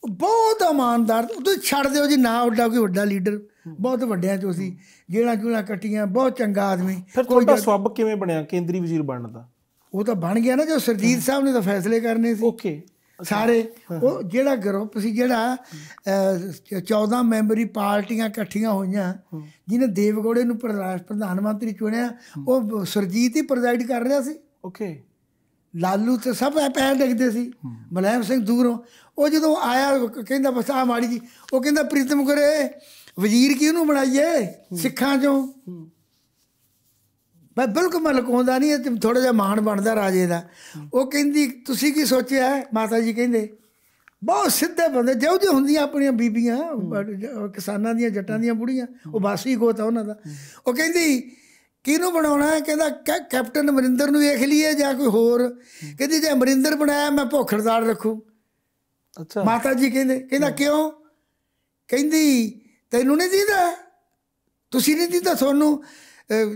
ਬਹੁਤ ਇਮਾਨਦਾਰ ਤੁਸੀਂ ਛੱਡ ਦਿਓ ਜੀ ਨਾ ਉੱਡਾ ਕੋਈ ਵੱਡਾ ਲੀਡਰ ਬਹੁਤ ਵੱਡਿਆਂ ਚੋਂ ਸੀ ਜਿਹੜਾ ਕਿਉਂ ਨਾ ਕੱਟੀਆਂ ਬਹੁਤ ਚੰਗਾ ਆਦਮੀ ਫਿਰ ਤੁਹਾਡਾ ਸਵੱਬ ਕਿਵੇਂ ਬਣਿਆ ਕੇਂਦਰੀ ਵਜ਼ੀਰ ਬਣਨ ਦਾ ਉਹ ਤਾਂ ਬਣ ਗਿਆ ਨਾ ਜੋ ਸਰਜੀਤ ਸਾਹਿਬ ਨੇ ਤਾਂ ਫੈਸਲੇ ਕਰਨੇ ਸੀ ਓਕੇ ਸਾਰੇ ਉਹ ਜਿਹੜਾ ਗਰੁੱਪ ਸੀ ਜਿਹੜਾ 14 ਮੈਂਬਰੀ ਪਾਰਟੀਆਂ ਇਕੱਠੀਆਂ ਹੋਈਆਂ ਜਿਹਨੇ ਦੇਵਗੋੜੇ ਨੂੰ ਪ੍ਰਧਾਨ ਮੰਤਰੀ ਚੁਣਿਆ ਉਹ ਸਰਜੀਤ ਹੀ ਪ੍ਰੈਜ਼ਾਈਡ ਕਰ ਰਿਹਾ ਸੀ ਓਕੇ ਲਾਲੂ ਤੇ ਸਭ ਐ ਪੈਰ ਡਿੱਗਦੇ ਸੀ ਮਲੈਮ ਸਿੰਘ ਦੂਰੋਂ ਉਹ ਜਦੋਂ ਆਇਆ ਕਹਿੰਦਾ ਬਸ ਆ ਮਾੜੀ ਜੀ ਉਹ ਕਹਿੰਦਾ ਪ੍ਰੀਤਮ ਕਰੇ ਵਜ਼ੀਰ ਕਿਉਂ ਨੂੰ ਬਣਾਈਏ ਸਿੱਖਾਂ ਚੋਂ ਮੈਂ ਬਿਲਕੁਲ ਮੈਂ ਨਹੀਂ ਤੇ ਥੋੜਾ ਜਿਹਾ ਮਾਣ ਬਣਦਾ ਰਾਜੇ ਦਾ ਉਹ ਕਹਿੰਦੀ ਤੁਸੀਂ ਕੀ ਸੋਚਿਆ ਮਾਤਾ ਜੀ ਕਹਿੰਦੇ ਬਹੁਤ ਸਿੱਧੇ ਬੰਦੇ ਜਿਹੋ ਜਿਉਂ ਹੁੰਦੀਆਂ ਆਪਣੀਆਂ ਬੀਬੀਆਂ ਕਿਸਾਨਾਂ ਦੀਆਂ ਜੱਟਾਂ ਦੀਆਂ ਬੁੜੀਆਂ ਉਹ ਬਾਸੀ ਗੋਤ ਆ ਉਹਨਾਂ ਦਾ ਉਹ ਕਹਿੰਦੀ ਕਿਹਨੂੰ ਬਣਾਉਣਾ ਹੈ ਕਹਿੰਦਾ ਕੈਪਟਨ ਅਮਰਿੰਦਰ ਨੂੰ ਵੇਖ ਲਈਏ ਜਾਂ ਕੋਈ ਹੋਰ ਕਹਿੰਦੀ ਜੇ ਅਮਰਿੰਦਰ ਬਣਾਇਆ ਮੈਂ ਭੋਖੜਦਾਰ ਰੱਖੂ ਅੱਛਾ ਮਾਤਾ ਜੀ ਕਹਿੰਦੇ ਕਹਿੰਦਾ ਕਿਉਂ ਕਹਿੰਦੀ ਤੈਨੂੰ ਨਹੀਂ ਦਿੱਤਾ ਤੁਸੀਂ ਨਹੀਂ ਦਿੱਤਾ ਤੁਹਾਨੂੰ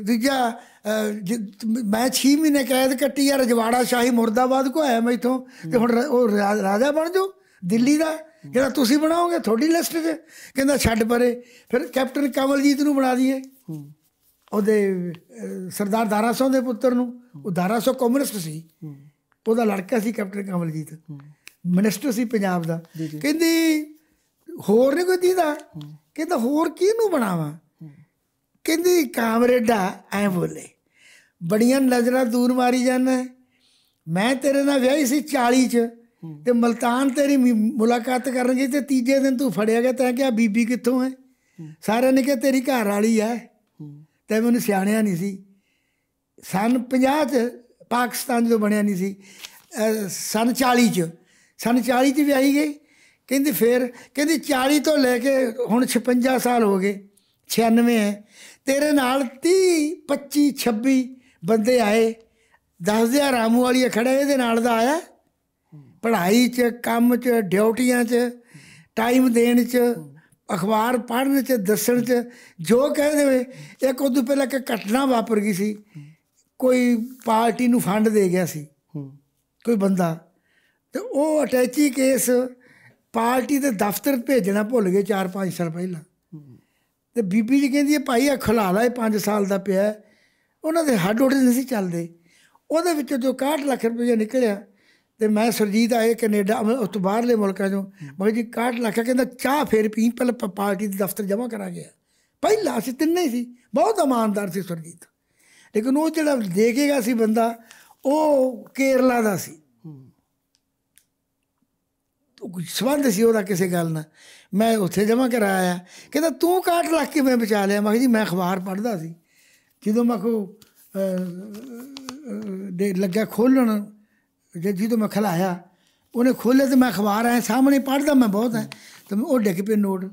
ਦੂਜਾ ਮੈਂ 6 ਮਹੀਨੇ ਕੈਦ ਕੱਟੀ ਆ ਰਜਵਾੜਾ ਸ਼ਾਹੀ ਮੁਰਦਾਬਾਦ ਕੋ ਆਇਆ ਮੈਂ ਇਥੋਂ ਤੇ ਹੁਣ ਉਹ ਰਾਜਾ ਬਣ ਜੋ ਦਿੱਲੀ ਦਾ ਕਹਿੰਦਾ ਤੁਸੀਂ ਬਣਾਓਗੇ ਤੁਹਾਡੀ ਲਿਸਟ 'ਚ ਕਹਿੰਦਾ ਛੱਡ ਪਰੇ ਫਿਰ ਕੈਪਟਨ ਕਮਲਜੀਤ ਨੂੰ ਬਣਾ ਦਈਏ ਉਹਦੇ ਸਰਦਾਰ ਦਾਰਾਸੋਂ ਦੇ ਪੁੱਤਰ ਨੂੰ ਉਹ ਦਾਰਾਸੋ ਕਮਿਊਨਿਸਟ ਸੀ ਉਹਦਾ ਲੜਕਾ ਸੀ ਕੈਪਟਨ ਕਮਲਜੀਤ ਮਿਨਿਸਟਰ ਸੀ ਪੰਜਾਬ ਦਾ ਕਹਿੰਦੀ ਹੋਰ ਨਹੀਂ ਕੋਈ ਦੀਦਾ ਕਹਿੰਦਾ ਹੋਰ ਕਿਹਨੂੰ ਬਣਾਵਾ ਕਹਿੰਦੀ ਕਾਮਰੇਡਾ ਐ ਬੋਲੇ ਬੜੀਆਂ ਨਜ਼ਰਾਂ ਦੂਰ ਮਾਰੀ ਜਾਂਦਾ ਮੈਂ ਤੇਰੇ ਨਾਲ ਵਿਆਹੀ ਸੀ 40 ਚ ਤੇ ਮਲਤਾਨ ਤੇਰੀ ਮੁਲਾਕਾਤ ਕਰਨ ਗਈ ਤੇ ਤੀਜੇ ਦਿਨ ਤੂੰ ਫੜਿਆ ਗਿਆ ਤੈਂ ਕਿਹਾ ਬੀਬੀ ਕਿੱਥੋਂ ਹੈ ਸਾਰਿਆਂ ਨੇ ਕਿਹਾ ਤੇਰੀ ਘਰ ਵਾਲੀ ਹੈ ਤੇ ਮੈਨੂੰ ਸਿਆਣਿਆ ਨਹੀਂ ਸੀ ਸਨ 50 ਚ ਪਾਕਿਸਤਾਨ ਜੋ ਬਣਿਆ ਨਹੀਂ ਸੀ ਸਨ 40 ਚ ਸਨ 40 ਚ ਵਿਆਹੀ ਗਈ ਕਹਿੰਦੀ ਫੇਰ ਕਹਿੰਦੀ 40 ਤੋਂ ਲੈ ਕੇ ਹੁਣ 56 ਸਾਲ ਹੋ ਗਏ 96 ਹੈ ਤੇਰੇ ਨਾਲ 30 25 26 ਬੰਦੇ ਆਏ ਦੱਸਦਿਆ ਰਾਮੂ ਵਾਲੀ ਖੜਾ ਇਹਦੇ ਨਾਲ ਦਾ ਆਇਆ ਪੜ੍ਹਾਈ 'ਚ ਕੰਮ 'ਚ ਡਿਊਟੀਆਂ 'ਚ ਟਾਈਮ ਦੇਣ 'ਚ ਅਖਬਾਰ ਪੜ੍ਹਨ 'ਚ ਦੱਸਣ 'ਚ ਜੋ ਕਹਿ ਦੇਵੇ ਇੱਕ ਉਦੋਂ ਪਹਿਲਾਂ ਕਿ ਘਟਨਾ ਵਾਪਰ ਗਈ ਸੀ ਕੋਈ ਪਾਰਟੀ ਨੂੰ ਫੰਡ ਦੇ ਗਿਆ ਸੀ ਕੋਈ ਬੰਦਾ ਤੇ ਉਹ ਅਟੈਚੀ ਕੇਸ ਪਾਰਟੀ ਦੇ ਦਫ਼ਤਰ ਭੇਜਣਾ ਭੁੱਲ ਗਏ 4-5 ਸਾਲ ਪਹਿਲਾਂ ਤੇ ਬੀਬੀ ਜੀ ਕਹਿੰਦੀ ਹੈ ਭਾਈ ਆ ਖਲਾਲਾ ਇਹ 5 ਸਾਲ ਦਾ ਪਿਆ ਉਹਨਾਂ ਦੇ ਹੱਡ ਉੱਡੇ ਨਹੀਂ ਸੀ ਚੱਲਦੇ ਉਹਦੇ ਵਿੱਚੋਂ ਜੋ 61 ਲੱਖ ਰੁਪਏ ਨਿਕਲਿਆ ਤੇ ਮੈਂ ਸਰਜੀਤ ਆਏ ਕੈਨੇਡਾ ਉਸ ਤੋਂ ਬਾਹਰਲੇ ਮੁਲਕਾਂ ਚੋਂ ਮੈਂ ਜੀ 61 ਲੱਖ ਕਹਿੰਦਾ ਚਾਹ ਫੇਰ ਪੀਪਲ ਪਾਰਟੀ ਦੇ ਦਫ਼ਤਰ ਜਮਾ ਕਰਾ ਗਿਆ ਪਹਿਲਾ ਅਸੀਂ ਤਿੰਨੇ ਸੀ ਬਹੁਤ ਇਮਾਨਦਾਰ ਸੀ ਸਰਜੀਤ ਲੇਕਿਨ ਉਹ ਜਿਹੜਾ ਦੇਖੇਗਾ ਸੀ ਬੰਦਾ ਉਹ ਕੇਰਲਾ ਦਾ ਸੀ ਕੁਝ ਸਵੰਦ ਸੀ ਉਹਦਾ ਕਿਸੇ ਗੱਲ ਨਾਲ ਮੈਂ ਉੱਥੇ ਜਮਾ ਕਰਾਇਆ ਕਹਿੰਦਾ ਤੂੰ ਕਾਟ ਕੇ ਮੈਂ ਬਚਾ ਲਿਆ ਮੈਂ ਜੀ ਮੈਂ ਅਖਬਾਰ ਪੜ੍ਹਦਾ ਸੀ ਜਦੋਂ ਮੈਂ ਕੋ ਦੇ ਲੱਗਾ ਖੋਲਣ ਜਦੋਂ ਮੈਂ ਖਲਾਇਆ ਉਹਨੇ ਖੋਲੇ ਤੇ ਮੈਂ ਅਖਬਾਰ ਆਇਆ ਸਾਹਮਣੇ ਪੜ੍ਹਦਾ ਮੈਂ ਬਹੁਤ ਹੈ ਤੇ ਉਹ ਡਿੱਗ ਪਏ ਨੋਟ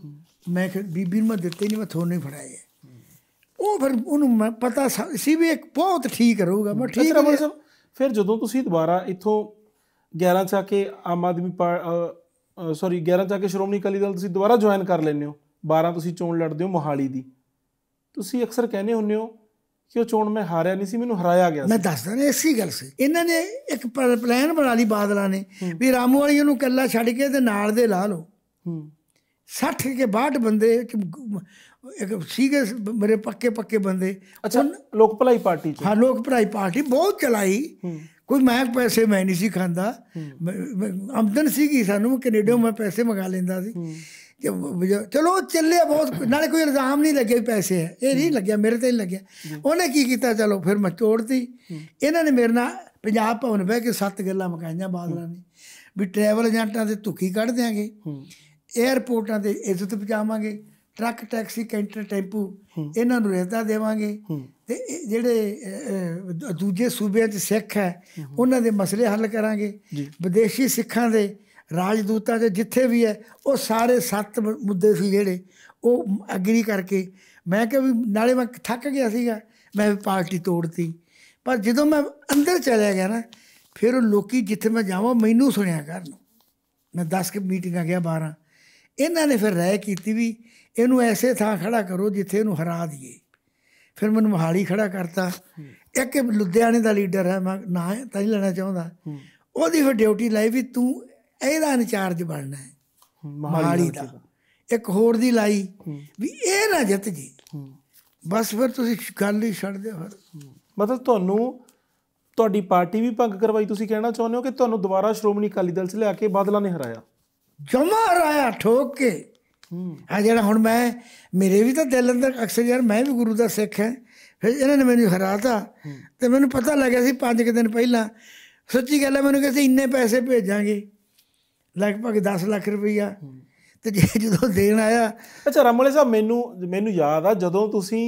ਮੈਂ ਬੀਬੀ ਨੂੰ ਮੈਂ ਦਿੱਤੇ ਨਹੀਂ ਮੈਂ ਥੋੜੇ ਨਹੀਂ ਫੜਾਏ ਉਹ ਫਿਰ ਉਹਨੂੰ ਮੈਂ ਪਤਾ ਸੀ ਵੀ ਇੱਕ ਬਹੁਤ ਠੀਕ ਰਹੂਗਾ ਮੈਂ ਠੀਕ ਫਿਰ ਜਦੋਂ ਤੁਸੀਂ ਦੁਬਾਰਾ ਇੱਥੋਂ 11 ਚ ਆ ਕੇ ਆਮ ਆਦਮੀ ਸੌਰੀ 11 ਜਾ ਕੇ ਸ਼੍ਰੋਮਣੀ ਅਕਾਲੀ ਦਲ ਤੁਸੀਂ ਦੁਬਾਰਾ ਜੁਆਇਨ ਕਰ ਲੈਨੇ ਹੋ 12 ਤੁਸੀਂ ਚੋਣ ਲੜਦੇ ਹੋ ਮੋਹਾਲੀ ਦੀ ਤੁਸੀਂ ਅਕਸਰ ਕਹਿੰਦੇ ਹੁੰਦੇ ਹੋ ਕਿ ਉਹ ਚੋਣ ਮੈਂ ਹਾਰਿਆ ਨਹੀਂ ਸੀ ਮੈਨੂੰ ਹਰਾਇਆ ਗਿਆ ਸੀ ਮੈਂ ਦੱਸਦਾ ਨੇ ਐਸੀ ਗੱਲ ਸੀ ਇਹਨਾਂ ਨੇ ਇੱਕ ਪਲਾਨ ਬਣਾ ਲਈ ਬਾਦਲਾਂ ਨੇ ਵੀ ਰਾਮੂ ਵਾਲੀ ਨੂੰ ਕੱਲਾ ਛੱਡ ਕੇ ਤੇ ਨਾਲ ਦੇ ਲਾ ਲਓ ਹੂੰ 60 ਕੇ 62 ਬੰਦੇ ਇੱਕ ਸੀਗੇ ਮੇਰੇ ਪੱਕੇ ਪੱਕੇ ਬੰਦੇ ਅੱਛਾ ਲੋਕ ਭਲਾਈ ਪਾਰਟੀ ਚ ਹਾਂ ਲੋਕ ਭਲਾਈ ਪਾਰਟੀ ਬਹੁਤ ਚਲਾਈ ਕੋਈ ਮੈਂ ਪੈਸੇ ਮੈਂ ਨਹੀਂ ਸੀ ਖਾਂਦਾ ਆਮਦਨ ਸੀਗੀ ਸਾਨੂੰ ਕੈਨੇਡਾ ਮੈਂ ਪੈਸੇ ਮੰਗਾ ਲੈਂਦਾ ਸੀ ਚਲੋ ਚੱਲਿਆ ਬਹੁਤ ਨਾਲੇ ਕੋਈ ਇਲਜ਼ਾਮ ਨਹੀਂ ਲੱਗਿਆ ਪੈਸੇ ਹੈ ਇਹ ਨਹੀਂ ਲੱਗਿਆ ਮੇਰੇ ਤੇ ਨਹੀਂ ਲੱਗਿਆ ਉਹਨੇ ਕੀ ਕੀਤਾ ਚਲੋ ਫਿਰ ਮੈਂ ਤੋੜਦੀ ਇਹਨਾਂ ਨੇ ਮੇਰੇ ਨਾਲ ਪੰਜਾਬ ਭਵਨ ਬਹਿ ਕੇ ਸੱਤ ਗੱਲਾਂ ਮਕਾਈਆਂ ਬਾਦਲਾਂ ਨੇ ਵੀ ਟਰੈਵਲ ਏਜੰਟਾਂ ਦੇ ਧੁੱਕੀ ਕੱਢ ਦੇਾਂਗੇ ਏਅਰਪੋਰਟਾਂ ਤੇ ਇੱਜ਼ਤ ਪਹੁੰਚਾਵਾਂਗੇ ਟਰੱਕ ਟੈਕਸੀ ਕੈਂਟਰ ਟੈਂਪੂ ਇਹਨਾਂ ਨੂੰ ਰਹਿਤਾ ਦੇਵਾਂਗੇ ਤੇ ਜਿਹੜੇ ਦੂਜੇ ਸੂਬਿਆਂ 'ਚ ਸਿੱਖ ਹੈ ਉਹਨਾਂ ਦੇ ਮਸਲੇ ਹੱਲ ਕਰਾਂਗੇ ਵਿਦੇਸ਼ੀ ਸਿੱਖਾਂ ਦੇ ਰਾਜਦੂਤਾਂ ਦੇ ਜਿੱਥੇ ਵੀ ਹੈ ਉਹ ਸਾਰੇ ਸੱਤ ਮੁੱਦੇ ਸੀ ਜਿਹੜੇ ਉਹ ਐਗਰੀ ਕਰਕੇ ਮੈਂ ਕਿਹਾ ਵੀ ਨਾਲੇ ਮੈਂ ਥੱਕ ਗਿਆ ਸੀਗਾ ਮੈਂ ਪਾਰਟੀ ਤੋੜਤੀ ਪਰ ਜਦੋਂ ਮੈਂ ਅੰਦਰ ਚਲਿਆ ਗਿਆ ਨਾ ਫਿਰ ਉਹ ਲੋਕੀ ਜਿੱਥੇ ਮੈਂ ਜਾਵਾਂ ਮੈਨੂੰ ਸੁਣਿਆ ਕਰਨ ਮੈਂ 10 ਕਿ ਮੀਟਿੰਗਾਂ ਗਿਆ 12 ਇਹਨਾਂ ਨੇ ਫਿਰ ਰਾਏ ਕੀਤੀ ਵੀ ਇਹਨੂੰ ਐਸੇ ਥਾਂ ਖੜਾ ਕਰੋ ਜਿੱਥੇ ਇਹਨੂੰ ਹਰਾ ਦਈਏ ਫਿਰ ਮੈਨੂੰ ਮੋਹਾਲੀ ਖੜਾ ਕਰਤਾ ਇੱਕ ਲੁਧਿਆਣੇ ਦਾ ਲੀਡਰ ਹੈ ਮੈਂ ਨਾ ਤਾਂ ਹੀ ਲੈਣਾ ਚਾਹੁੰਦਾ ਉਹਦੀ ਫਿਰ ਡਿਊਟੀ ਲਾਈ ਵੀ ਤੂੰ ਇਹਦਾ ਇਨਚਾਰਜ ਬਣਨਾ ਹੈ ਮੋਹਾਲੀ ਦਾ ਇੱਕ ਹੋਰ ਦੀ ਲਾਈ ਵੀ ਇਹ ਨਾ ਜਿੱਤ ਜੀ ਬਸ ਫਿਰ ਤੁਸੀਂ ਗੱਲ ਹੀ ਛੱਡ ਦਿਓ ਫਿਰ ਮਤਲਬ ਤੁਹਾਨੂੰ ਤੁਹਾਡੀ ਪਾਰਟੀ ਵੀ ਭੰਗ ਕਰਵਾਈ ਤੁਸੀਂ ਕਹਿਣਾ ਚਾਹੁੰਦੇ ਹੋ ਕਿ ਤੁਹਾਨੂੰ ਦੁਬਾਰਾ ਸ਼੍ਰੋਮਣੀ ਅਕਾਲੀ ਦਲ 'ਚ ਲਿਆ ਕੇ ਬਾਦਲਾਂ ਨੇ ਹਰਾਇਆ ਜਮਾ ਹਰਾਇਆ ਠੋਕ ਕੇ ਹਾਂ ਜਿਹੜਾ ਹੁਣ ਮੈਂ ਮੇਰੇ ਵੀ ਤਾਂ ਦਿਲ ਅੰਦਰ ਅਕਸਰ ਯਾਰ ਮੈਂ ਵੀ ਗੁਰੂ ਦਾ ਸਿੱਖ ਹਾਂ ਫਿਰ ਇਹਨਾਂ ਨੇ ਮੈਨੂੰ ਹਰਾਤਾ ਤੇ ਮੈਨੂੰ ਪਤਾ ਲੱਗਿਆ ਸੀ 5 ਕਿ ਦਿਨ ਪਹਿਲਾਂ ਸੱਚੀ ਗੱਲ ਹੈ ਮੈਨੂੰ ਕਹਿੰਦੇ ਇੰਨੇ ਪੈਸੇ ਭੇਜਾਂਗੇ ਲਗਭਗ 10 ਲੱਖ ਰੁਪਈਆ ਤੇ ਜੇ ਜਦੋਂ ਦੇਣ ਆਇਆ ਅੱਛਾ ਰਾਮੋਲੇ ਸਾਹਿਬ ਮੈਨੂੰ ਮੈਨੂੰ ਯਾਦ ਆ ਜਦੋਂ ਤੁਸੀਂ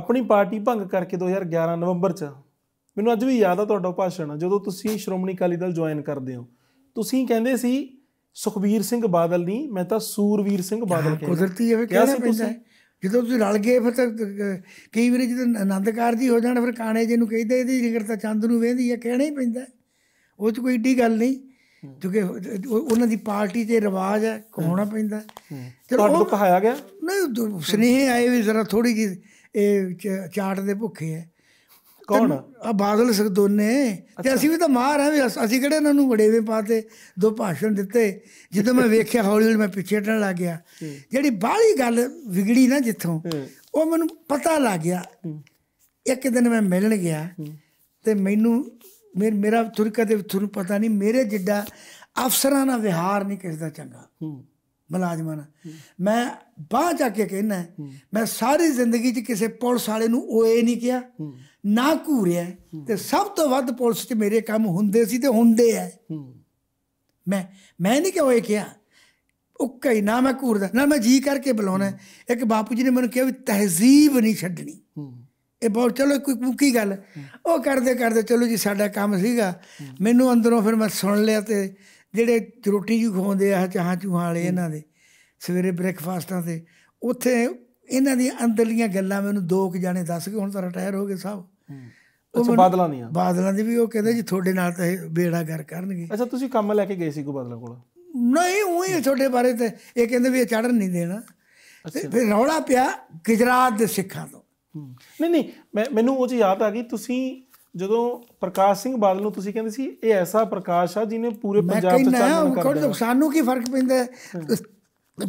ਆਪਣੀ ਪਾਰਟੀ ਭੰਗ ਕਰਕੇ 2011 ਨਵੰਬਰ ਚ ਮੈਨੂੰ ਅੱਜ ਵੀ ਯਾਦ ਆ ਤੁਹਾਡਾ ਭਾਸ਼ਣ ਜਦੋਂ ਤੁਸੀਂ ਸ਼੍ਰੋਮਣੀ ਅਕਾਲੀ ਦਲ ਜੁਆਇਨ ਕਰਦੇ ਹੋ ਤੁਸੀਂ ਕਹਿੰਦੇ ਸੀ ਸੁਖਵੀਰ ਸਿੰਘ ਬਾਦਲ ਨਹੀਂ ਮੈਂ ਤਾਂ ਸੂਰਵੀਰ ਸਿੰਘ ਬਾਦਲ ਕਹਿੰਦਾ ਕੁਦਰਤੀ ਕਿਹਾ ਸੀ ਪੈਂਦਾ ਜਦੋਂ ਤੁਸੀਂ ਰਲ ਗਏ ਫਿਰ ਤਾਂ ਕਈ ਵਾਰੀ ਜਦੋਂ ਆਨੰਦਕਾਰ ਜੀ ਹੋ ਜਾਣ ਫਿਰ ਕਾਣੇ ਜੀ ਨੂੰ ਕਹਿੰਦੇ ਇਹਦੀ ਜਿਗਰ ਤਾਂ ਚੰਦ ਨੂੰ ਵੇਂਦੀ ਆ ਕਹਿਣਾ ਹੀ ਪੈਂਦਾ ਉਹ 'ਚ ਕੋਈ ਏਡੀ ਗੱਲ ਨਹੀਂ ਕਿਉਂਕਿ ਉਹਨਾਂ ਦੀ ਪਾਰਟੀ ਤੇ ਰਿਵਾਜ ਹੈ ਕਹਾਉਣਾ ਪੈਂਦਾ ਚਲੋ ਉਹ ਕਹਾਇਆ ਗਿਆ ਨਹੀਂ ਸੁਨੇਹ ਆਏ ਵੀ ਜ਼ਰਾ ਥੋੜੀ ਜੀ ਇਹ ਚਾਟ ਦੇ ਭੁੱਖੇ ਹੈ ਕੌਣ ਆ ਬਾਦਲ ਸਿੰਘ ਦੋਨੇ ਤੇ ਅਸੀਂ ਵੀ ਤਾਂ ਮਾਰ ਆ ਵੀ ਅਸੀਂ ਕਿਹੜੇ ਇਹਨਾਂ ਨੂੰ ਵੜੇਵੇਂ ਪਾਤੇ ਦੋ ਭਾਸ਼ਣ ਦਿੱਤੇ ਜਦੋਂ ਮੈਂ ਵੇਖਿਆ ਹੌਲੀ ਹੌਲੀ ਮੈਂ ਪਿੱਛੇ ਟਣ ਲੱਗ ਗਿਆ ਜਿਹੜੀ ਬਾਹਲੀ ਗੱਲ ਵਿਗੜੀ ਨਾ ਜਿੱਥੋਂ ਉਹ ਮੈਨੂੰ ਪਤਾ ਲੱਗ ਗਿਆ ਇੱਕ ਦਿਨ ਮੈਂ ਮਿਲਣ ਗਿਆ ਤੇ ਮੈਨੂੰ ਮੇਰਾ ਤੁਰਕਾ ਦੇ ਤੁਹਾਨੂੰ ਪਤਾ ਨਹੀਂ ਮੇਰੇ ਜਿੱਡਾ ਅਫਸਰਾਂ ਦਾ ਵਿਹਾਰ ਨਹੀਂ ਕਿਸੇ ਦਾ ਚੰਗਾ ਮਲਾਜਮਾਂ ਨਾਲ ਮੈਂ ਬਾਹਰ ਜਾ ਕੇ ਕਹਿਣਾ ਮੈਂ ਸਾਰੀ ਜ਼ਿੰਦਗੀ 'ਚ ਕਿਸੇ ਪੁਲਿਸ ਵਾਲੇ ਨੂੰ ਓਏ ਨਹੀਂ ਕਿਹਾ ਨਾ ਘੂਰਿਆ ਤੇ ਸਭ ਤੋਂ ਵੱਧ ਪੁਲਿਸ 'ਚ ਮੇਰੇ ਕੰਮ ਹੁੰਦੇ ਸੀ ਤੇ ਹੁੰਦੇ ਐ ਮੈਂ ਮੈਂ ਨਹੀਂ ਕਿਹਾ ਇਹ ਕਿਹਾ ਉਹ ਕਈ ਨਾ ਮੈਂ ਘੂਰਦਾ ਨਾ ਮੈਂ ਜੀ ਕਰਕੇ ਬੁਲਾਉਣਾ ਇੱਕ ਬਾਪੂ ਜੀ ਨੇ ਮੈਨੂੰ ਕਿਹਾ ਵੀ ਤਹਿਜ਼ੀਬ ਨਹੀਂ ਛੱਡਣੀ ਇਹ ਬਹੁਤ ਚਲੋ ਕੋਈ ਮੁੱਕੀ ਗੱਲ ਉਹ ਕਰਦੇ ਕਰਦੇ ਚਲੋ ਜੀ ਸਾਡਾ ਕੰਮ ਸੀਗਾ ਮੈਨੂੰ ਅੰਦਰੋਂ ਫਿਰ ਮੈਂ ਸੁਣ ਲਿਆ ਤੇ ਜਿਹੜੇ ਰੋਟੀ ਜੂ ਖਵਾਉਂਦੇ ਆ ਚਾਹਾਂ ਚੂਹਾਂ ਵਾਲੇ ਇਹਨਾਂ ਦੇ ਸਵੇਰੇ ਬ੍ਰੇਕਫਾਸਟਾਂ ਤੇ ਉੱਥੇ ਇਹਨਾਂ ਦੀਆਂ ਅੰਦਰਲੀਆਂ ਗੱਲਾਂ ਮੈਨੂੰ ਦੋ ਕੁ ਜਾਣੇ ਦੱਸ ਕੇ ਹੁਣ ਤਾਂ ਰਿਟਾਇਰ ਹੋ ਗਏ ਸਾਬ ਅੱਛਾ ਬਾਦਲਾਂ ਦੀਆਂ ਬਾਦਲਾਂ ਦੀ ਵੀ ਉਹ ਕਹਿੰਦੇ ਜੀ ਤੁਹਾਡੇ ਨਾਲ ਤਾਂ ਬੇੜਾ ਗਰ ਕਰਨਗੇ ਅੱਛਾ ਤੁਸੀਂ ਕੰਮ ਲੈ ਕੇ ਗਏ ਸੀ ਕੋ ਬਾਦਲਾਂ ਕੋਲ ਨਹੀਂ ਉਹੀ ਤੁਹਾਡੇ ਬਾਰੇ ਤੇ ਇਹ ਕਹਿੰਦੇ ਵੀ ਇਹ ਚੜਨ ਨਹੀਂ ਦੇਣਾ ਫਿਰ ਰੌਲਾ ਪਿਆ ਗੁਜਰਾਤ ਦੇ ਸਿੱਖਾਂ ਤੋਂ ਨਹੀਂ ਨਹੀਂ ਮੈਨੂੰ ਉਹ ਚ ਯਾਦ ਆ ਗਈ ਤੁਸੀਂ ਜਦੋਂ ਪ੍ਰਕਾਸ਼ ਸਿੰਘ ਬਾਦਲ ਨੂੰ ਤੁਸੀਂ ਕਹਿੰਦੇ ਸੀ ਇਹ ਐਸਾ ਪ੍ਰਕਾਸ਼ ਆ ਜਿਹਨੇ ਪੂਰੇ ਪੰਜਾਬ ਚ ਚਾਨਣ ਕਰ ਦਿੱਤਾ ਸਾਨੂੰ ਕੀ ਫਰਕ ਪੈਂਦਾ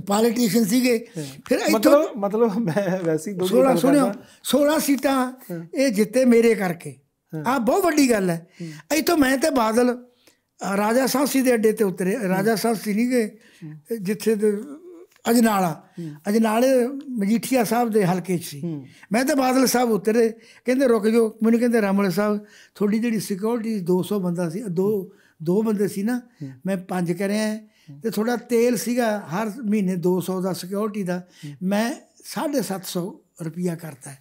ਪੋਲੀਟੀਸ਼ੀਅਨ ਸੀਗੇ ਫਿਰ ਇੱਥੋਂ ਮਤਲਬ ਮੈਂ ਵੈਸੀ ਦੋ 16 ਸੁਣਿਓ 16 ਸੀਟਾਂ ਇਹ ਜਿੱਤੇ ਮੇਰੇ ਕਰਕੇ ਆ ਬਹੁਤ ਵੱਡੀ ਗੱਲ ਹੈ ਇੱਥੋਂ ਮੈਂ ਤੇ ਬਾਦਲ ਰਾਜਾ ਸਾਹਿਬ ਸੀ ਦੇ ਅੱਡੇ ਤੇ ਉਤਰੇ ਰਾਜਾ ਸਾਹਿਬ ਸੀ ਨਹੀਂ ਗਏ ਜਿੱਥੇ ਅਜਨਾਲਾ ਅਜਨਾਲੇ ਮਜੀਠੀਆ ਸਾਹਿਬ ਦੇ ਹਲਕੇ 'ਚ ਸੀ ਮੈਂ ਤੇ ਬਾਦਲ ਸਾਹਿਬ ਉਤਰੇ ਕਹਿੰਦੇ ਰੁਕ ਜਾਓ ਮੈਨੂੰ ਕਹਿੰਦੇ ਰਾਮਲੇ ਸਾਹਿਬ ਤੁਹਾਡੀ ਜਿਹੜੀ ਸਿਕਿਉਰਿਟੀ 200 ਬੰਦਾ ਸੀ ਦੋ ਦੋ ਬੰਦੇ ਸੀ ਨਾ ਮੈਂ ਪੰਜ ਕਰਿਆ ਤੇ ਥੋੜਾ ਤੇਲ ਸੀਗਾ ਹਰ ਮਹੀਨੇ 200 ਦਾ ਸਿਕਿਉਰਿਟੀ ਦਾ ਮੈਂ 750 ਰੁਪਿਆ ਕਰਤਾ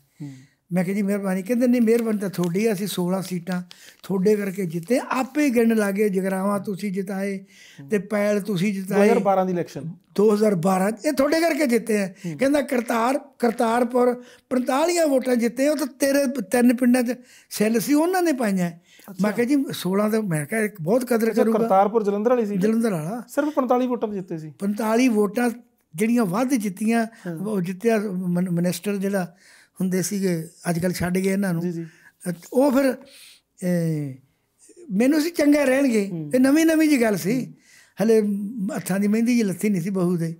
ਮੈਂ ਕਿਹਾ ਜੀ ਮਿਹਰਬਾਨੀ ਕਹਿੰਦੇ ਨਹੀਂ ਮਿਹਰਬਾਨੀ ਤਾਂ ਤੁਹਾਡੀ ਅਸੀਂ 16 ਸੀਟਾਂ ਤੁਹਾਡੇ ਕਰਕੇ ਜਿੱਤੇ ਆਪੇ ਗਿਣ ਲਾਗੇ ਜਗਰਾਵਾ ਤੁਸੀਂ ਜਿਤਾਏ ਤੇ ਪੈਲ ਤੁਸੀਂ ਜਿਤਾਏ 2012 ਦੀ ਇਲੈਕਸ਼ਨ 2012 ਇਹ ਤੁਹਾਡੇ ਕਰਕੇ ਜਿੱਤੇ ਆ ਕਹਿੰਦਾ ਕਰਤਾਰ ਕਰਤਾਰਪੁਰ 45 ਵੋਟਾਂ ਜਿੱਤੇ ਉਹ ਤਾਂ ਤੇਰੇ ਤਿੰਨ ਪਿੰਡਾਂ 'ਚ ਸੈੱਲ ਸੀ ਉਹਨਾਂ ਨੇ ਪਾਈਆਂ ਮੈਂ ਕਹਿੰਦਾ ਜੀ 16 ਦਾ ਮੈਂ ਕਹਿੰਦਾ ਇੱਕ ਬਹੁਤ ਕਦਰ ਕਰੂਗਾ ਕਰਤਾਰਪੁਰ ਜਲੰਧਰ ਵਾਲੀ ਸੀ ਜਲੰਧਰ ਵਾਲਾ ਸਿਰਫ 45 ਵੋਟਾਂ ਤੇ ਜਿੱਤੇ ਸੀ 45 ਵੋਟਾਂ ਜਿਹੜੀਆਂ ਵੱਧ ਜਿੱਤੀਆਂ ਉਹ ਜਿੱਤਿਆ ਮਿਨਿਸਟਰ ਜਿਹੜਾ ਹੁੰਦੇ ਸੀਗੇ ਅੱਜ ਕੱਲ ਛੱਡ ਗਏ ਇਹਨਾਂ ਨੂੰ ਉਹ ਫਿਰ ਮੈਨੂੰ ਸੀ ਚੰਗੇ ਰਹਿਣਗੇ ਇਹ ਨਵੀਂ ਨਵੀਂ ਜੀ ਗੱਲ ਸੀ ਹਲੇ ਹੱਥਾਂ ਦੀ ਮਹਿੰਦੀ ਜੀ ਲੱਥੀ ਨਹੀਂ ਸੀ ਬਹੂ ਦੇ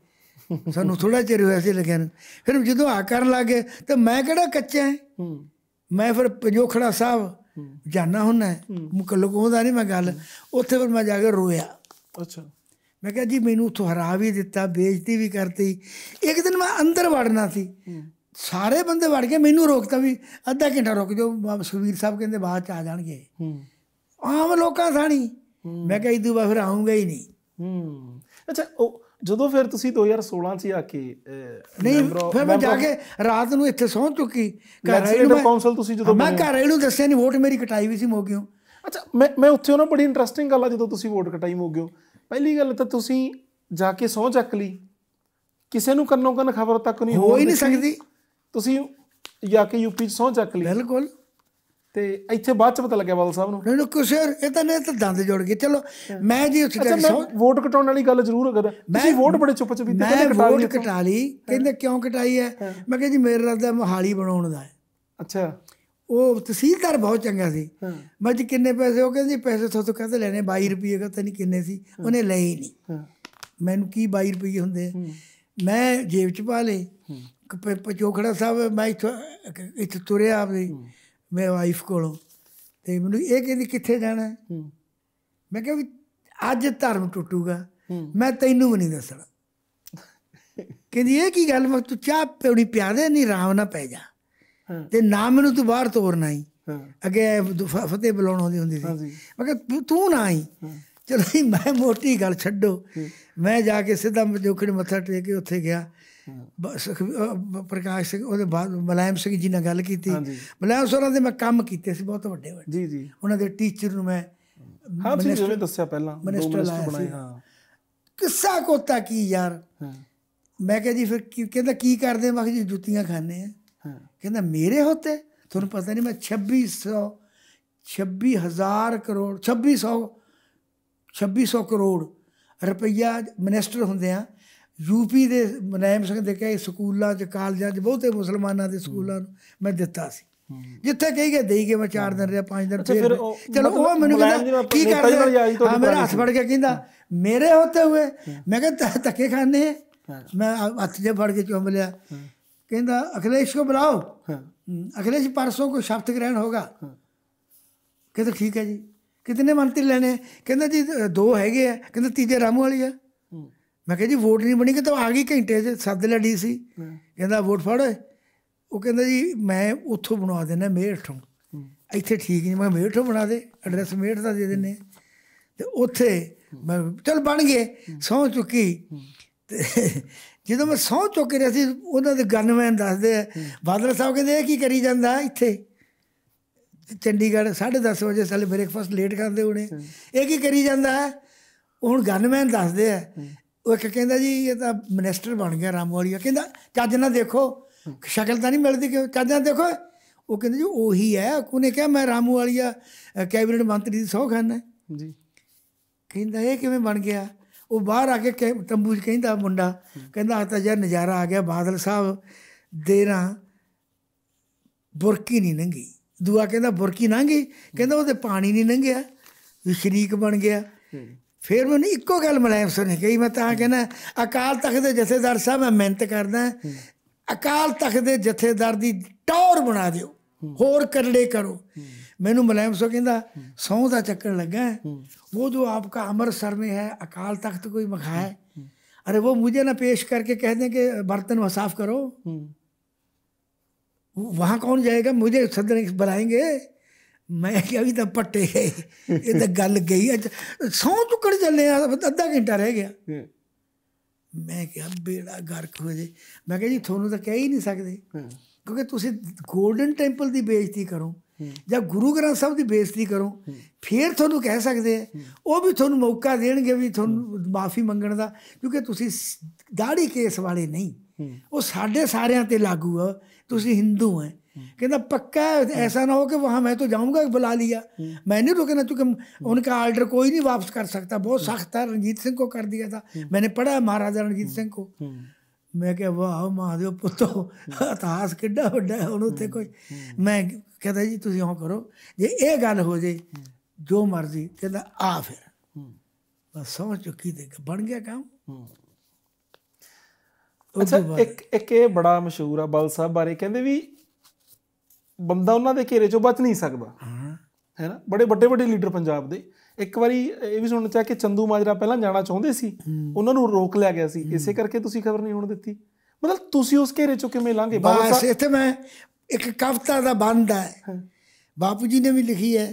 ਸਾਨੂੰ ਥੋੜਾ ਚਿਰ ਹੋਇਆ ਸੀ ਲੱਗਿਆ ਨੂੰ ਫਿਰ ਜਦੋਂ ਆ ਕਰਨ ਲੱਗੇ ਤੇ ਮੈਂ ਕਿਹੜਾ ਕੱਚਾ ਮੈਂ ਫਿਰ ਪਜੋਖੜਾ ਸਾਹਿਬ ਜਾਣਾ ਹੁੰਨਾ ਹੈ ਕੋਹਦਾ ਨਹੀਂ ਮੈਂ ਗੱਲ ਉੱਥੇ ਪਰ ਮੈਂ ਜਾ ਕੇ ਰੋਇਆ ਅੱਛਾ ਮੈਂ ਕਿਹਾ ਜੀ ਮੈਨੂੰ ਉੱਥੋਂ ਹਰਾ ਵੀ ਦਿੱਤਾ ਬੇਇੱਜ਼ਤੀ ਵੀ ਕਰਤੀ ਇੱਕ ਦਿਨ ਮੈਂ ਅੰਦਰ ਵੜਨਾ ਸੀ ਸਾਰੇ ਬੰਦੇ ਵੜ ਕੇ ਮੈਨੂੰ ਰੋਕਤਾ ਵੀ ਅੱਧਾ ਘੰਟਾ ਰੁਕ ਜਾਓ ਸੁਖਵੀਰ ਸਾਹਿਬ ਕਹਿੰਦੇ ਬਾਅਦ ਚ ਆ ਜਾਣਗੇ ਆਮ ਲੋਕਾਂ ਸਾਣੀ ਮੈਂ ਕਿਹਾ ਇਦੋਂ ਬਾਅਦ ਫਿਰ ਆਉਂਗਾ ਹੀ ਨਹੀਂ ਅੱਛਾ ਉਹ ਜਦੋਂ ਫਿਰ ਤੁਸੀਂ 2016 ਚ ਆ ਕੇ ਨਹੀਂ ਫਿਰ ਮੈਂ ਜਾ ਕੇ ਰਾਤ ਨੂੰ ਇੱਥੇ ਸੌਂ ਚੁੱਕੀ ਲੈਜਿਸਲੇਟਿਵ ਕਾਉਂਸਲ ਤੁਸੀਂ ਜਦੋਂ ਮੈਂ ਘਰ ਇਹਨੂੰ ਦੱਸਿਆ ਨਹੀਂ ਵੋਟ ਮੇਰੀ ਕਟਾਈ ਵੀ ਸੀ ਮੋਗਿਓ ਅੱਛਾ ਮੈਂ ਮੈਂ ਉੱਥੇ ਉਹਨਾਂ ਬੜੀ ਇੰਟਰਸਟਿੰਗ ਗੱਲ ਆ ਜਦੋਂ ਤੁਸੀਂ ਵੋਟ ਕਟਾਈ ਮੋਗਿਓ ਪਹਿਲੀ ਗੱਲ ਤਾਂ ਤੁਸੀਂ ਜਾ ਕੇ ਸੌਂ ਚੱਕ ਲਈ ਕਿਸੇ ਨੂੰ ਕੰਨੋਂ ਕੰਨ ਖਬਰ ਤੱਕ ਨਹੀਂ ਹੋ ਹੀ ਨਹੀਂ ਸਕਦੀ ਤੁਸੀਂ ਜਾ ਕੇ ਯੂਪੀ ਚ ਸੌਂ ਚੱਕ ਲਈ ਬਿਲਕੁਲ ਤੇ ਇੱਥੇ ਬਾਅਦ ਚ ਪਤਾ ਲੱਗਿਆ ਬਾਲ ਸਾਹਿਬ ਨੂੰ ਨਹੀਂ ਨਹੀਂ ਕੁਛ ਇਹ ਤਾਂ ਨੇ ਤਾਂ ਦੰਦ ਜੋੜ ਗਏ ਚਲੋ ਮੈਂ ਜੀ ਉੱਥੇ ਜਾ ਕੇ ਵੋਟ ਕਟਾਉਣ ਵਾਲੀ ਗੱਲ ਜ਼ਰੂਰ ਕਰਦਾ ਤੁਸੀਂ ਵੋਟ ਬੜੇ ਚੁੱਪ ਚੁੱਪੀ ਤੇ ਕਹਿੰਦੇ ਕਟਾ ਲਈ ਵੋਟ ਕਟਾ ਲਈ ਕਹਿੰਦੇ ਕਿਉਂ ਕਟਾਈ ਹੈ ਮੈਂ ਕਿਹਾ ਜੀ ਮੇਰੇ ਰਾਦਾ ਮਹਾਲੀ ਬਣਾਉਣ ਦਾ ਹੈ ਅੱਛਾ ਉਹ ਤਹਿਸੀਲਦਾਰ ਬਹੁਤ ਚੰਗਾ ਸੀ ਮੈਂ ਜੀ ਕਿੰਨੇ ਪੈਸੇ ਉਹ ਕਹਿੰਦੇ ਪੈਸੇ ਤੋਂ ਤੋਂ ਕਹਿੰਦੇ ਲੈਣੇ 22 ਰੁਪਏ ਕਹਿੰਦੇ ਨਹੀਂ ਕਿੰਨੇ ਸੀ ਉਹਨੇ ਲਏ ਹੀ ਨਹੀਂ ਮੈਨੂੰ ਕੀ 22 ਰੁਪਏ ਹੁੰਦੇ ਮੈਂ ਜੇਬ ਚ ਪਾ ਲੇ ਚੋਖੜਾ ਸਾਹਿਬ ਮੈਂ ਇੱਥੇ ਤੁਰਿਆ ਆਪਣੀ ਮੈਂ ਵਾਈਫ ਕੋਲੋਂ ਤੇ ਮੈਨੂੰ ਇਹ ਕਹਿੰਦੀ ਕਿੱਥੇ ਜਾਣਾ ਮੈਂ ਕਿਹਾ ਵੀ ਅੱਜ ਧਰਮ ਟੁੱਟੂਗਾ ਮੈਂ ਤੈਨੂੰ ਵੀ ਨਹੀਂ ਦੱਸਣਾ ਕਹਿੰਦੀ ਇਹ ਕੀ ਗੱਲ ਮੈਂ ਤੂੰ ਚਾਹ ਪੀਣੀ ਪਿਆਦੇ ਨਹੀਂ ਰਾਮ ਨਾ ਪੈ ਜਾ ਤੇ ਨਾ ਮੈਨੂੰ ਤੂੰ ਬਾਹਰ ਤੋਰਨਾ ਹੀ ਅੱਗੇ ਫਤਿਹ ਬੁਲਾਉਣ ਆਉਂਦੀ ਹੁੰਦੀ ਸੀ ਮੈਂ ਕਿਹਾ ਤੂੰ ਨਾ ਆਈ ਚਲੋ ਮੈਂ ਮੋਟੀ ਗੱਲ ਛੱਡੋ ਮੈਂ ਜਾ ਕੇ ਸਿੱਧਾ ਮਜੋਖੜ ਮੱਥਾ ਟੇਕ ਕੇ ਉੱਥੇ ਗਿਆ ਪ੍ਰਕਾਸ਼ ਸਿੰਘ ਉਹਦੇ ਬਾਅਦ ਮਲਾਇਮ ਸਿੰਘ ਜੀ ਨਾਲ ਗੱਲ ਕੀਤੀ ਮਲਾਇਮ ਸੋਰਾ ਦੇ ਮੈਂ ਕੰਮ ਕੀਤੇ ਸੀ ਬਹੁਤ ਵੱਡੇ ਵੱਡੇ ਜੀ ਜੀ ਉਹਨਾਂ ਦੇ ਟੀਚਰ ਨੂੰ ਮੈਂ ਹਾਂ ਤੁਸੀਂ ਜਿਵੇਂ ਦੱਸਿਆ ਪਹਿਲਾਂ ਮਿਨਿਸਟਰ ਬਣਾਏ ਹਾਂ ਕਿੱਸਾ ਕੋਤਾ ਕੀ ਯਾਰ ਮੈਂ ਕਿਹਾ ਜੀ ਫਿਰ ਕਹਿੰਦਾ ਕੀ ਕਰਦੇ ਮਖ ਜੀ ਜੁੱਤੀਆਂ ਖਾਣੇ ਆ ਕਹਿੰਦਾ ਮੇਰੇ ਹੋਤੇ ਤੁਹਾਨੂੰ ਪਤਾ ਨਹੀਂ ਮੈਂ 2600 26000 ਕਰੋੜ 2600 2600 ਕਰੋੜ ਰੁਪਈਆ ਮਿਨਿਸਟਰ ਹੁੰਦੇ ਆ ਯੂਪੀ ਦੇ ਮਨੈਮ ਸਿੰਘ ਦੇ ਕਹੇ ਸਕੂਲਾਂ 'ਚ ਕਾਲਜਾਂ 'ਚ ਬਹੁਤੇ ਮੁਸਲਮਾਨਾਂ ਦੇ ਸਕੂਲਾਂ ਨੂੰ ਮੈਂ ਦਿੱਤਾ ਸੀ ਜਿੱਥੇ ਕਹੀ ਗਏ ਦੇਈ ਗਏ ਮੈਂ 4 ਦਿਨ ਰਿਹਾ 5 ਦਿਨ ਫਿਰ ਚਲੋ ਉਹ ਮੈਨੂੰ ਕਹਿੰਦਾ ਕੀ ਕਰਦੇ ਹਾਂ ਮੇਰਾ ਹੱਥ ਫੜ ਕੇ ਕਹਿੰਦਾ ਮੇਰੇ ਹੋਤੇ ਹੋਏ ਮੈਂ ਕਿਹਾ ਧੱਕੇ ਖਾਣੇ ਮੈਂ ਹੱਥ ਜੇ ਫੜ ਕੇ ਚੁੰਮ ਲਿਆ ਕਹਿੰਦਾ ਅਖਲੇਸ਼ ਕੋ ਬੁਲਾਓ ਅਖਲੇਸ਼ ਪਰਸੋਂ ਕੋ ਸ਼ਬਦ ਗ੍ਰਹਿਣ ਹੋਗਾ ਕਹਿੰਦਾ ਠੀਕ ਹੈ ਜੀ ਕਿਤਨੇ ਮੰਤਰੀ ਲੈਣੇ ਕਹਿੰਦਾ ਜੀ ਦੋ ਹੈਗੇ ਆ ਕਹਿੰਦਾ ਤੀਜੇ ਰਾਮੂ ਵਾਲੀ ਆ ਮੈਂ ਕਿਹਾ ਜੀ ਵੋਟ ਨਹੀਂ ਬਣੀ ਕਿ ਤਾਂ ਆ ਗਈ ਘੰਟੇ 'ਚ ਸੱਦ ਲੜੀ ਸੀ ਕਹਿੰਦਾ ਵੋਟ ਫੜ ਉਹ ਕਹਿੰਦਾ ਜੀ ਮੈਂ ਉੱਥੋਂ ਬਣਵਾ ਦੇਣਾ ਮੇਰਠੋਂ ਇੱਥੇ ਠੀਕ ਨਹੀਂ ਮੈਂ ਮੇਰਠੋਂ ਬਣਾ ਦੇ ਐਡਰੈਸ ਮੇਰਠ ਦਾ ਦੇ ਦਿੰਨੇ ਤੇ ਉੱਥੇ ਮੈਂ ਚਲ ਬਣ ਗਏ ਸੌ ਚੁੱਕੀ ਜਦੋਂ ਮੈਂ ਸੌ ਚੁੱਕੀ ਰਿਹਾ ਸੀ ਉਹਨਾਂ ਦੇ ਗਨਮੈਨ ਦੱਸਦੇ ਆ ਬਾਦਲ ਸਾਹਿਬ ਕਹਿੰਦੇ ਕੀ ਕਰੀ ਜਾਂਦਾ ਇੱਥੇ ਚੰਡੀਗੜ੍ਹ 10:30 ਵਜੇ ਸਾਲੇ ਬ੍ਰੇਕਫਾਸਟ ਲੇਟ ਕਰਦੇ ਹੋਣੇ ਇਹ ਕੀ ਕਰੀ ਜਾਂਦਾ ਹੁਣ ਗਨਮੈਨ ਦੱਸਦੇ ਆ ਉਹ ਇੱਕ ਕਹਿੰਦਾ ਜੀ ਇਹ ਤਾਂ ਮਿਨਿਸਟਰ ਬਣ ਗਿਆ ਰਾਮਵਾਲੀਆ ਕਹਿੰਦਾ ਚੱਜ ਨਾਲ ਦੇਖੋ ਸ਼ਕਲ ਤਾਂ ਨਹੀਂ ਮਿਲਦੀ ਕਿ ਚੱਜ ਨਾਲ ਦੇਖੋ ਉਹ ਕਹਿੰਦੇ ਜੀ ਉਹੀ ਹੈ ਉਹਨੇ ਕਿਹਾ ਮੈਂ ਰਾਮਵਾਲੀਆ ਕੈਬਨਿਟ ਮੰਤਰੀ ਦੀ ਸੌ ਖਾਨਾ ਜੀ ਕਹਿੰਦਾ ਇਹ ਕਿਵੇਂ ਬਣ ਗਿਆ ਉਹ ਬਾਹਰ ਆ ਕੇ ਤੰਬੂ 'ਚ ਕਹਿੰਦਾ ਮੁੰਡਾ ਕਹਿੰਦਾ ਆ ਤਾਂ ਯਾਰ ਨਜ਼ਾਰਾ ਆ ਗਿਆ ਬਾਦਲ ਸਾਹਿਬ ਦੇ ਨਾ ਬੁਰਕੀ ਨਹੀਂ ਲੰਗੀ ਦੁਆ ਕਹਿੰਦਾ ਬੁਰਕੀ ਲੰਗੀ ਕਹਿੰਦਾ ਉਹਦੇ ਪਾਣੀ ਨਹੀਂ ਲੰਘਿਆ ਸ਼ਰੀਕ ਬਣ ਗਿਆ ਫਿਰ ਮੈਨੂੰ ਇੱਕੋ ਗੱਲ ਮਲਾਇਮ ਸੁਣੀ ਨੇ ਕਹੀ ਮੈਂ ਤਾਂ ਕਹਿੰਦਾ ਅਕਾਲ ਤਖਤ ਦੇ ਜਥੇਦਾਰ ਸਾਹਿਬ ਮੈਂ ਮਿਹਨਤ ਕਰਦਾ ਅਕਾਲ ਤਖਤ ਦੇ ਜਥੇਦਾਰ ਦੀ ਟੌਰ ਬਣਾ ਦਿਓ ਹੋਰ ਕਰੜੇ ਕਰੋ ਮੈਨੂੰ ਮਲਾਇਮ ਸੋ ਕਹਿੰਦਾ ਸੌ ਦਾ ਚੱਕਰ ਲੱਗਾ ਉਹ ਜੋ ਆਪਕਾ ਅੰਮ੍ਰਿਤਸਰ ਮੇ ਹੈ ਅਕਾਲ ਤਖਤ ਕੋਈ ਮਖਾ ਹੈ ਉਹ वो ਨਾ ਪੇਸ਼ ਕਰਕੇ करके कह दें कि बर्तन ਕਰੋ साफ ਵਹਾਂ ਕੌਣ ਜਾਏਗਾ जाएगा मुझे सदन ਮੈਂ ਕਿਹਾ ਵੀ ਤਾਂ ਪੱਟੇ ਗਏ ਇਹ ਤਾਂ ਗੱਲ ਗਈ ਅੱਜ ਸੌਂ ਚੁੱਕਣ ਚੱਲੇ ਆ ਅੱਧਾ ਘੰਟਾ ਰਹਿ ਗਿਆ ਮੈਂ ਕਿਹਾ ਬੇੜਾ ਗਰਕ ਹੋ ਜੇ ਮੈਂ ਕਿਹਾ ਜੀ ਤੁਹਾਨੂੰ ਤਾਂ ਕਹਿ ਹੀ ਨਹੀਂ ਸਕਦੇ ਕਿਉਂਕਿ ਤੁਸੀਂ 골ਡਨ ਟੈਂਪਲ ਦੀ ਬੇਇੱਜ਼ਤੀ ਕਰੋ ਜਾਂ ਗੁਰੂ ਗ੍ਰੰਥ ਸਾਹਿਬ ਦੀ ਬੇਇੱਜ਼ਤੀ ਕਰੋ ਫੇਰ ਤੁਹਾਨੂੰ ਕਹਿ ਸਕਦੇ ਆ ਉਹ ਵੀ ਤੁਹਾਨੂੰ ਮੌਕਾ ਦੇਣਗੇ ਵੀ ਤੁਹਾਨੂੰ ਮਾਫੀ ਮੰਗਣ ਦਾ ਕਿਉਂਕਿ ਤੁਸੀਂ ਦਾੜੀ ਕੇਸ ਵਾਲੇ ਨਹੀਂ ਉਹ ਸਾਡੇ ਸਾਰਿਆਂ ਤੇ ਲਾਗੂ ਆ ਤੁਸੀਂ ਹਿੰਦੂ ਹੋ ਕਹਿੰਦਾ ਪੱਕਾ ਐਸਾ ਨਾ ਹੋ ਕਿ ਵਾਹ ਮੈਂ ਤਾਂ ਜਾਊਂਗਾ ਬੁਲਾ ਲਿਆ ਮੈਂ ਨਹੀਂ ਰੁਕਣਾ ਕਿਉਂਕਿ ਉਹਨਾਂ ਦਾ ਆਰਡਰ ਕੋਈ ਨਹੀਂ ਵਾਪਸ ਕਰ ਸਕਦਾ ਬਹੁਤ ਸਖਤ ਹੈ ਰਣਜੀਤ ਸਿੰਘ ਕੋ ਕਰ ਦਿਆ ਤਾਂ ਮੈਨੇ ਪੜਾ ਮਹਾਰਾਜਾ ਰਣਜੀਤ ਸਿੰਘ ਕੋ ਮੈਂ ਕਿਹਾ ਵਾਹ ਮਾਦੇ ਪੁੱਤੋ ਇਤਿਹਾਸ ਕਿੱਡਾ ਵੱਡਾ ਹੈ ਉਹਨੂੰ ਤੇ ਕੋਈ ਮੈਂ ਕਹਿੰਦਾ ਜੀ ਤੁਸੀਂ ਹੋਂ ਕਰੋ ਜੇ ਇਹ ਗੱਲ ਹੋ ਜੇ ਜੋ ਮਰਜ਼ੀ ਕਹਿੰਦਾ ਆ ਫਿਰ ਬਸ ਸਮਝ ਚੁੱਕੀ ਤੇ ਬਣ ਗਿਆ ਕੰਮ ਅੱਛਾ ਇੱਕ ਇੱਕ ਇਹ ਬੜਾ ਮਸ਼ਹੂਰ ਆ ਬਲ ਸਾਹਿਬ ਬਾਰੇ ਕਹਿੰਦੇ ਵੀ ਬੰਦਾ ਉਹਨਾਂ ਦੇ ਘੇਰੇ ਚੋਂ ਬਚ ਨਹੀਂ ਸਕਦਾ ਹੈ ਨਾ ਬੜੇ ਵੱਡੇ ਵੱਡੇ ਲੀਡਰ ਪੰਜਾਬ ਦੇ ਇੱਕ ਵਾਰੀ ਇਹ ਵੀ ਸੁਣਨ ਚ ਆ ਕਿ ਚੰਦੂ ਮਾਜਰਾ ਪਹਿਲਾਂ ਜਾਣਾ ਚਾਹੁੰਦੇ ਸੀ ਉਹਨਾਂ ਨੂੰ ਰੋਕ ਲਿਆ ਗਿਆ ਸੀ ਇਸੇ ਕਰਕੇ ਤੁਸੀਂ ਖਬਰ ਨਹੀਂ ਹੋਣ ਦਿੱਤੀ ਮਤਲਬ ਤੁਸੀਂ ਉਸ ਘੇਰੇ ਚੋਂ ਕਿਵੇਂ ਲੰਘੇ ਬਸ ਇੱਥੇ ਮੈਂ ਇੱਕ ਕਵਤਾ ਦਾ ਬੰਦ ਹੈ ਬਾਪੂ ਜੀ ਨੇ ਵੀ ਲਿਖੀ ਹੈ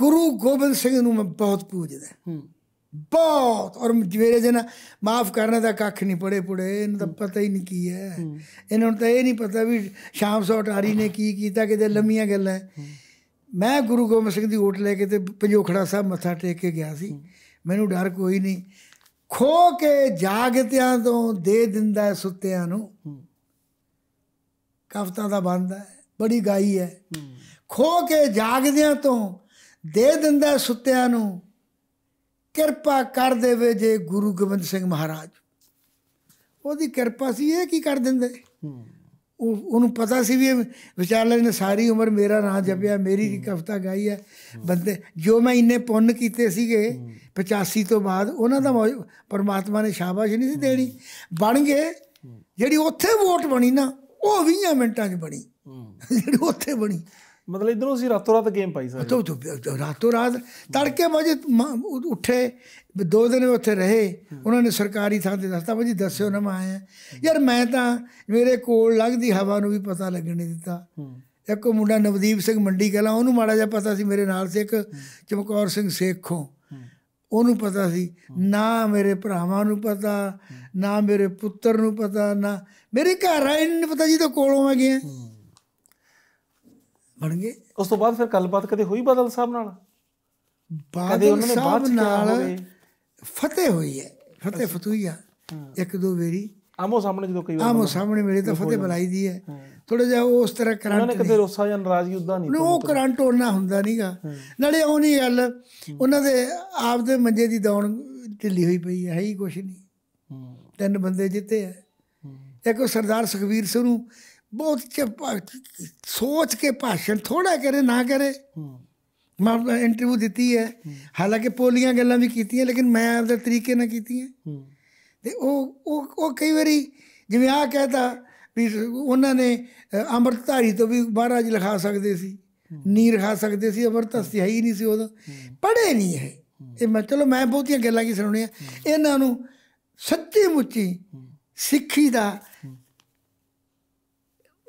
ਗੁਰੂ ਗੋਬਿੰਦ ਸਿੰਘ ਨੂੰ ਮੈਂ ਬਹੁਤ ਪੂਜਦਾ ਹਾਂ ਬਹੁਤ ਔਰ ਜਵੇਰੇ ਜਨਾ ਮਾਫ ਕਰਨ ਦਾ ਕੱਖ ਨਹੀਂ ਪੜੇ ਪੜੇ ਇਹਨਾਂ ਦਾ ਪਤਾ ਹੀ ਨਹੀਂ ਕੀ ਹੈ ਇਹਨਾਂ ਨੂੰ ਤਾਂ ਇਹ ਨਹੀਂ ਪਤਾ ਵੀ ਸ਼ਾਮ ਸੌਟਾਰੀ ਨੇ ਕੀ ਕੀਤਾ ਕਿਤੇ ਲੰਮੀਆਂ ਗੱਲਾਂ ਮੈਂ ਗੁਰੂ ਗੋਬਿੰਦ ਸਿੰਘ ਦੀ ਓਟ ਲੈ ਕੇ ਤੇ ਪੰਜੋਖੜਾ ਸਾਹਿਬ ਮੱਥਾ ਟੇਕ ਕੇ ਗਿਆ ਸੀ ਮੈਨੂੰ ਡਰ ਕੋਈ ਨਹੀਂ ਖੋ ਕੇ ਜਾਗਤਿਆਂ ਤੋਂ ਦੇ ਦਿੰਦਾ ਸੁੱਤਿਆਂ ਨੂੰ ਕਫਤਾ ਦਾ ਬੰਦ ਹੈ ਬੜੀ ਗਾਈ ਹੈ ਖੋ ਕੇ ਜਾਗਦਿਆਂ ਤੋਂ ਦੇ ਦਿੰਦਾ ਸੁੱਤਿਆਂ ਨੂੰ ਕਿਰਪਾ ਕਰ ਦੇਵੇ ਜੇ ਗੁਰੂ ਗੋਬਿੰਦ ਸਿੰਘ ਮਹਾਰਾਜ ਉਹਦੀ ਕਿਰਪਾ ਸੀ ਇਹ ਕੀ ਕਰ ਦਿੰਦੇ ਉਹ ਉਹਨੂੰ ਪਤਾ ਸੀ ਵੀ ਵਿਚਾਰੇ ਨੇ ਸਾਰੀ ਉਮਰ ਮੇਰਾ ਨਾਂ ਜਪਿਆ ਮੇਰੀ ਹੀ ਕਵਤਾ ਗਾਈ ਹੈ ਬੰਦੇ ਜੋ ਮੈਂ ਇੰਨੇ ਪੁੰਨ ਕੀਤੇ ਸੀਗੇ 85 ਤੋਂ ਬਾਅਦ ਉਹਨਾਂ ਦਾ ਪਰਮਾਤਮਾ ਨੇ ਸ਼ਾਬਾਸ਼ ਨਹੀਂ ਸੀ ਦੇਣੀ ਬਣ ਗਏ ਜਿਹੜੀ ਉੱਥੇ ਵੋਟ ਬਣੀ ਨਾ ਉਹ 20 ਮਿੰਟਾਂ 'ਚ ਬਣੀ ਜਿਹੜੀ ਉੱਥੇ ਬਣੀ ਮਤਲਬ ਇਧਰੋਂ ਅਸੀਂ ਰਾਤੋਂ ਰਾਤ ਗੇਮ ਪਾਈ ਸਰ ਤੋ ਰਾਤੋਂ ਰਾਤ ਤੜਕੇ ਵਜੇ ਉੱਠੇ ਦੋ ਦਿਨ ਉੱਥੇ ਰਹੇ ਉਹਨਾਂ ਨੇ ਸਰਕਾਰੀ ਥਾਂ ਤੇ ਦੱਸਤਾ ਭਾਜੀ ਦੱਸਿਓ ਨਾ ਮੈਂ ਆਇਆ ਯਾਰ ਮੈਂ ਤਾਂ ਮੇਰੇ ਕੋਲ ਲੱਗਦੀ ਹਵਾ ਨੂੰ ਵੀ ਪਤਾ ਲੱਗਣ ਨਹੀਂ ਦਿੱਤਾ ਇੱਕ ਮੁੰਡਾ ਨਵਦੀਪ ਸਿੰਘ ਮੰਡੀ ਕਹਲਾ ਉਹਨੂੰ ਮਾੜਾ ਜਿਹਾ ਪਤਾ ਸੀ ਮੇਰੇ ਨਾਲ ਸੀ ਇੱਕ ਚਮਕੌਰ ਸਿੰਘ ਸੇਖੋਂ ਉਹਨੂੰ ਪਤਾ ਸੀ ਨਾ ਮੇਰੇ ਭਰਾਵਾਂ ਨੂੰ ਪਤਾ ਨਾ ਮੇਰੇ ਪੁੱਤਰ ਨੂੰ ਪਤਾ ਨਾ ਮੇਰੇ ਘਰ ਆਏ ਨੂੰ ਪਤਾ ਜੀ ਤਾਂ ਕੋਲੋਂ ਆ ਗਏ ਬਣ ਗਏ ਉਸ ਤੋਂ ਬਾਅਦ ਫਿਰ ਗੱਲਬਾਤ ਕਦੇ ਹੋਈ ਬਦਲ ਸਾਹਿਬ ਨਾਲ ਬਾਦਲ ਸਾਹਿਬ ਨਾਲ ਫਤਿਹ ਹੋਈ ਹੈ ਫਤਿਹ ਫਤੂਈਆ ਇੱਕ ਦੋ ਵੇਰੀ ਆਮੋ ਸਾਹਮਣੇ ਜਦੋਂ ਕਈ ਵਾਰ ਆਮੋ ਸਾਹਮਣੇ ਮੇਰੇ ਤਾਂ ਫਤਿਹ ਬੁਲਾਈ ਦੀ ਹੈ ਥੋੜਾ ਜਿਹਾ ਉਹ ਉਸ ਤਰ੍ਹਾਂ ਕਰੰਟ ਉਹਨਾਂ ਨੇ ਕਦੇ ਰੋਸਾ ਜਾਂ ਨਾਰਾਜ਼ੀ ਉਦਾਂ ਨਹੀਂ ਉਹ ਕਰੰਟ ਉਹਨਾਂ ਹੁੰਦਾ ਨਹੀਂਗਾ ਨਾਲੇ ਉਹ ਨਹੀਂ ਗੱਲ ਉਹਨਾਂ ਦੇ ਆਪ ਦੇ ਮੰਜੇ ਦੀ ਦੌਣ ਢਿੱਲੀ ਹੋਈ ਪਈ ਹੈ ਹੀ ਕੁਛ ਨਹੀਂ ਤਿੰਨ ਬੰਦੇ ਜਿੱਤੇ ਆ ਇੱਕ ਸਰਦਾਰ ਸੁਖਵੀਰ ਸਿੰਘ ਨੂੰ ਬਹੁਤ ਸੋਚ ਕੇ ਭਾਸ਼ਣ ਥੋੜਾ ਕਰੇ ਨਾ ਕਰੇ ਮੈਂ ਆਪਣਾ ਇੰਟਰਵਿਊ ਦਿੱਤੀ ਹੈ ਹਾਲਾਂਕਿ ਪੋਲੀਆਂ ਗੱਲਾਂ ਵੀ ਕੀਤੀਆਂ ਲੇਕਿਨ ਮੈਂ ਆਪਦੇ ਤਰੀਕੇ ਨਾਲ ਕੀਤੀਆਂ ਤੇ ਉਹ ਉਹ ਉਹ ਕਈ ਵਾਰੀ ਜਿਵੇਂ ਆ ਕਹਤਾ ਵੀ ਉਹਨਾਂ ਨੇ ਅੰਮ੍ਰਿਤਧਾਰੀ ਤੋਂ ਵੀ ਮਹਾਰਾਜ ਲਿਖਾ ਸਕਦੇ ਸੀ ਨੀਰ ਖਾ ਸਕਦੇ ਸੀ ਅਮਰਤ ਸੀ ਹੀ ਨਹੀਂ ਸੀ ਉਹਦਾ ਪੜੇ ਨਹੀਂ ਹੈ ਇਹ ਮੈਂ ਚਲੋ ਮੈਂ ਬਹੁਤੀਆਂ ਗੱਲਾਂ ਕੀ ਸੁਣਾਉਣੀਆਂ ਇਹਨਾਂ ਨੂੰ ਸੱਚੀ ਮੁੱਚੀ ਸਿੱਖੀ ਦਾ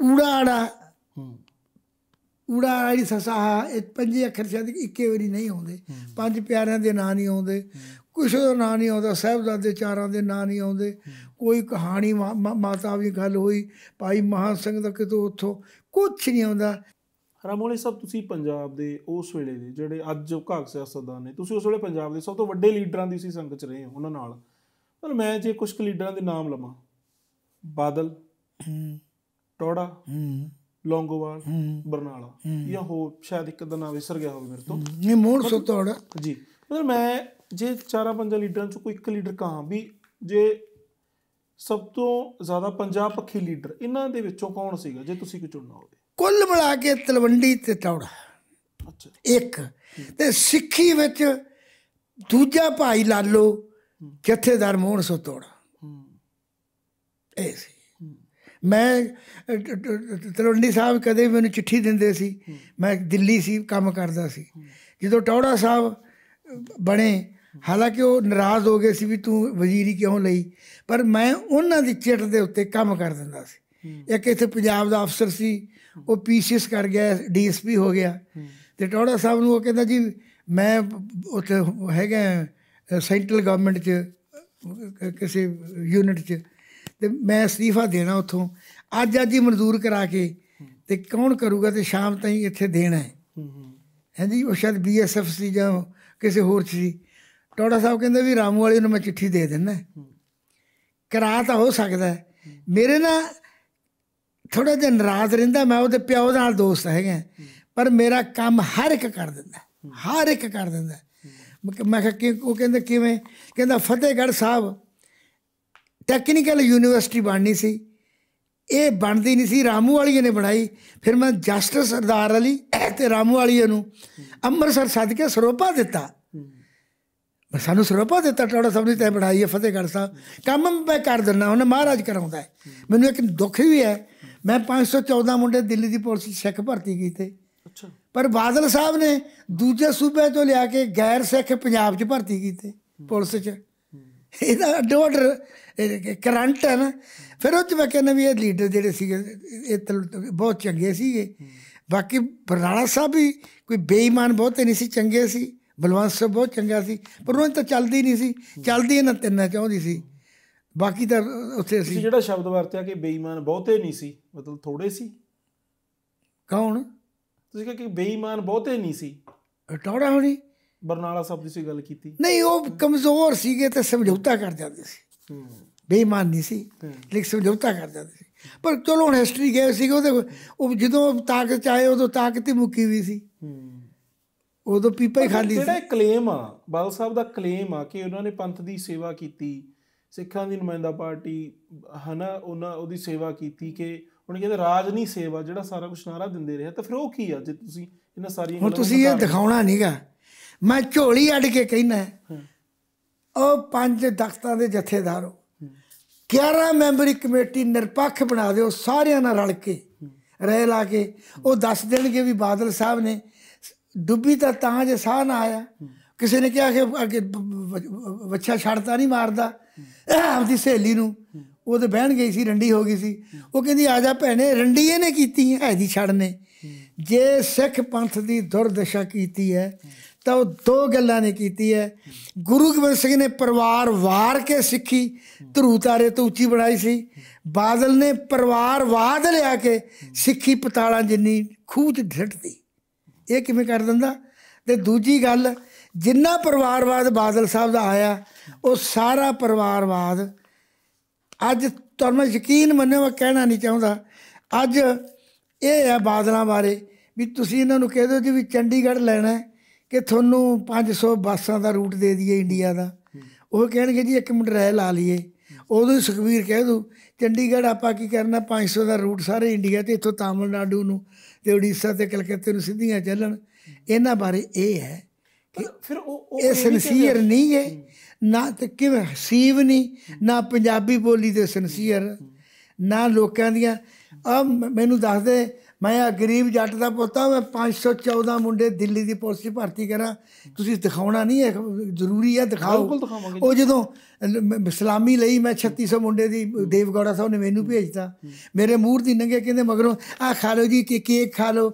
ਉੜਾੜਾ ਉੜਾੜਾ ਆੜੀ ਸਸਾਹਾ ਇਹ ਪੰਜ ਅੱਖਰ ਸ਼ਾਇਦ ਇੱਕੇ ਵਾਰੀ ਨਹੀਂ ਆਉਂਦੇ ਪੰਜ ਪਿਆਰਿਆਂ ਦੇ ਨਾਂ ਨਹੀਂ ਆਉਂਦੇ ਕੁਛ ਦਾ ਨਾਂ ਨਹੀਂ ਆਉਂਦਾ ਸਹਿਬਜ਼ਾਦੇ ਚਾਰਾਂ ਦੇ ਨਾਂ ਨਹੀਂ ਆਉਂਦੇ ਕੋਈ ਕਹਾਣੀ ਮਾਤਾ ਵੀ ਗੱਲ ਹੋਈ ਭਾਈ ਮਹਾ ਸਿੰਘ ਦਾ ਕਿਤੋਂ ਉੱਥੋਂ ਕੁਛ ਨਹੀਂ ਆਉਂਦਾ ਰਾਮੋਲੇ ਸਾਹਿਬ ਤੁਸੀਂ ਪੰਜਾਬ ਦੇ ਉਸ ਵੇਲੇ ਦੇ ਜਿਹੜੇ ਅੱਜ ਘਾਕ ਸਿਆਸਤਦਾਨ ਨੇ ਤੁਸੀਂ ਉਸ ਵੇਲੇ ਪੰਜਾਬ ਦੇ ਸਭ ਤੋਂ ਵੱਡੇ ਲੀਡਰਾਂ ਦੀ ਸੀ ਸੰਗਤ ਚ ਰਹੇ ਹੋ ਉਹਨਾਂ ਨਾਲ ਪਰ ਮੈਂ ਜੇ ਕੁਝ ਕੁ ਲੀਡਰਾਂ ਦੇ ਨਾਮ ਲਵਾਂ ਬਾਦਲ ਟੋੜਾ ਹੂੰ ਲੌਂਗੋਵਾਲ ਬਰਨਾਲਾ ਜਾਂ ਹੋਰ ਸ਼ਾਇਦ ਇੱਕ ਦਾ ਨਾਮ ਵਿਸਰ ਗਿਆ ਹੋਵੇ ਮੇਰੇ ਤੋਂ ਨਹੀਂ ਮੋਹਨ ਸਤੋੜਾ ਜੀ ਮਤਲਬ ਮੈਂ ਜੇ ਚਾਰਾ ਪੰਜਾ ਲੀਡਰਾਂ ਚ ਕੋਈ ਇੱਕ ਲੀਡਰ ਕਾ ਵੀ ਜੇ ਸਭ ਤੋਂ ਜ਼ਿਆਦਾ ਪੰਜਾਬ ਪੱਖੀ ਲੀਡਰ ਇਹਨਾਂ ਦੇ ਵਿੱਚੋਂ ਕੌਣ ਸੀਗਾ ਜੇ ਤੁਸੀਂ ਕੋ ਚੁਣਨਾ ਹੋਵੇ ਕੁੱਲ ਮਿਲਾ ਕੇ ਤਲਵੰਡੀ ਤੇ ਟੌੜਾ ਅੱਛਾ ਇੱਕ ਤੇ ਸਿੱਖੀ ਵਿੱਚ ਦੂਜਾ ਭਾਈ ਲਾਲੋ ਜਥੇਦਾਰ ਮੋਹਨ ਸਤੋੜਾ ਐਸੀ ਮੈਂ ਤਲਵੰਡੀ ਸਾਹਿਬ ਕਦੇ ਮੈਨੂੰ ਚਿੱਠੀ ਦਿੰਦੇ ਸੀ ਮੈਂ ਦਿੱਲੀ ਸੀ ਕੰਮ ਕਰਦਾ ਸੀ ਜਦੋਂ ਟੌੜਾ ਸਾਹਿਬ ਬਣੇ ਹਾਲਾਂਕਿ ਉਹ ਨਾਰਾਜ਼ ਹੋ ਗਏ ਸੀ ਵੀ ਤੂੰ ਵਜ਼ੀਰੀ ਕਿਉਂ ਲਈ ਪਰ ਮੈਂ ਉਹਨਾਂ ਦੀ ਚਿੱਠ ਦੇ ਉੱਤੇ ਕੰਮ ਕਰ ਦਿੰਦਾ ਸੀ ਇੱਕ ਇੱਥੇ ਪੰਜਾਬ ਦਾ ਅਫਸਰ ਸੀ ਉਹ ਪੀਸੀਐਸ ਕਰ ਗਿਆ ਡੀਐਸਪੀ ਹੋ ਗਿਆ ਤੇ ਟੌੜਾ ਸਾਹਿਬ ਨੂੰ ਉਹ ਕਹਿੰਦਾ ਜੀ ਮੈਂ ਉੱਥੇ ਹੈਗਾ ਸੈਂਟਰਲ ਗਵਰਨਮੈਂਟ 'ਚ ਕਿਸੇ ਯੂਨਿਟ 'ਚ ਤੇ ਮੈਂ ਅਸਤੀਫਾ ਦੇਣਾ ਉੱਥੋਂ ਅੱਜ ਅੱਜ ਹੀ ਮਨਜ਼ੂਰ ਕਰਾ ਕੇ ਤੇ ਕੌਣ ਕਰੂਗਾ ਤੇ ਸ਼ਾਮ ਤਾਈਂ ਇੱਥੇ ਦੇਣਾ ਹੈ ਹਾਂਜੀ ਉਹ ਸ਼ਾਇਦ ਬੀਐਸਐਫ ਸੀ ਜਾਂ ਕਿਸੇ ਹੋਰ ਸੀ ਟੋੜਾ ਸਾਹਿਬ ਕਹਿੰਦੇ ਵੀ ਰਾਮੂ ਵਾਲੇ ਨੂੰ ਮੈਂ ਚਿੱਠੀ ਦੇ ਦਿੰਦਾ ਕਰਾ ਤਾਂ ਹੋ ਸਕਦਾ ਮੇਰੇ ਨਾਲ ਥੋੜਾ ਜਿਹਾ ਨਾਰਾਜ਼ ਰਹਿੰਦਾ ਮੈਂ ਉਹਦੇ ਪਿਓ ਨਾਲ ਦੋਸਤ ਹੈਗਾ ਪਰ ਮੇਰਾ ਕੰਮ ਹਰ ਇੱਕ ਕਰ ਦਿੰਦਾ ਹਰ ਇੱਕ ਕਰ ਦਿੰਦਾ ਮੈਂ ਕਿਹਾ ਕਿ ਉਹ ਕਹਿੰਦਾ ਕਿਵੇਂ ਕਹਿੰਦਾ ਫਤਿਹਗੜ੍ਹ ਸਾਹਿਬ ਟੈਕਨੀਕਲ ਯੂਨੀਵਰਸਿਟੀ ਬਣਨੀ ਸੀ ਇਹ ਬਣਦੀ ਨਹੀਂ ਸੀ ਰਾਮੂ ਵਾਲੀਏ ਨੇ ਬਣਾਈ ਫਿਰ ਮੈਂ ਜਸਟਿਸ ਸਰਦਾਰ ਅਲੀ ਤੇ ਰਾਮੂ ਵਾਲੀਏ ਨੂੰ ਅੰਮ੍ਰਿਤਸਰ ਸੱਦ ਕੇ ਸਰੋਪਾ ਦਿੱਤਾ ਸਾਨੂੰ ਸਰੋਪਾ ਦਿੱਤਾ ਟੋੜਾ ਸਭ ਨੇ ਤੈ ਬਣਾਈ ਹੈ ਫਤਿਹਗੜ੍ਹ ਸਾਹਿਬ ਕੰਮ ਮੈਂ ਕਰ ਦਿੰਦਾ ਹੁਣ ਮਹਾਰਾਜ ਕਰਾਉਂਦਾ ਹੈ ਮੈਨੂੰ ਇੱਕ ਦੁੱਖ ਵੀ ਹੈ ਮੈਂ 514 ਮੁੰਡੇ ਦਿੱਲੀ ਦੀ ਪੁਲਿਸ ਸਿੱਖ ਭਰਤੀ ਕੀਤੇ ਅੱਛਾ ਪਰ ਬਾਦਲ ਸਾਹਿਬ ਨੇ ਦੂਜੇ ਸੂਬੇ ਤੋਂ ਲਿਆ ਕੇ ਗੈਰ ਸਿੱਖ ਪੰਜਾਬ 'ਚ ਭਰਤੀ ਕੀਤੇ ਪੁਲਿਸ 'ਚ ਇਹਦਾ ਅੱਡੋ ਕਰੰਟ ਹੈ ਨਾ ਫਿਰ ਉਹ ਚ ਮੈਂ ਕਹਿੰਦਾ ਵੀ ਇਹ ਲੀਡਰ ਜਿਹੜੇ ਸੀਗੇ ਇਹ ਬਹੁਤ ਚੰਗੇ ਸੀਗੇ ਬਾਕੀ ਬਰਨਾਲਾ ਸਾਹਿਬ ਵੀ ਕੋਈ ਬੇਈਮਾਨ ਬਹੁਤੇ ਨਹੀਂ ਸੀ ਚੰਗੇ ਸੀ ਬਲਵੰਤ ਸਾਹਿਬ ਬਹੁਤ ਚੰਗਾ ਸੀ ਪਰ ਉਹਨਾਂ ਤਾਂ ਚੱਲਦੀ ਨਹੀਂ ਸੀ ਚੱਲਦੀ ਇਹਨਾਂ ਤਿੰਨਾਂ ਚਾਹੁੰਦੀ ਸੀ ਬਾਕੀ ਤਾਂ ਉੱਥੇ ਸੀ ਜਿਹੜਾ ਸ਼ਬਦ ਵਰਤਿਆ ਕਿ ਬੇਈਮਾਨ ਬਹੁਤੇ ਨਹੀਂ ਸੀ ਮਤਲਬ ਥੋੜੇ ਸੀ ਕੌਣ ਤੁਸੀਂ ਕਹਿੰਦੇ ਕਿ ਬੇਈਮਾਨ ਬਹੁਤੇ ਨਹੀਂ ਸੀ ਟੌੜਾ ਹੋਣੀ ਬਰਨਾਲਾ ਸਾਹਿਬ ਦੀ ਸੀ ਗੱਲ ਕੀਤੀ ਨਹੀਂ ਉਹ ਕਮਜ਼ੋਰ ਸੀਗੇ ਤੇ ਸਮਝੌਤਾ ਕਰ ਜਾਂਦੇ ਸੀ ਬੇਈਮਾਨ ਨਹੀਂ ਸੀ ਲਿਖ ਸਮਝੌਤਾ ਕਰ ਜਾਂਦੇ ਸੀ ਪਰ ਚਲੋ ਹੁਣ ਹਿਸਟਰੀ ਗਏ ਸੀ ਉਹਦੇ ਉਹ ਜਦੋਂ ਤਾਕਤ ਆਏ ਉਦੋਂ ਤਾਕਤ ਹੀ ਮੁੱਕੀ ਵੀ ਸੀ ਉਦੋਂ ਪੀਪਾ ਹੀ ਖਾਲੀ ਸੀ ਜਿਹੜਾ ਕਲੇਮ ਆ ਬਾਲ ਸਾਹਿਬ ਦਾ ਕਲੇਮ ਆ ਕਿ ਉਹਨਾਂ ਨੇ ਪੰਥ ਦੀ ਸੇਵਾ ਕੀਤੀ ਸਿੱਖਾਂ ਦੀ ਨੁਮਾਇੰਦਾ ਪਾਰਟੀ ਹਨਾ ਉਹਨਾਂ ਉਹਦੀ ਸੇਵਾ ਕੀਤੀ ਕਿ ਹੁਣ ਕਹਿੰਦੇ ਰਾਜ ਨਹੀਂ ਸੇਵਾ ਜਿਹੜਾ ਸਾਰਾ ਕੁਝ ਨਾਰਾ ਦਿੰਦੇ ਰਿਹਾ ਤਾਂ ਫਿਰ ਉਹ ਕੀ ਆ ਜੇ ਤੁਸੀਂ ਇਹਨਾਂ ਸਾਰੀਆਂ ਹੁਣ ਤੁਸੀਂ ਇਹ ਦਿਖਾਉਣਾ ਨਹੀਂਗਾ ਮੈਂ ਝੋਲੀ ਅੜ ਕੇ ਕਹਿਣਾ ਉਹ ਪੰਜ ਦਖਤਾਂ ਦੇ ਜਥੇਦਾਰ ਹੋ 11 ਮੈਂਬਰੀ ਕਮੇਟੀ ਨਿਰਪੱਖ ਬਣਾ ਦਿਓ ਸਾਰਿਆਂ ਨਾਲ ਰਲ ਕੇ ਰਹਿ ਲਾ ਕੇ ਉਹ ਦੱਸ ਦੇਣਗੇ ਵੀ ਬਾਦਲ ਸਾਹਿਬ ਨੇ ਡੁੱਬੀ ਤਾਂ ਤਾਂ ਜੇ ਸਾਹ ਨਾ ਆਇਆ ਕਿਸੇ ਨੇ ਕਿਹਾ ਕਿ ਅੱਗੇ ਬੱਚਾ ਛੜਦਾ ਨਹੀਂ ਮਾਰਦਾ ਆਪਦੀ ਸਹੇਲੀ ਨੂੰ ਉਹ ਤੇ ਬਹਿਣ ਗਈ ਸੀ ਰੰਡੀ ਹੋ ਗਈ ਸੀ ਉਹ ਕਹਿੰਦੀ ਆ ਜਾ ਭੈਣੇ ਰੰਡੀ ਇਹਨੇ ਕੀਤੀ ਹੈ ਦੀ ਛੜਨੇ ਜੇ ਸਿੱਖ ਪੰਥ ਦੀ ਦੁਰਦਸ਼ਾ ਕੀਤੀ ਹੈ ਤਾਂ ਉਹ ਦੋ ਗੱਲਾਂ ਨੇ ਕੀਤੀ ਹੈ ਗੁਰੂ ਗੋਬਿੰਦ ਸਿੰਘ ਨੇ ਪਰਿਵਾਰ ਵਾਰ ਕੇ ਸਿੱਖੀ ਧਰੂ ਤਾਰੇ ਤੋਂ ਉੱਚੀ ਬਣਾਈ ਸੀ ਬਾਦਲ ਨੇ ਪਰਿਵਾਰ ਵਾਦ ਲਿਆ ਕੇ ਸਿੱਖੀ ਪਤਾਲਾਂ ਜਿੰਨੀ ਖੂਹ 'ਚ ਢਿੱਟਦੀ ਇਹ ਕਿਵੇਂ ਕਰ ਦਿੰਦਾ ਤੇ ਦੂਜੀ ਗੱਲ ਜਿੰਨਾ ਪਰਿਵਾਰਵਾਦ ਬਾਦਲ ਸਾਹਿਬ ਦਾ ਆਇਆ ਉਹ ਸਾਰਾ ਪਰਿਵਾਰਵਾਦ ਅੱਜ ਤੁਹਾਨੂੰ ਯਕੀਨ ਮੰਨਿਓ ਮੈਂ ਕਹਿਣਾ ਨਹੀਂ ਚਾਹੁੰਦਾ ਅੱਜ ਇਹ ਹੈ ਬਾਦਲਾਂ ਬਾਰੇ ਵੀ ਤੁਸੀਂ ਇਹਨਾਂ ਨੂੰ ਕਹਿ ਦਿਓ ਜੀ ਵੀ ਚੰਡੀਗੜ੍ਹ ਲੈਣਾ ਹੈ ਕਿ ਤੁਹਾਨੂੰ 500 ਬੱਸਾਂ ਦਾ ਰੂਟ ਦੇ ਦਈਏ ਇੰਡੀਆ ਦਾ ਉਹ ਕਹਿਣਗੇ ਜੀ ਇੱਕ ਮਿੰਟ ਰਹਿ ਲਾ ਲਈਏ ਉਦੋਂ ਹੀ ਸੁਖਵੀਰ ਕਹਿ ਦੂ ਚੰਡੀਗੜ੍ਹ ਆਪਾਂ ਕੀ ਕਰਨਾ 500 ਦਾ ਰੂਟ ਸਾਰੇ ਇੰਡੀਆ ਤੇ ਇੱਥੋਂ ਤਾਮਿਲਨਾਡੂ ਨੂੰ ਤੇ ਉੜੀਸਾ ਤੇ ਕਲਕੱਤੇ ਨੂੰ ਸਿੱਧੀਆਂ ਚੱਲਣ ਇਹਨਾਂ ਬਾਰੇ ਇਹ ਹੈ ਕਿ ਫਿਰ ਉਹ ਇਹ ਸਿਨਸੀਅਰ ਨਹੀਂ ਹੈ ਨਾ ਤੇ ਕਿਵੇਂ ਸੀਵ ਨਹੀਂ ਨਾ ਪੰਜਾਬੀ ਬੋਲੀ ਦੇ ਸਿਨਸੀਅਰ ਨਾ ਲੋਕਾਂ ਦੀਆਂ ਆ ਮੈਨੂੰ ਦੱਸਦੇ ਮੈਂ ਆ ਗਰੀਬ ਜੱਟ ਦਾ ਪੁੱਤ ਆ ਮੈਂ 514 ਮੁੰਡੇ ਦਿੱਲੀ ਦੀ ਪੁਲਿਸ ਦੀ ਭਰਤੀ ਕਰਾਂ ਤੁਸੀਂ ਦਿਖਾਉਣਾ ਨਹੀਂ ਹੈ ਜ਼ਰੂਰੀ ਹੈ ਦਿਖਾਓ ਉਹ ਜਦੋਂ ਇਸਲਾਮੀ ਲਈ ਮੈਂ 3600 ਮੁੰਡੇ ਦੀ ਦੇਵਗੌੜਾ ਸਾਹਿਬ ਨੇ ਮੈਨੂੰ ਭੇਜਤਾ ਮੇਰੇ ਮੂਹਰ ਦੀ ਨੰਗੇ ਕਹਿੰਦੇ ਮਗਰੋਂ ਆ ਖਾ ਲਓ ਜੀ ਕਿ ਕੇਕ ਖਾ ਲਓ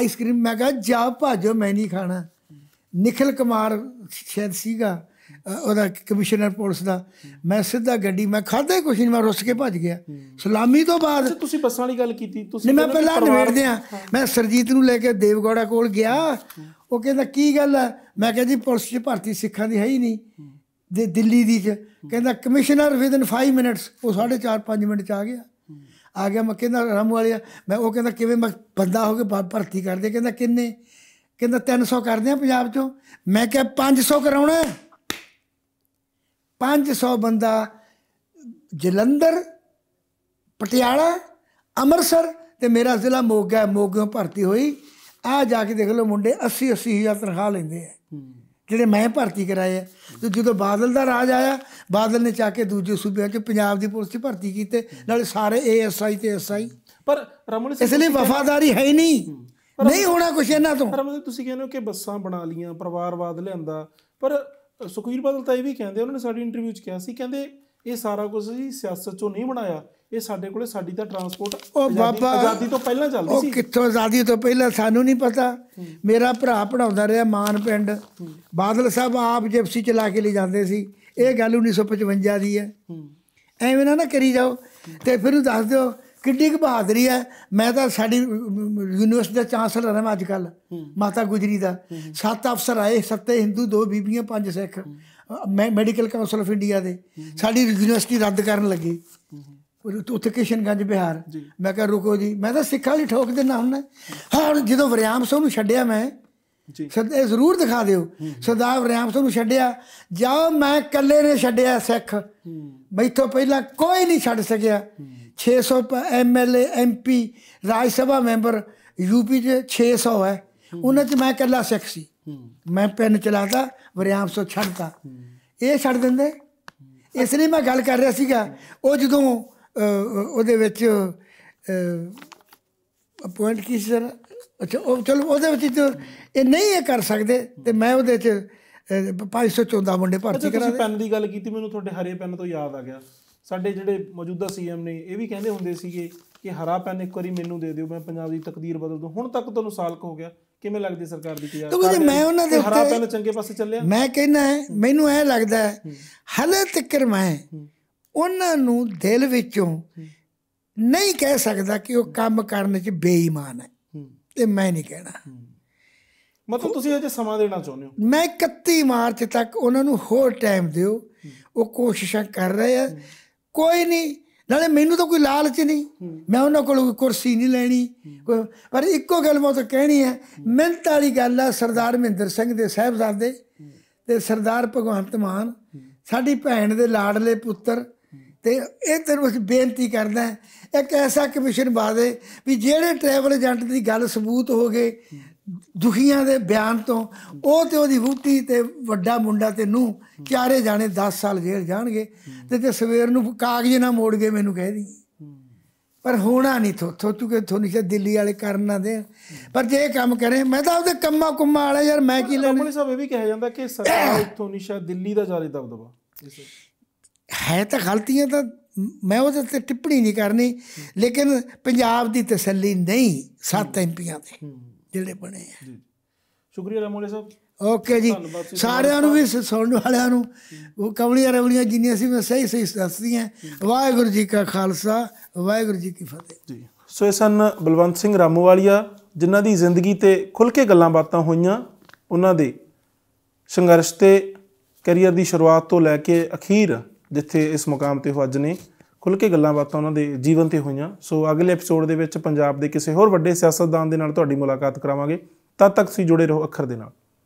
ਆਈਸਕ੍ਰੀਮ ਮੈਂ ਕਹਾ ਜਾ ਭਾਜੋ ਮੈਂ ਨਹੀਂ ਖਾਣਾ ਨikhil kumar ਸ਼ਾਇਦ ਸੀਗਾ ਉਹਦਾ ਕਮਿਸ਼ਨਰ ਪੁਲਿਸ ਦਾ ਮੈਂ ਸਿੱਧਾ ਗੱਡੀ ਮੈਂ ਖਾਦਾ ਕੁਛ ਨਹੀਂ ਮੈਂ ਰੁੱਸ ਕੇ ਭੱਜ ਗਿਆ ਸਲਾਮੀ ਤੋਂ ਬਾਅਦ ਤੁਸੀਂ ਬੱਸਾਂ ਵਾਲੀ ਗੱਲ ਕੀਤੀ ਤੁਸੀਂ ਮੈਂ ਪਹਿਲਾਂ ਨਵੇੜਦੇ ਆ ਮੈਂ ਸਰਜੀਤ ਨੂੰ ਲੈ ਕੇ ਦੇਵਗੌੜਾ ਕੋਲ ਗਿਆ ਉਹ ਕਹਿੰਦਾ ਕੀ ਗੱਲ ਹੈ ਮੈਂ ਕਿਹਾ ਜੀ ਪੁਲਿਸ 'ਚ ਭਰਤੀ ਸਿੱਖਾਂ ਦੀ ਹੈ ਹੀ ਨਹੀਂ ਦੇ ਦਿੱਲੀ ਦੀ 'ਚ ਕਹਿੰਦਾ ਕਮਿਸ਼ਨਰ ਵਿਦਨ 5 ਮਿੰਟਸ ਉਹ 4.5 5 ਮਿੰਟ 'ਚ ਆ ਗਿਆ ਆ ਗਿਆ ਮੈਂ ਕਹਿੰਦਾ ਰਾਮ ਵਾਲਿਆ ਮੈਂ ਉਹ ਕਹਿੰਦਾ ਕਿਵੇਂ ਮੈਂ ਬੰਦਾ ਹੋ ਕੇ ਭਰਤੀ ਕਰਦੇ ਕਹਿੰਦਾ ਕਿੰਨੇ ਕਹਿੰਦਾ 300 ਕਰਦੇ ਆ ਪੰਜਾਬ 'ਚੋਂ ਮੈਂ ਕਿਹਾ 500 ਕਰਾਉਣਾ 500 ਬੰਦਾ ਜਲੰਧਰ ਪਟਿਆਲਾ ਅੰਮ੍ਰਿਤਸਰ ਤੇ ਮੇਰਾ ਜ਼ਿਲ੍ਹਾ ਮੋਗਾ ਮੋਗਿਓਂ ਭਰਤੀ ਹੋਈ ਆ ਜਾ ਕੇ ਦੇਖ ਲਓ ਮੁੰਡੇ 80 80 ਹਜ਼ਾਰ ਤਨਖਾਹ ਲੈਂਦੇ ਆ ਜਿਹੜੇ ਮੈਂ ਭਰਤੀ ਕਰਾਏ ਆ ਤੇ ਜਦੋਂ ਬਾਦਲ ਦਾ ਰਾਜ ਆਇਆ ਬਾਦਲ ਨੇ ਚਾ ਕੇ ਦੂਜੇ ਸੂਬਿਆਂ 'ਚ ਪੰਜਾਬ ਦੀ ਪੁਲਿਸ 'ਚ ਭਰਤੀ ਕੀਤੇ ਨਾਲੇ ਸਾਰੇ ਏਐਸਆਈ ਤੇ ਐਸਆਈ ਪਰ ਰਮਨ ਇਸ ਲਈ ਵਫਾਦਾਰੀ ਹੈ ਨਹੀਂ ਨਹੀਂ ਹੋਣਾ ਕੁਛ ਇਹਨਾਂ ਤੋਂ ਰਮਨ ਤੁਸੀਂ ਕਹਿੰਦੇ ਹੋ ਕਿ ਬੱਸਾਂ ਬਣਾ ਲੀਆਂ ਪਰਿਵਾਰਵਾਦ ਲਿਆਂਦਾ ਪਰ ਸੁਖਵੀਰ ਬਾਦਲ ਤਾਂ ਇਹ ਵੀ ਕਹਿੰਦੇ ਉਹਨਾਂ ਨੇ ਸਾਡੀ ਇੰਟਰਵਿਊ 'ਚ ਕਿਹਾ ਸੀ ਕਹਿੰਦੇ ਇਹ ਸਾਰਾ ਕੁਝ ਜੀ ਸਿਆਸਤ 'ਚੋਂ ਨਹੀਂ ਬਣਾਇਆ ਇਹ ਸਾਡੇ ਕੋਲੇ ਸਾਡੀ ਤਾਂ ਟਰਾਂਸਪੋਰਟ ਉਹ ਬਾਬਾ ਆਜ਼ਾਦੀ ਤੋਂ ਪਹਿਲਾਂ ਚੱਲਦੀ ਸੀ ਉਹ ਕਿੱਥੋਂ ਆਜ਼ਾਦੀ ਤੋਂ ਪਹਿਲਾਂ ਸਾਨੂੰ ਨਹੀਂ ਪਤਾ ਮੇਰਾ ਭਰਾ ਪੜਾਉਂਦਾ ਰਿਹਾ ਮਾਨ ਪਿੰਡ ਬਾਦਲ ਸਾਹਿਬ ਆਪ ਜਿਪਸੀ ਚਲਾ ਕੇ ਲੈ ਜਾਂਦੇ ਸੀ ਇਹ ਗੱਲ 1955 ਦੀ ਹੈ ਐਵੇਂ ਨਾ ਨਾ ਕਰੀ ਜਾਓ ਤੇ ਫਿਰ ਦੱਸ ਦਿਓ ਕਿੱਡੀ ਕੁ ਬਹਾਦਰੀ ਹੈ ਮੈਂ ਤਾਂ ਸਾਡੀ ਯੂਨੀਵਰਸਿਟੀ ਦਾ ਚਾਂਸਲਰ ਹਾਂ ਅੱਜ ਕੱਲ ਮਾਤਾ ਗੁਜਰੀ ਦਾ ਸੱਤ ਅਫਸਰ ਆਏ ਸੱਤੇ ਹਿੰਦੂ ਦੋ ਬੀਬੀਆਂ ਪੰਜ ਸਿੱਖ ਮੈਂ ਮੈਡੀਕਲ ਕਾਉਂਸਲ ਆਫ ਇੰਡੀਆ ਦੇ ਸਾਡੀ ਯੂਨੀਵਰਸਿਟੀ ਰੱਦ ਕਰਨ ਲੱਗੇ ਉੱਥੇ ਕਿਸ਼ਨਗੰਜ ਬਿਹਾਰ ਮੈਂ ਕਿਹਾ ਰੁਕੋ ਜੀ ਮੈਂ ਤਾਂ ਸਿੱਖਾਂ ਲਈ ਠੋਕ ਦੇਣਾ ਹੁੰਦਾ ਹਾਂ ਜਦੋਂ ਵਰਿਆਮ ਸਿੰਘ ਨੂੰ ਛੱਡਿਆ ਮੈਂ ਜੀ ਇਹ ਜ਼ਰੂਰ ਦਿਖਾ ਦਿਓ ਸਰਦਾਰ ਵਰਿਆਮ ਸਿੰਘ ਨੂੰ ਛੱਡਿਆ ਜਾਂ ਮੈਂ ਇਕੱਲੇ ਨੇ ਛੱਡਿਆ ਸਿੱਖ ਮੈਥੋਂ ਪਹਿਲਾਂ ਕੋਈ ਨਹੀਂ ਛੱਡ ਸਕਿਆ 600 MLA MP Rajya Sabha member UP ਦੇ 600 ਹੈ ਉਹਨਾਂ 'ਚ ਮੈਂ ਇਕੱਲਾ ਸਿੱਖ ਸੀ ਮੈਂ ਪੈਨ ਚਲਾਦਾ ਵਰਿਆਮ ਸੋ ਛੱਡਦਾ ਇਹ ਛੱਡ ਦਿੰਦੇ ਇਸ ਲਈ ਮੈਂ ਗੱਲ ਕਰ ਰਿਹਾ ਸੀਗਾ ਉਹ ਜਦੋਂ ਉਹਦੇ ਵਿੱਚ ਪੁਆਇੰਟ ਕੀ ਸਰ ਅੱਛਾ ਉਹ ਚਲੋ ਉਹਦੇ ਵਿੱਚ ਇਹ ਨਹੀਂ ਇਹ ਕਰ ਸਕਦੇ ਤੇ ਮੈਂ ਉਹਦੇ 'ਚ 514 ਮੁੰਡੇ ਭਰਤੀ ਕਰਾ ਦੇ ਤੁਸੀਂ ਪੈਨ ਦੀ ਗੱਲ ਕੀਤੀ ਮੈਨੂੰ ਤੁਹਾਡੇ ਹਰੇ ਪੈਨ ਤੋਂ ਯਾਦ ਆ ਗਿਆ ਸਾਡੇ ਜਿਹੜੇ ਮੌਜੂਦਾ ਸੀਐਮ ਨੇ ਇਹ ਵੀ ਕਹਿੰਦੇ ਹੁੰਦੇ ਸੀਗੇ ਕਿ ਹਰਾ ਪੈਨ ਇੱਕ ਵਾਰੀ ਮੈਨੂੰ ਦੇ ਦਿਓ ਮੈਂ ਪੰਜਾਬ ਦੀ ਤਕਦੀਰ ਬਦਲ ਦੂੰ ਹੁਣ ਤੱਕ ਤੁਹਾਨੂੰ ਸਾਲ ਹੋ ਗਿਆ ਕਿਵੇਂ ਲੱਗਦੀ ਸਰਕਾਰ ਦੀ ਕਿਹਾ ਤਾਂ ਮੈਂ ਉਹਨਾਂ ਦੇ ਹਰਾ ਪੈਨ ਚੰਗੇ ਪਾਸੇ ਚੱਲਿਆ ਮੈਂ ਕਹਿੰਦਾ ਮੈਨੂੰ ਐ ਲੱਗਦਾ ਹਲੇ ਤੱਕ ਮੈਂ ਉਹਨਾਂ ਨੂੰ ਦਿਲ ਵਿੱਚੋਂ ਨਹੀਂ ਕਹਿ ਸਕਦਾ ਕਿ ਉਹ ਕੰਮ ਕਰਨ ਵਿੱਚ ਬੇਈਮਾਨ ਹੈ ਤੇ ਮੈਂ ਨਹੀਂ ਕਹਿਣਾ ਮਤਲਬ ਤੁਸੀਂ ਅਜੇ ਸਮਾਂ ਦੇਣਾ ਚਾਹੁੰਦੇ ਹੋ ਮੈਂ 31 ਮਾਰਚ ਤੱਕ ਉਹਨਾਂ ਨੂੰ ਹੋਰ ਟਾਈਮ ਦਿਓ ਉਹ ਕੋਸ਼ਿਸ਼ਾਂ ਕਰ ਰਹੇ ਆ ਕੋਈ ਨਹੀਂ ਨਾਲੇ ਮੈਨੂੰ ਤਾਂ ਕੋਈ ਲਾਲਚ ਨਹੀਂ ਮੈਂ ਉਹਨਾਂ ਕੋਲ ਕੋਈ ਕੁਰਸੀ ਨਹੀਂ ਲੈਣੀ ਪਰ ਇੱਕੋ ਗੱਲ ਮੈਂ ਤਾਂ ਕਹਿਣੀ ਹੈ ਮਿਹਨਤ ਵਾਲੀ ਗੱਲ ਆ ਸਰਦਾਰ ਮਹਿੰਦਰ ਸਿੰਘ ਦੇ ਸਹਿਬਜ਼ਾਦੇ ਤੇ ਸਰਦਾਰ ਭਗਵੰਤ ਮਾਨ ਸਾਡੀ ਭੈਣ ਦੇ ਲਾਡਲੇ ਪੁੱਤਰ ਤੇ ਇਹ ਤੈਨੂੰ ਅਸੀਂ ਬੇਨਤੀ ਕਰਦਾ ਇੱਕ ਐਸਾ ਕਮਿਸ਼ਨ ਬਾਦੇ ਵੀ ਜਿਹੜੇ ਟਰੈਵਲ ਏਜੰਟ ਦੀ ਗੱਲ ਸਬੂਤ ਹੋ ਗਏ ਦੁਖੀਆਂ ਦੇ ਬਿਆਨ ਤੋਂ ਉਹ ਤੇ ਉਹਦੀ ਬੂਤੀ ਤੇ ਵੱਡਾ ਮੁੰਡਾ ਤੇ ਨੂੰ ਚਾਰੇ ਜਾਣੇ 10 ਸਾਲ ਜੇਲ੍ਹ ਜਾਣਗੇ ਤੇ ਤੇ ਸਵੇਰ ਨੂੰ ਕਾਗਜ਼ ਨਾ ਮੋੜ ਗਏ ਮੈਨੂੰ ਕਹਿ ਦੀ ਪਰ ਹੋਣਾ ਨਹੀਂ ਥੋ ਥੋ ਤੂੰ ਕਿ ਤੁਹਾਨੂੰ ਸੇ ਦਿੱਲੀ ਵਾਲੇ ਕਰਨ ਨਾ ਦੇ ਪਰ ਜੇ ਕੰਮ ਕਰੇ ਮੈਂ ਤਾਂ ਉਹਦੇ ਕੰਮਾ ਕੁੰਮਾ ਵਾਲਾ ਯਾਰ ਮੈਂ ਕੀ ਲੈਣਾ ਆਪਣੇ ਸਾਹਿਬ ਇਹ ਵੀ ਕਿਹਾ ਜਾਂਦਾ ਕਿ ਸਰਕਾਰ ਇੱਥੋਂ ਨਹੀਂ ਦਿੱਲੀ ਦਾ ਜਾਰੇ ਦਬ ਦਬਾ ਹੈ ਤਾਂ ਗਲਤੀਆਂ ਤਾਂ ਮੈਂ ਉਹਦੇ ਤੇ ਟਿੱਪਣੀ ਨਹੀਂ ਕਰਨੀ ਲੇਕਿਨ ਪੰਜਾਬ ਦੀ ਤਸੱਲੀ ਨਹੀਂ ਸੱਤ ਐਮਪੀਆਂ ਤੇ ਜਿਹੜੇ ਬਣੇ ਜੀ ਸ਼ੁਕਰੀਆ ਰਮੋਲੇ ਸਾਹਿਬ ਓਕੇ ਜੀ ਸਾਰਿਆਂ ਨੂੰ ਵੀ ਸੁਣਨ ਵਾਲਿਆਂ ਨੂੰ ਉਹ ਕਵਲੀਆਂ ਰਵਲੀਆਂ ਜਿੰਨੀਆਂ ਸੀ ਮੈਂ ਸਹੀ ਸਹੀ ਦੱਸਦੀਆਂ ਵਾਹਿਗੁਰੂ ਜੀ ਕਾ ਖਾਲਸਾ ਵਾਹਿਗੁਰੂ ਜੀ ਕੀ ਫਤਿਹ ਜੀ ਸੋ ਇਹ ਸਨ ਬਲਵੰਤ ਸਿੰਘ ਰਾਮੋਵਾਲੀਆ ਜਿਨ੍ਹਾਂ ਦੀ ਜ਼ਿੰਦਗੀ ਤੇ ਖੁੱਲ ਕੇ ਗੱਲਾਂ ਬਾਤਾਂ ਹੋਈਆਂ ਉਹਨਾਂ ਦੇ ਸੰਘਰਸ਼ ਤੇ ਕੈਰੀਅਰ ਦੀ ਸ਼ੁਰੂਆਤ ਤੋਂ ਲੈ ਕੇ ਅਖੀਰ ਜਿੱਥੇ ਇਸ ਮੁਕਾਮ ਤੇ ਹੋ ਅੱਜ ਨੇ ਖੁੱਲ ਕੇ ਗੱਲਾਂ ਬਾਤਾਂ ਉਹਨਾਂ ਦੇ ਜੀਵਨ ਤੇ ਹੋਈਆਂ ਸੋ ਅਗਲੇ ਐਪੀਸੋਡ ਦੇ ਵਿੱਚ ਪੰਜਾਬ ਦੇ ਕਿਸੇ ਹੋਰ ਵੱਡੇ ਸਿਆਸਤਦਾਨ ਦੇ ਨਾਲ ਤੁਹਾਡੀ ਮੁਲਾਕਾਤ ਕਰਾਵਾਂਗੇ ਤਦ ਤੱਕ ਤੁਸੀਂ ਜੁੜੇ ਰਹੋ ਅੱਖਰ ਦੇ ਨਾਲ